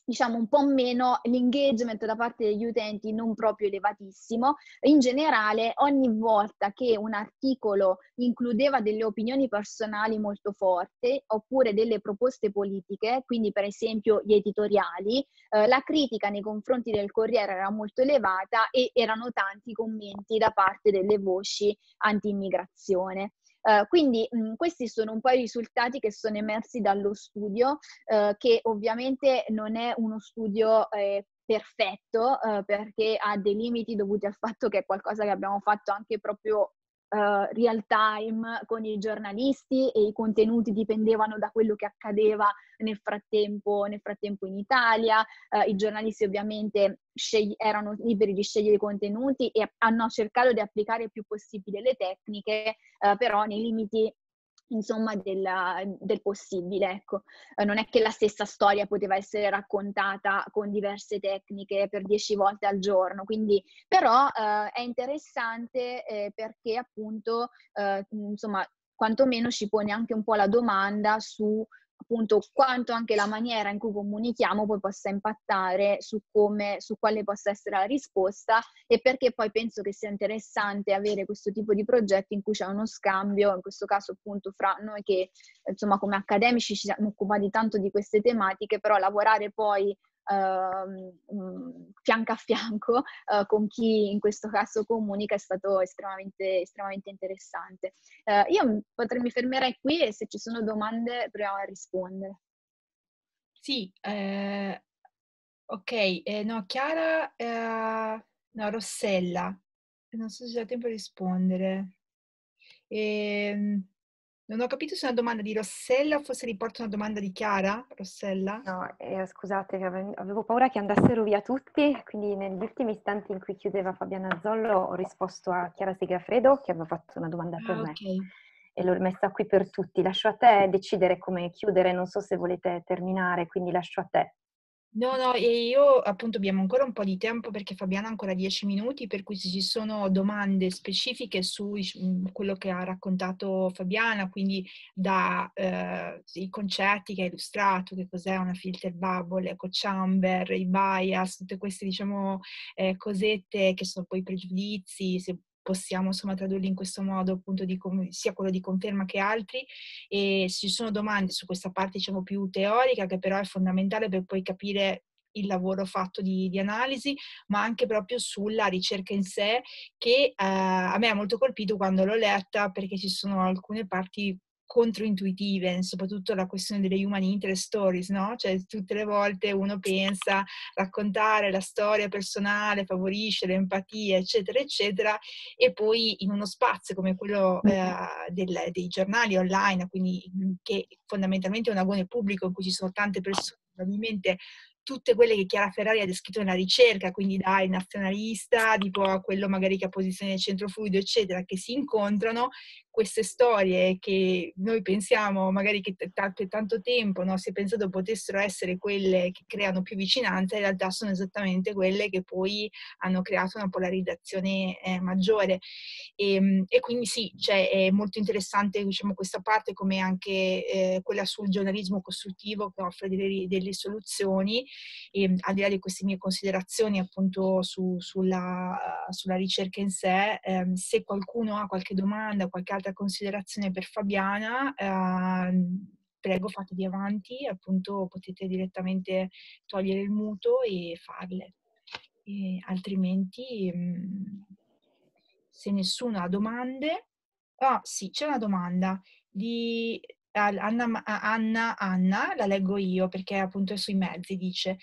diciamo un po' meno l'engagement da parte degli utenti non proprio elevatissimo. In generale, ogni volta che un articolo includeva delle opinioni personali molto forti oppure delle proposte politiche, quindi per esempio gli editoriali, eh, la critica nei confronti del Corriere era molto elevata e erano tanti i commenti da parte delle voci anti-immigrazione. Eh, quindi mh, questi sono un po' i risultati che sono emersi dallo studio, uh, che ovviamente non è uno studio eh, perfetto eh, perché ha dei limiti dovuti al fatto che è qualcosa che abbiamo fatto anche proprio uh, real time con i giornalisti e i contenuti dipendevano da quello che accadeva nel frattempo, nel frattempo in Italia, uh, i giornalisti ovviamente scegli- erano liberi di scegliere i contenuti e hanno cercato di applicare il più possibile le tecniche, uh, però nei limiti insomma, della, del possibile. Ecco. Eh, non è che la stessa storia poteva essere raccontata con diverse tecniche per dieci volte al giorno, quindi però eh, è interessante eh, perché appunto, eh, insomma, quantomeno ci pone anche un po' la domanda su appunto quanto anche la maniera in cui comunichiamo poi possa impattare su come, su quale possa essere la risposta e perché poi penso che sia interessante avere questo tipo di progetti in cui c'è uno scambio, in questo caso appunto fra noi che insomma come accademici ci siamo occupati tanto di queste tematiche, però lavorare poi Ehm, fianco a fianco eh, con chi in questo caso comunica è stato estremamente, estremamente interessante. Eh, io potrei, mi fermerei qui e se ci sono domande proviamo a rispondere. Sì, eh, ok, eh, no, Chiara, eh, no, Rossella, non so se c'è tempo di rispondere. Eh, non ho capito se è una domanda di Rossella o forse riporto una domanda di Chiara, Rossella. No, eh, scusate, avevo paura che andassero via tutti, quindi negli ultimi istanti in cui chiudeva Fabiana Zollo ho risposto a Chiara Segafredo che aveva fatto una domanda per ah, me. Okay. E l'ho messa qui per tutti. Lascio a te decidere come chiudere, non so se volete terminare, quindi lascio a te. No, no, e io appunto abbiamo ancora un po' di tempo perché Fabiana ha ancora dieci minuti, per cui se ci sono domande specifiche su mhmm, quello che ha raccontato Fabiana, quindi dai eh, concetti che ha illustrato, che cos'è una filter bubble, ecco chamber, i bias, tutte queste diciamo eh, cosette che sono poi pregiudizi, se possiamo insomma, tradurli in questo modo, appunto, com- sia quello di conferma che altri. E ci sono domande su questa parte diciamo, più teorica, che però è fondamentale per poi capire il lavoro fatto di, di, analisi, ma anche proprio sulla ricerca in sé, che eh, a me ha molto colpito quando l'ho letta perché ci sono alcune parti controintuitive, soprattutto la questione delle human interest stories, no? Cioè tutte le volte uno pensa raccontare la storia personale favorisce l'empatia, eccetera, eccetera, e poi in uno spazio come quello eh, del, dei giornali online, quindi che fondamentalmente è un agone pubblico in cui ci sono tante persone, probabilmente tutte quelle che Chiara Ferrari ha descritto nella ricerca, quindi dai nazionalista, tipo a quello magari che ha posizione nel centro fluido, eccetera, che si incontrano, queste storie che noi pensiamo magari che per tanto tempo no, si è pensato potessero essere quelle che creano più vicinanza, in realtà sono esattamente quelle che poi hanno creato una polarizzazione eh, maggiore. E, ehm, e, quindi sì, cioè, è molto interessante diciamo, questa parte come anche eh, quella sul giornalismo costruttivo che offre delle, delle soluzioni, e, ehm, al di là di queste mie considerazioni appunto su, sulla, sulla, ricerca in sé, ehm, se qualcuno ha qualche domanda, qualche altra tanta considerazione per Fabiana. Eh, prego fatevi avanti, appunto potete direttamente togliere il muto e farle. E altrimenti, mm, se nessuno ha domande... Ah sì, c'è una domanda di Anna, Anna, Anna, la leggo io perché appunto è sui mezzi, dice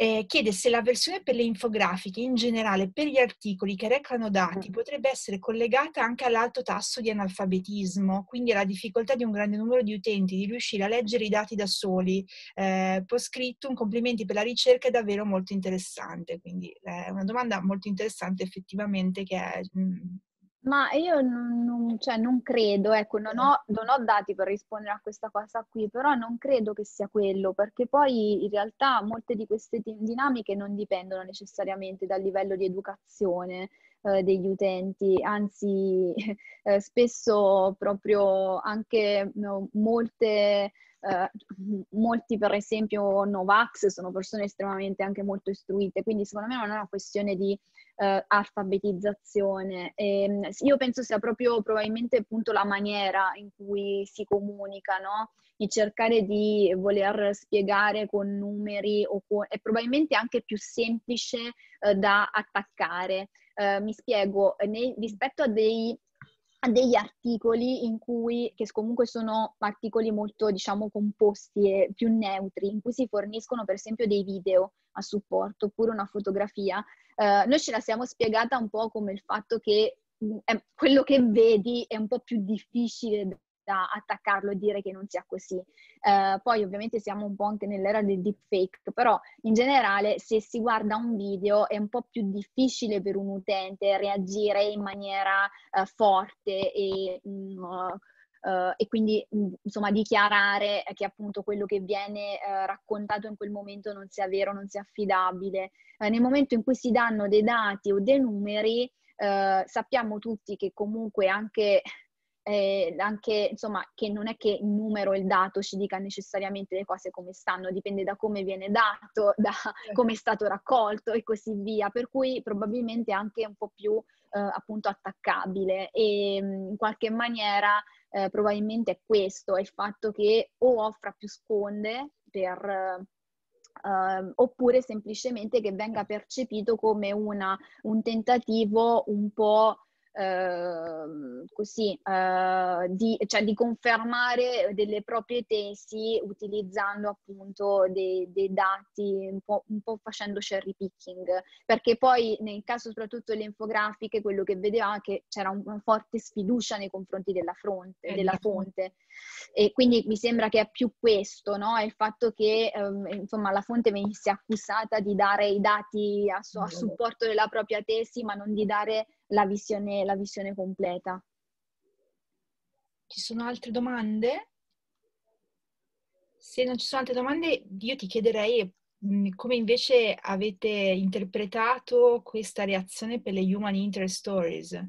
eh, chiede se la versione per le infografiche, in generale per gli articoli che recano dati, mm. potrebbe essere collegata anche all'alto tasso di analfabetismo, quindi alla difficoltà di un grande numero di utenti di riuscire a leggere i dati da soli. Eh, Poscritto, un complimenti per la ricerca è davvero molto interessante, quindi eh, è eh, una domanda molto interessante effettivamente che è... Mh, mm, ma io non non cioè non credo, ecco, non ho non ho dati per rispondere a questa cosa qui, però non credo che sia quello, perché poi in realtà molte di queste dinamiche non dipendono necessariamente dal livello di educazione eh, degli utenti, anzi [laughs] eh, spesso proprio anche no, molte, eh, molti per esempio Novax sono persone estremamente anche molto istruite, quindi secondo me non è una questione di eh, alfabetizzazione. E, ehm, io penso sia proprio probabilmente appunto la maniera in cui si comunica, no? di cercare di voler spiegare con numeri o con... è probabilmente anche più semplice eh, da attaccare eh, mi spiego, eh, nei, rispetto a dei a degli articoli in cui, che comunque sono articoli molto diciamo composti e più neutri, in cui si forniscono per esempio dei video a supporto oppure una fotografia, eh, noi ce la siamo spiegata un po' come il fatto che mm, quello che vedi è un po' più difficile da attaccarlo e dire che non sia così. Eh, poi ovviamente siamo un po' anche nell'era del deepfake, però in generale se si guarda un video è un po' più difficile per un utente reagire in maniera eh, forte e... Mh, mm, eh, Uh, e quindi mm, insomma dichiarare che appunto quello che viene uh, raccontato in quel momento non sia vero, non sia affidabile. Uh, nel momento in cui si danno dei dati o dei numeri, sappiamo tutti che comunque anche eh, anche, insomma, che non è che il numero, il dato ci dica necessariamente le cose come stanno, dipende da come viene dato, da certo. come è stato raccolto e così via, per cui probabilmente è anche un po' più eh, appunto attaccabile e mm, in qualche maniera eh, probabilmente è questo, è il fatto che o offra più sponde per... Uh, oppure semplicemente che venga percepito come una, un tentativo un po' Ehm, così, eh, di, cioè di, confermare delle proprie tesi utilizzando appunto dei, dei dati, un po', un po', facendo cherry picking, perché poi nel caso soprattutto delle infografiche quello che vedeva è che c'era una forte sfiducia nei confronti della, fronte, della certo. fonte e quindi mi sembra che è più questo, no? il fatto che ehm, insomma, la fonte venisse accusata di dare i dati a, a supporto della propria tesi ma non di dare la visione, la visione completa. Ci sono altre domande? Se non ci sono altre domande, io ti chiederei mm, come invece avete interpretato questa reazione per le Human Interest Stories.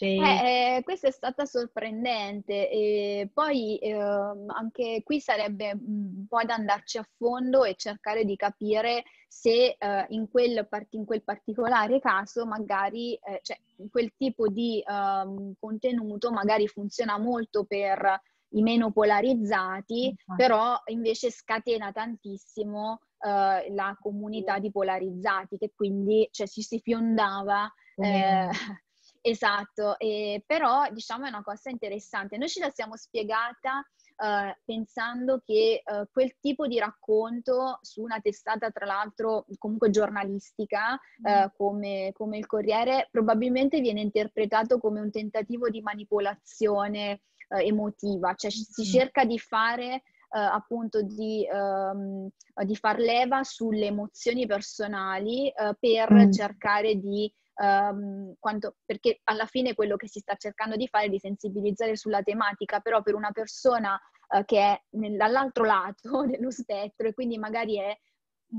Cioè... Eh, questa è stata sorprendente e poi eh, anche qui sarebbe mhmm, un po' ad andarci a fondo e cercare di capire se eh, in, quel part- in, quel particolare caso magari eh, cioè, quel tipo di ehm, contenuto magari funziona molto per i meno polarizzati, uh però invece scatena tantissimo uh, la comunità di polarizzati che quindi cioè, ci si fiondava eh, Esatto, eh, però diciamo è una cosa interessante. Noi ce la siamo spiegata Uh, pensando che uh, quel tipo di racconto su una testata, tra l'altro, comunque giornalistica, eh, mm. come, come, il Corriere, probabilmente viene interpretato come un tentativo di manipolazione emotiva, cioè mm. si cerca di fare Uh, appunto di, um, di, far leva sulle emozioni personali uh, per mm. cercare di um, quanto, perché alla fine quello che si sta cercando di fare è di sensibilizzare sulla tematica, però per una persona uh, che è nel, dall'altro lato [laughs] dello spettro e quindi magari è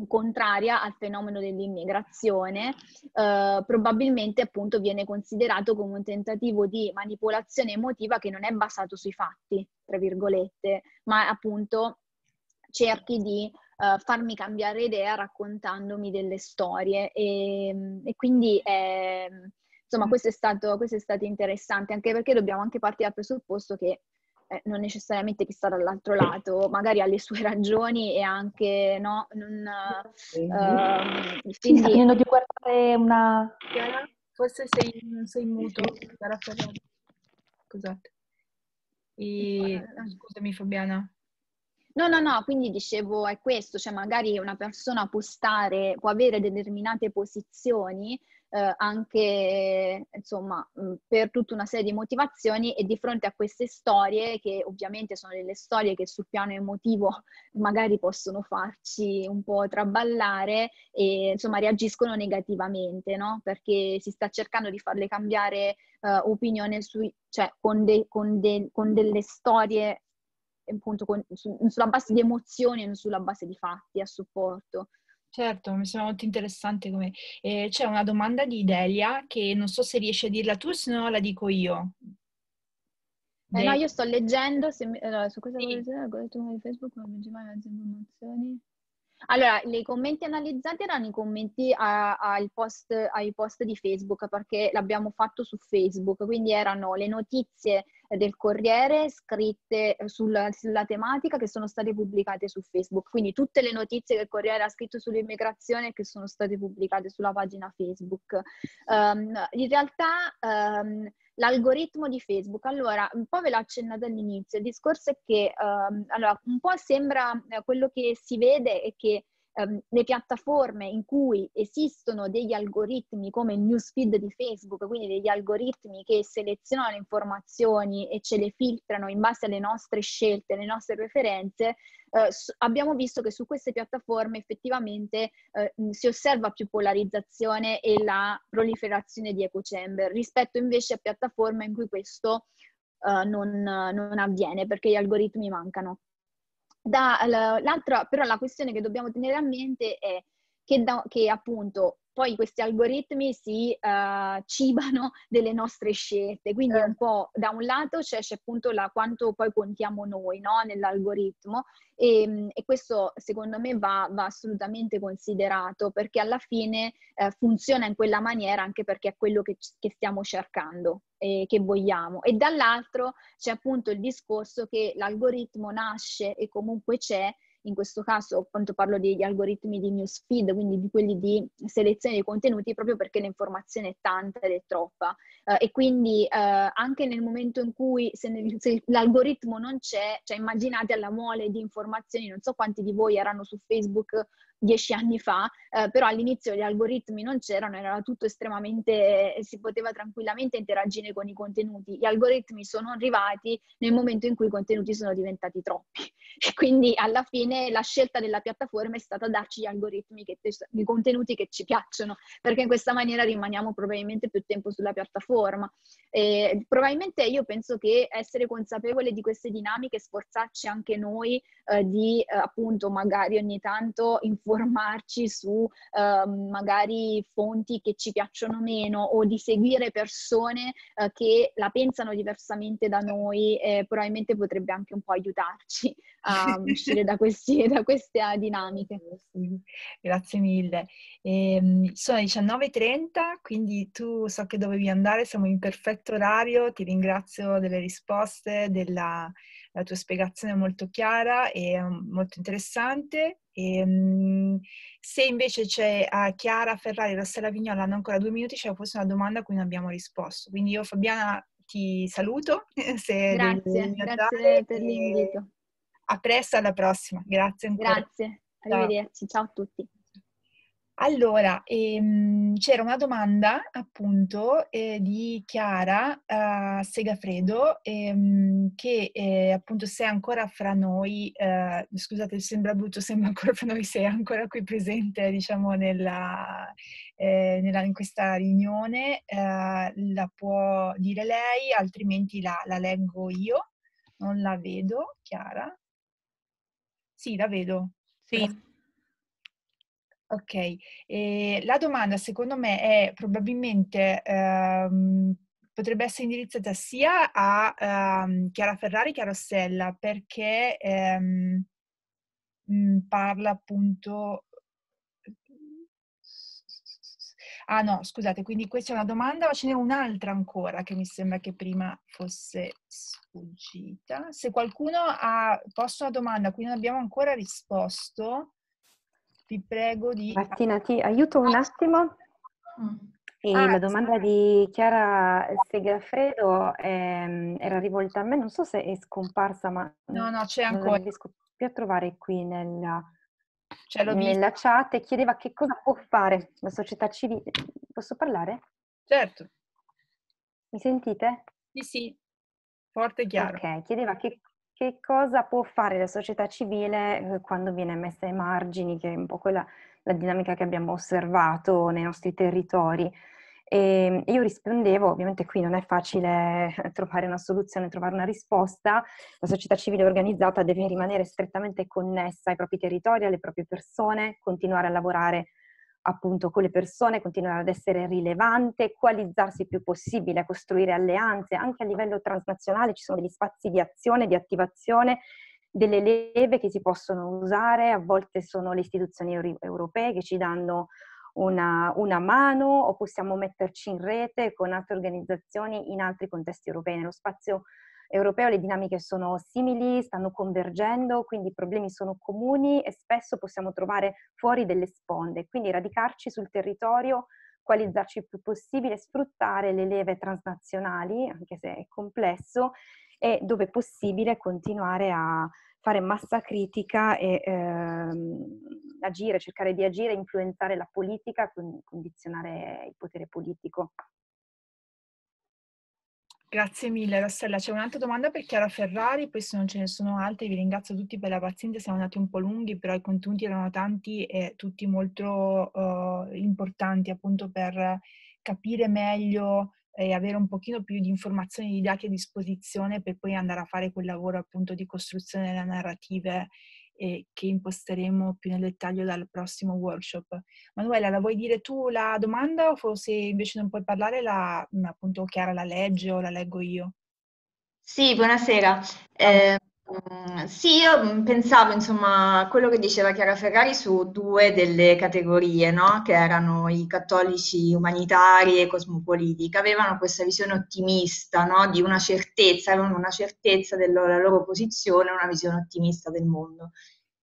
contraria al fenomeno dell'immigrazione, eh, probabilmente appunto viene considerato come un tentativo di manipolazione emotiva che non è basato sui fatti, tra virgolette, ma appunto cerchi di uh, farmi cambiare idea raccontandomi delle storie e, ehm, e quindi è, ehm, insomma mm. questo è, stato, questo è, stato, interessante anche perché dobbiamo anche partire dal presupposto che eh, non necessariamente chi sta dall'altro lato magari ha le sue [laughs] ragioni e anche no non, uh, quindi... Sì, sta finendo di guardare una Chiara, forse sei, sei muto Chiara scusate e... scusami Fabiana No, no, no, quindi dicevo è questo, cioè magari una persona può stare, può avere determinate posizioni eh, anche insomma mm, per tutta una serie di motivazioni e di fronte a queste storie che ovviamente sono delle storie che sul piano emotivo [laughs] magari possono farci un po' traballare e insomma reagiscono negativamente, no? Perché si sta cercando di farle cambiare eh, opinione sui, cioè con, de, con, de, con delle storie appunto con, su, sulla base di emozioni e non sulla base di fatti a supporto. Certo, mi sembra molto interessante come... Eh, c'è una domanda di Delia che non so se riesci a dirla tu, se no la dico io. Eh, no, io sto leggendo, se mi... allora, su cosa sì. leggere, tu di Facebook, come mai mezze informazioni? Allora, i commenti analizzati erano i commenti a, a post, ai post di Facebook, perché l'abbiamo fatto su Facebook, quindi erano le notizie del Corriere scritte eh, sulla, sulla, tematica che sono state pubblicate su Facebook. Quindi tutte le notizie che il Corriere ha scritto sull'immigrazione che sono state pubblicate sulla pagina Facebook. Um, in realtà um, l'algoritmo di Facebook, allora un po' ve l'ho accennato all'inizio, il discorso è che um, allora, un po' sembra eh, quello che si vede è che ehm, le piattaforme in cui esistono degli algoritmi come il newsfeed di Facebook, quindi degli algoritmi che selezionano le informazioni e ce le filtrano in base alle nostre scelte, alle nostre preferenze, eh, abbiamo visto che su queste piattaforme effettivamente eh, si osserva più polarizzazione e la proliferazione di eco chamber rispetto invece a piattaforme in cui questo Uh, non, non, avviene perché gli algoritmi mancano. Da, l'altra, però la questione che dobbiamo tenere a mente è che, da, che appunto poi questi algoritmi si uh, cibano [laughs] delle nostre scelte, quindi eh. un po' da un lato c'è, c'è appunto la, quanto poi contiamo noi no? nell'algoritmo e, ehm, e, questo secondo me va, va, assolutamente considerato perché alla fine eh, funziona in quella maniera anche perché è quello che, che stiamo cercando e che vogliamo e dall'altro c'è appunto il discorso che l'algoritmo nasce e comunque c'è in questo caso appunto parlo di algoritmi di newsfeed, quindi di quelli di selezione dei contenuti, proprio perché l'informazione è tanta ed è troppa. Eh, e quindi eh, anche nel momento in cui se, nel, se, l'algoritmo non c'è, cioè immaginate alla mole di informazioni, non so quanti di voi erano su Facebook dieci anni fa, eh, però all'inizio gli algoritmi non c'erano, era tutto estremamente, eh, si poteva tranquillamente interagire con i contenuti. Gli algoritmi sono arrivati nel momento in cui i contenuti sono diventati troppi. [laughs] E Quindi alla fine la scelta della piattaforma è stata darci gli algoritmi, che, i contenuti che ci piacciono, perché in questa maniera rimaniamo probabilmente più tempo sulla piattaforma. E probabilmente io penso che essere consapevole di queste dinamiche, sforzarci anche noi eh, di eh, appunto magari ogni tanto informare informarci su eh, magari fonti che ci piacciono meno o di seguire persone eh, che la pensano diversamente da noi, eh, probabilmente potrebbe anche un po' aiutarci a [laughs] uscire da, questi, da queste eh, dinamiche. Grazie mille. E, ehm, sono le 19.30, quindi tu so che dovevi andare, siamo in perfetto orario, ti ringrazio delle risposte, della la tua spiegazione è molto chiara e mm, molto interessante. E, ehm, se invece c'è a Chiara Ferrari e Rossella Vignola hanno ancora due minuti, c'è forse una domanda a cui non abbiamo risposto. Quindi io Fabiana ti saluto. [laughs] Se grazie, grazie per l'invito. A presto, alla prossima. Grazie ancora. Grazie, arrivederci. Ciao, Ciao a tutti. Allora, ehm, c'era una domanda appunto eh, di Chiara eh, Segafredo ehm, che eh, appunto se è ancora fra noi, eh, scusate sembra brutto, sembra ancora fra noi, se è ancora qui presente diciamo nella, eh, nella, in questa riunione eh, la può dire lei, altrimenti la, la leggo io, non la vedo Chiara. Sì, la vedo. Sì. Ok, e la domanda secondo me è probabilmente ehm, potrebbe essere indirizzata sia a ehm, Chiara Ferrari che a Rossella perché ehm, mm, parla appunto Ah no, scusate, quindi questa è una domanda, ma ce n'è un'altra ancora che mi sembra che prima fosse sfuggita. Se qualcuno ha posto una domanda a cui non abbiamo ancora risposto, vi prego di... Martina, ti aiuto un attimo. Mm. E la ah, domanda di Chiara Segafredo ehm, era rivolta a me, non so se è scomparsa, ma no, no, c'è ancora. non riesco più a trovare qui nella, nella chat e chiedeva che cosa può fare la società civile. Posso parlare? Certo. Mi sentite? Sì, sì, forte e chiaro. Ok, chiedeva che, che cosa può fare la società civile eh, quando viene messa ai margini, che è un po' quella la dinamica che abbiamo osservato nei nostri territori. E ehm, io rispondevo, ovviamente qui non è facile eh, trovare una soluzione, trovare una risposta, la società civile organizzata deve rimanere strettamente connessa ai propri territori, alle proprie persone, continuare a lavorare appunto con le persone, continuare ad essere rilevante, equalizzarsi il più possibile, costruire alleanze, anche a livello transnazionale ci sono degli spazi di azione, di attivazione, delle leve che si possono usare, a volte sono le istituzioni europee che ci danno una, una, mano o possiamo metterci in rete con altre organizzazioni in altri contesti europei. Nello spazio europeo le dinamiche sono simili, stanno convergendo, quindi i problemi sono comuni e spesso possiamo trovare fuori delle sponde, quindi radicarci sul territorio, qualizzarci il più possibile, sfruttare le leve transnazionali, anche se è complesso, e dove possibile continuare a fare massa critica e ehm, agire, cercare di agire, influenzare la politica, condizionare il potere politico. Grazie mille Rossella. C'è un'altra domanda per Chiara Ferrari, poi se non ce ne sono altre vi ringrazio tutti per la pazienza, siamo andati un po' lunghi, però i contenuti erano tanti e tutti molto uh, importanti appunto per capire meglio e avere un pochino più di informazioni, di dati a disposizione per poi andare a fare quel lavoro appunto di costruzione delle narrative e che imposteremo più nel dettaglio dal prossimo workshop. Manuela, la vuoi dire tu la domanda o se invece non puoi parlare la, appunto Chiara la legge o la leggo io? Sì, buonasera. Eh, sì, io pensavo insomma a quello che diceva Chiara Ferrari su due delle categorie, no? che erano i cattolici umanitari e cosmopoliti, che avevano questa visione ottimista no? di una certezza, avevano una certezza della loro posizione, una visione ottimista del mondo.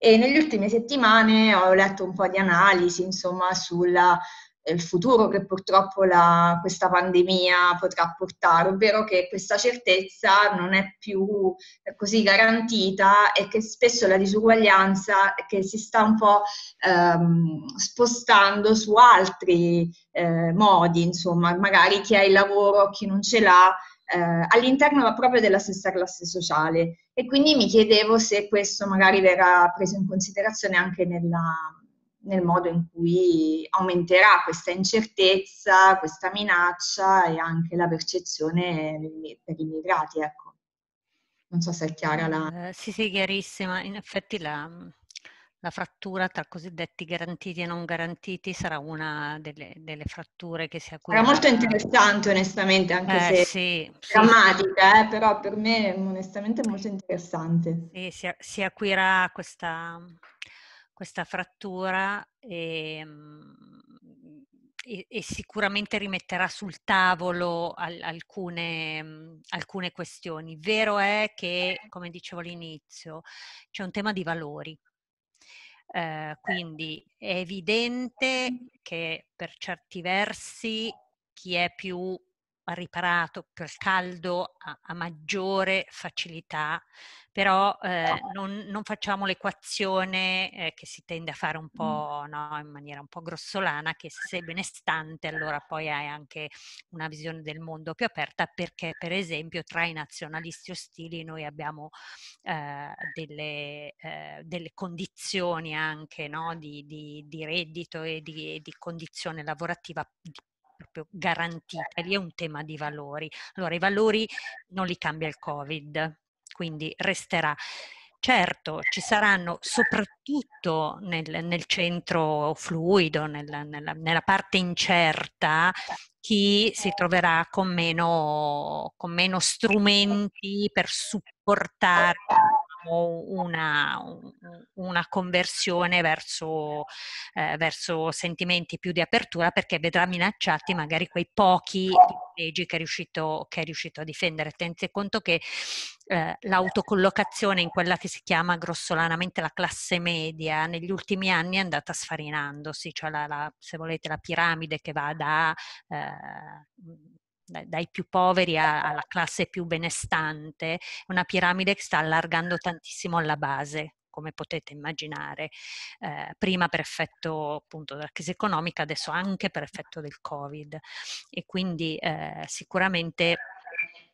E negli ultime settimane ho letto un po' di analisi, insomma, sulla eh, il futuro che purtroppo la, questa pandemia potrà portare, ovvero che questa certezza non è più eh, così garantita e che spesso la disuguaglianza che si sta un po' ehm, spostando su altri eh, modi, insomma, magari chi ha il lavoro, chi non ce l'ha, eh, all'interno proprio della stessa classe sociale e quindi mi chiedevo se questo magari verrà preso in considerazione anche nella, nel modo in cui aumenterà questa incertezza, questa minaccia e anche la percezione per gli immigrati. Ecco. Non so se è chiara la... Eh, sì, sì, chiarissima. In effetti la, la frattura tra cosiddetti garantiti e non garantiti sarà una delle, delle fratture che si accumula. Era molto interessante onestamente, anche eh, se sì, drammatica, sì. Eh, però per me onestamente molto interessante. Sì, si, si acquirà questa, questa frattura e, mm, e, e, sicuramente rimetterà sul tavolo al, alcune, mm, alcune questioni. Vero è che, come dicevo all'inizio, c'è un tema di valori Ehm, eh, quindi è evidente mm. che per certi versi chi è più riparato per caldo a, a maggiore facilità, però ah. eh, non, non, facciamo l'equazione eh, che si tende a fare un mm. po' no, in maniera un po' grossolana, che se benestante allora poi hai anche una visione del mondo più aperta, perché per esempio tra i nazionalisti ostili noi abbiamo eh, delle, eh, delle, condizioni anche no, di, di, di, reddito e di, di condizione lavorativa proprio garantita, e lì è certo. un tema di valori. Allora i valori non li cambia il Covid, quindi resterà. Certo, ci saranno soprattutto nel, nel centro fluido, nel, nella, nella, parte incerta, chi si troverà con meno, con meno strumenti per supportare diciamo, una, una, conversione verso, eh, verso, sentimenti più di apertura perché vedrà minacciati magari quei pochi privilegi che è riuscito, che è riuscito a difendere. Tenete conto che eh, l'autocollocazione in quella che si chiama grossolanamente la classe media negli ultimi anni è andata sfarinandosi, cioè la, la, se volete la piramide che va da... Eh, dai più poveri a, alla classe più benestante, una piramide che sta allargando tantissimo alla base, come potete immaginare, eh, prima per effetto appunto della crisi economica, adesso anche per effetto del Covid. E quindi eh, sicuramente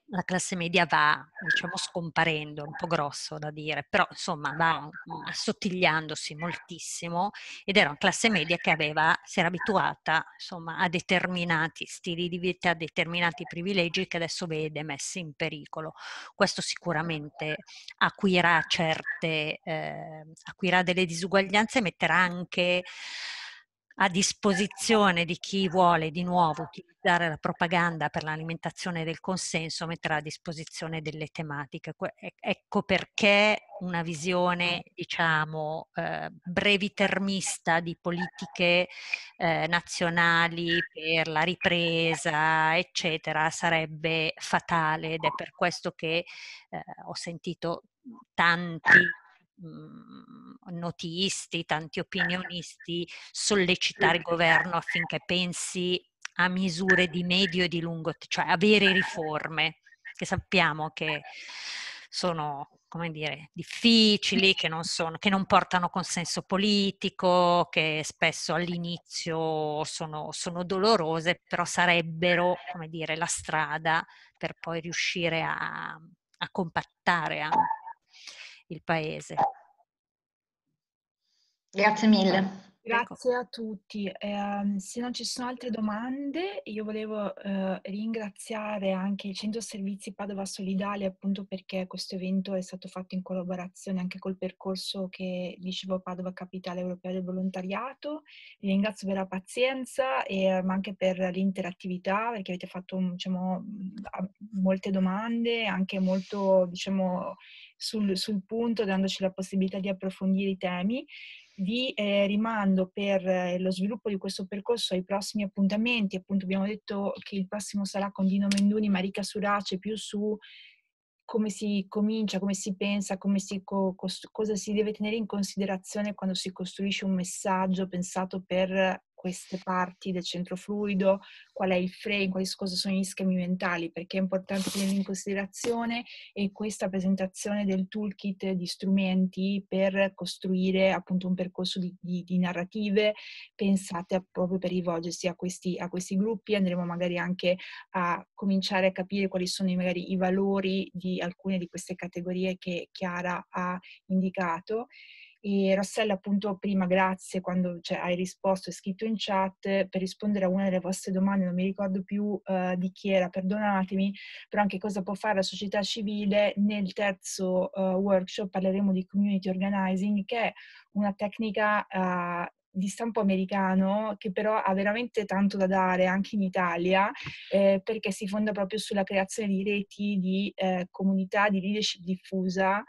la classe media va, diciamo, scomparendo, un po' grosso da dire, però insomma va mm, assottigliandosi moltissimo ed era una classe media che aveva, si era abituata insomma, a determinati stili di vita, a determinati privilegi che adesso vede messi in pericolo. Questo sicuramente acuirà certe, eh, acuirà delle disuguaglianze e metterà anche a disposizione di chi vuole di nuovo utilizzare la propaganda per l'alimentazione del consenso, metterà a disposizione delle tematiche. Ecco perché una visione, diciamo, eh, brevitermista di politiche eh, nazionali per la ripresa, eccetera, sarebbe fatale ed è per questo che eh, ho sentito tanti Mhmm, notisti, tanti certo. opinionisti sollecitare il governo affinché pensi a misure di medio e di lungo, cioè avere riforme, che sappiamo che sono come dire, difficili, che non, sono, che non portano consenso politico, che spesso all'inizio sono, sono dolorose, però sarebbero come dire, la strada per poi riuscire a, a compattare anche il paese. Grazie mille. Ecco. Grazie ecco. a tutti. Eh, se non ci sono altre domande, io volevo eh, ringraziare anche il Centro Servizi Padova Solidale appunto perché questo evento è stato fatto in collaborazione anche col percorso che dicevo Padova Capitale Europea del Volontariato. Vi ringrazio per la pazienza e, ma anche per l'interattività perché avete fatto diciamo, molte domande, anche molto diciamo, sul, sul punto, dandoci la possibilità di approfondire i temi. Vi eh, rimando per eh, lo sviluppo di questo percorso ai prossimi appuntamenti. Appunto abbiamo detto che il prossimo sarà con Dino Menduni, Marica Surace, più su come si comincia, come si pensa, come si co- cosa si deve tenere in considerazione quando si costruisce un messaggio pensato per queste parti del centro fluido, qual è il frame, quali cosa sono gli schemi mentali, perché è importante tenere in considerazione e questa presentazione del toolkit di strumenti per costruire appunto un percorso di, di, di narrative pensate a, proprio per rivolgersi a questi, a questi, gruppi. Andremo magari anche a cominciare a capire quali sono magari, i valori di alcune di queste categorie che Chiara ha indicato. E Rossella, appunto, prima grazie quando cioè, hai risposto, hai scritto in chat per rispondere a una delle vostre domande, non mi ricordo più uh, di chi era, perdonatemi, però anche cosa può fare la società civile. Nel terzo uh, workshop parleremo di community organizing, che è una tecnica uh, di stampo americano che però ha veramente tanto da dare anche in Italia eh, perché si fonda proprio sulla creazione di reti di eh, comunità di leadership diffusa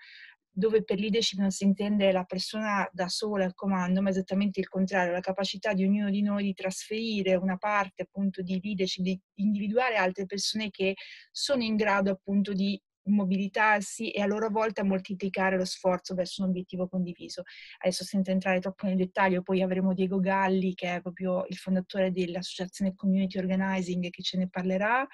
dove per leadership non si intende la persona da sola al comando, ma esattamente il contrario, la capacità di ognuno di noi di trasferire una parte appunto di leadership, di individuare altre persone che sono in grado appunto di mobilitarsi e a loro volta moltiplicare lo sforzo verso un obiettivo condiviso. Adesso senza entrare troppo nel dettaglio, poi avremo Diego Galli che è proprio il fondatore dell'associazione Community Organizing che ce ne parlerà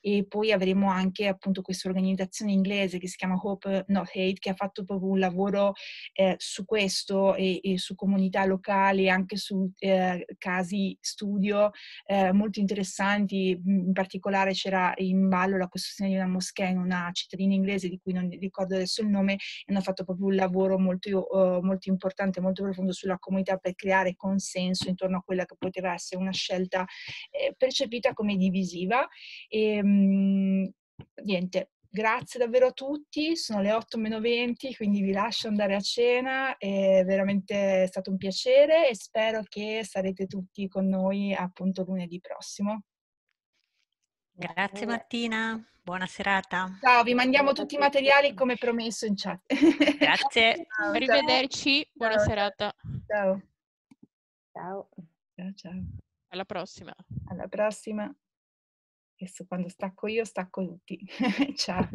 e poi avremo anche appunto questa organizzazione inglese che si chiama Hope Not Hate che ha fatto proprio un lavoro eh, su questo e, e, su comunità locali, anche su eh, casi studio eh, molto interessanti, in particolare c'era in ballo la costruzione di una moschea in una città cittadina inglese di cui non ricordo adesso il nome, hanno fatto proprio un lavoro molto, uh, molto importante, molto profondo sulla comunità per creare consenso intorno a quella che poteva essere una scelta eh, percepita come divisiva. E, ehm, mh, niente, grazie davvero a tutti, sono le 8 meno 20, quindi vi lascio andare a cena, è veramente stato un piacere e spero che sarete tutti con noi appunto lunedì prossimo. Grazie Martina, buona serata. Ciao, vi mandiamo tutti i materiali come promesso in chat. Grazie, [laughs] ciao, arrivederci, ciao. buona ciao. serata. Ciao. Ciao. Ciao, Alla prossima. Alla prossima. Adesso quando stacco io stacco tutti. [laughs] ciao.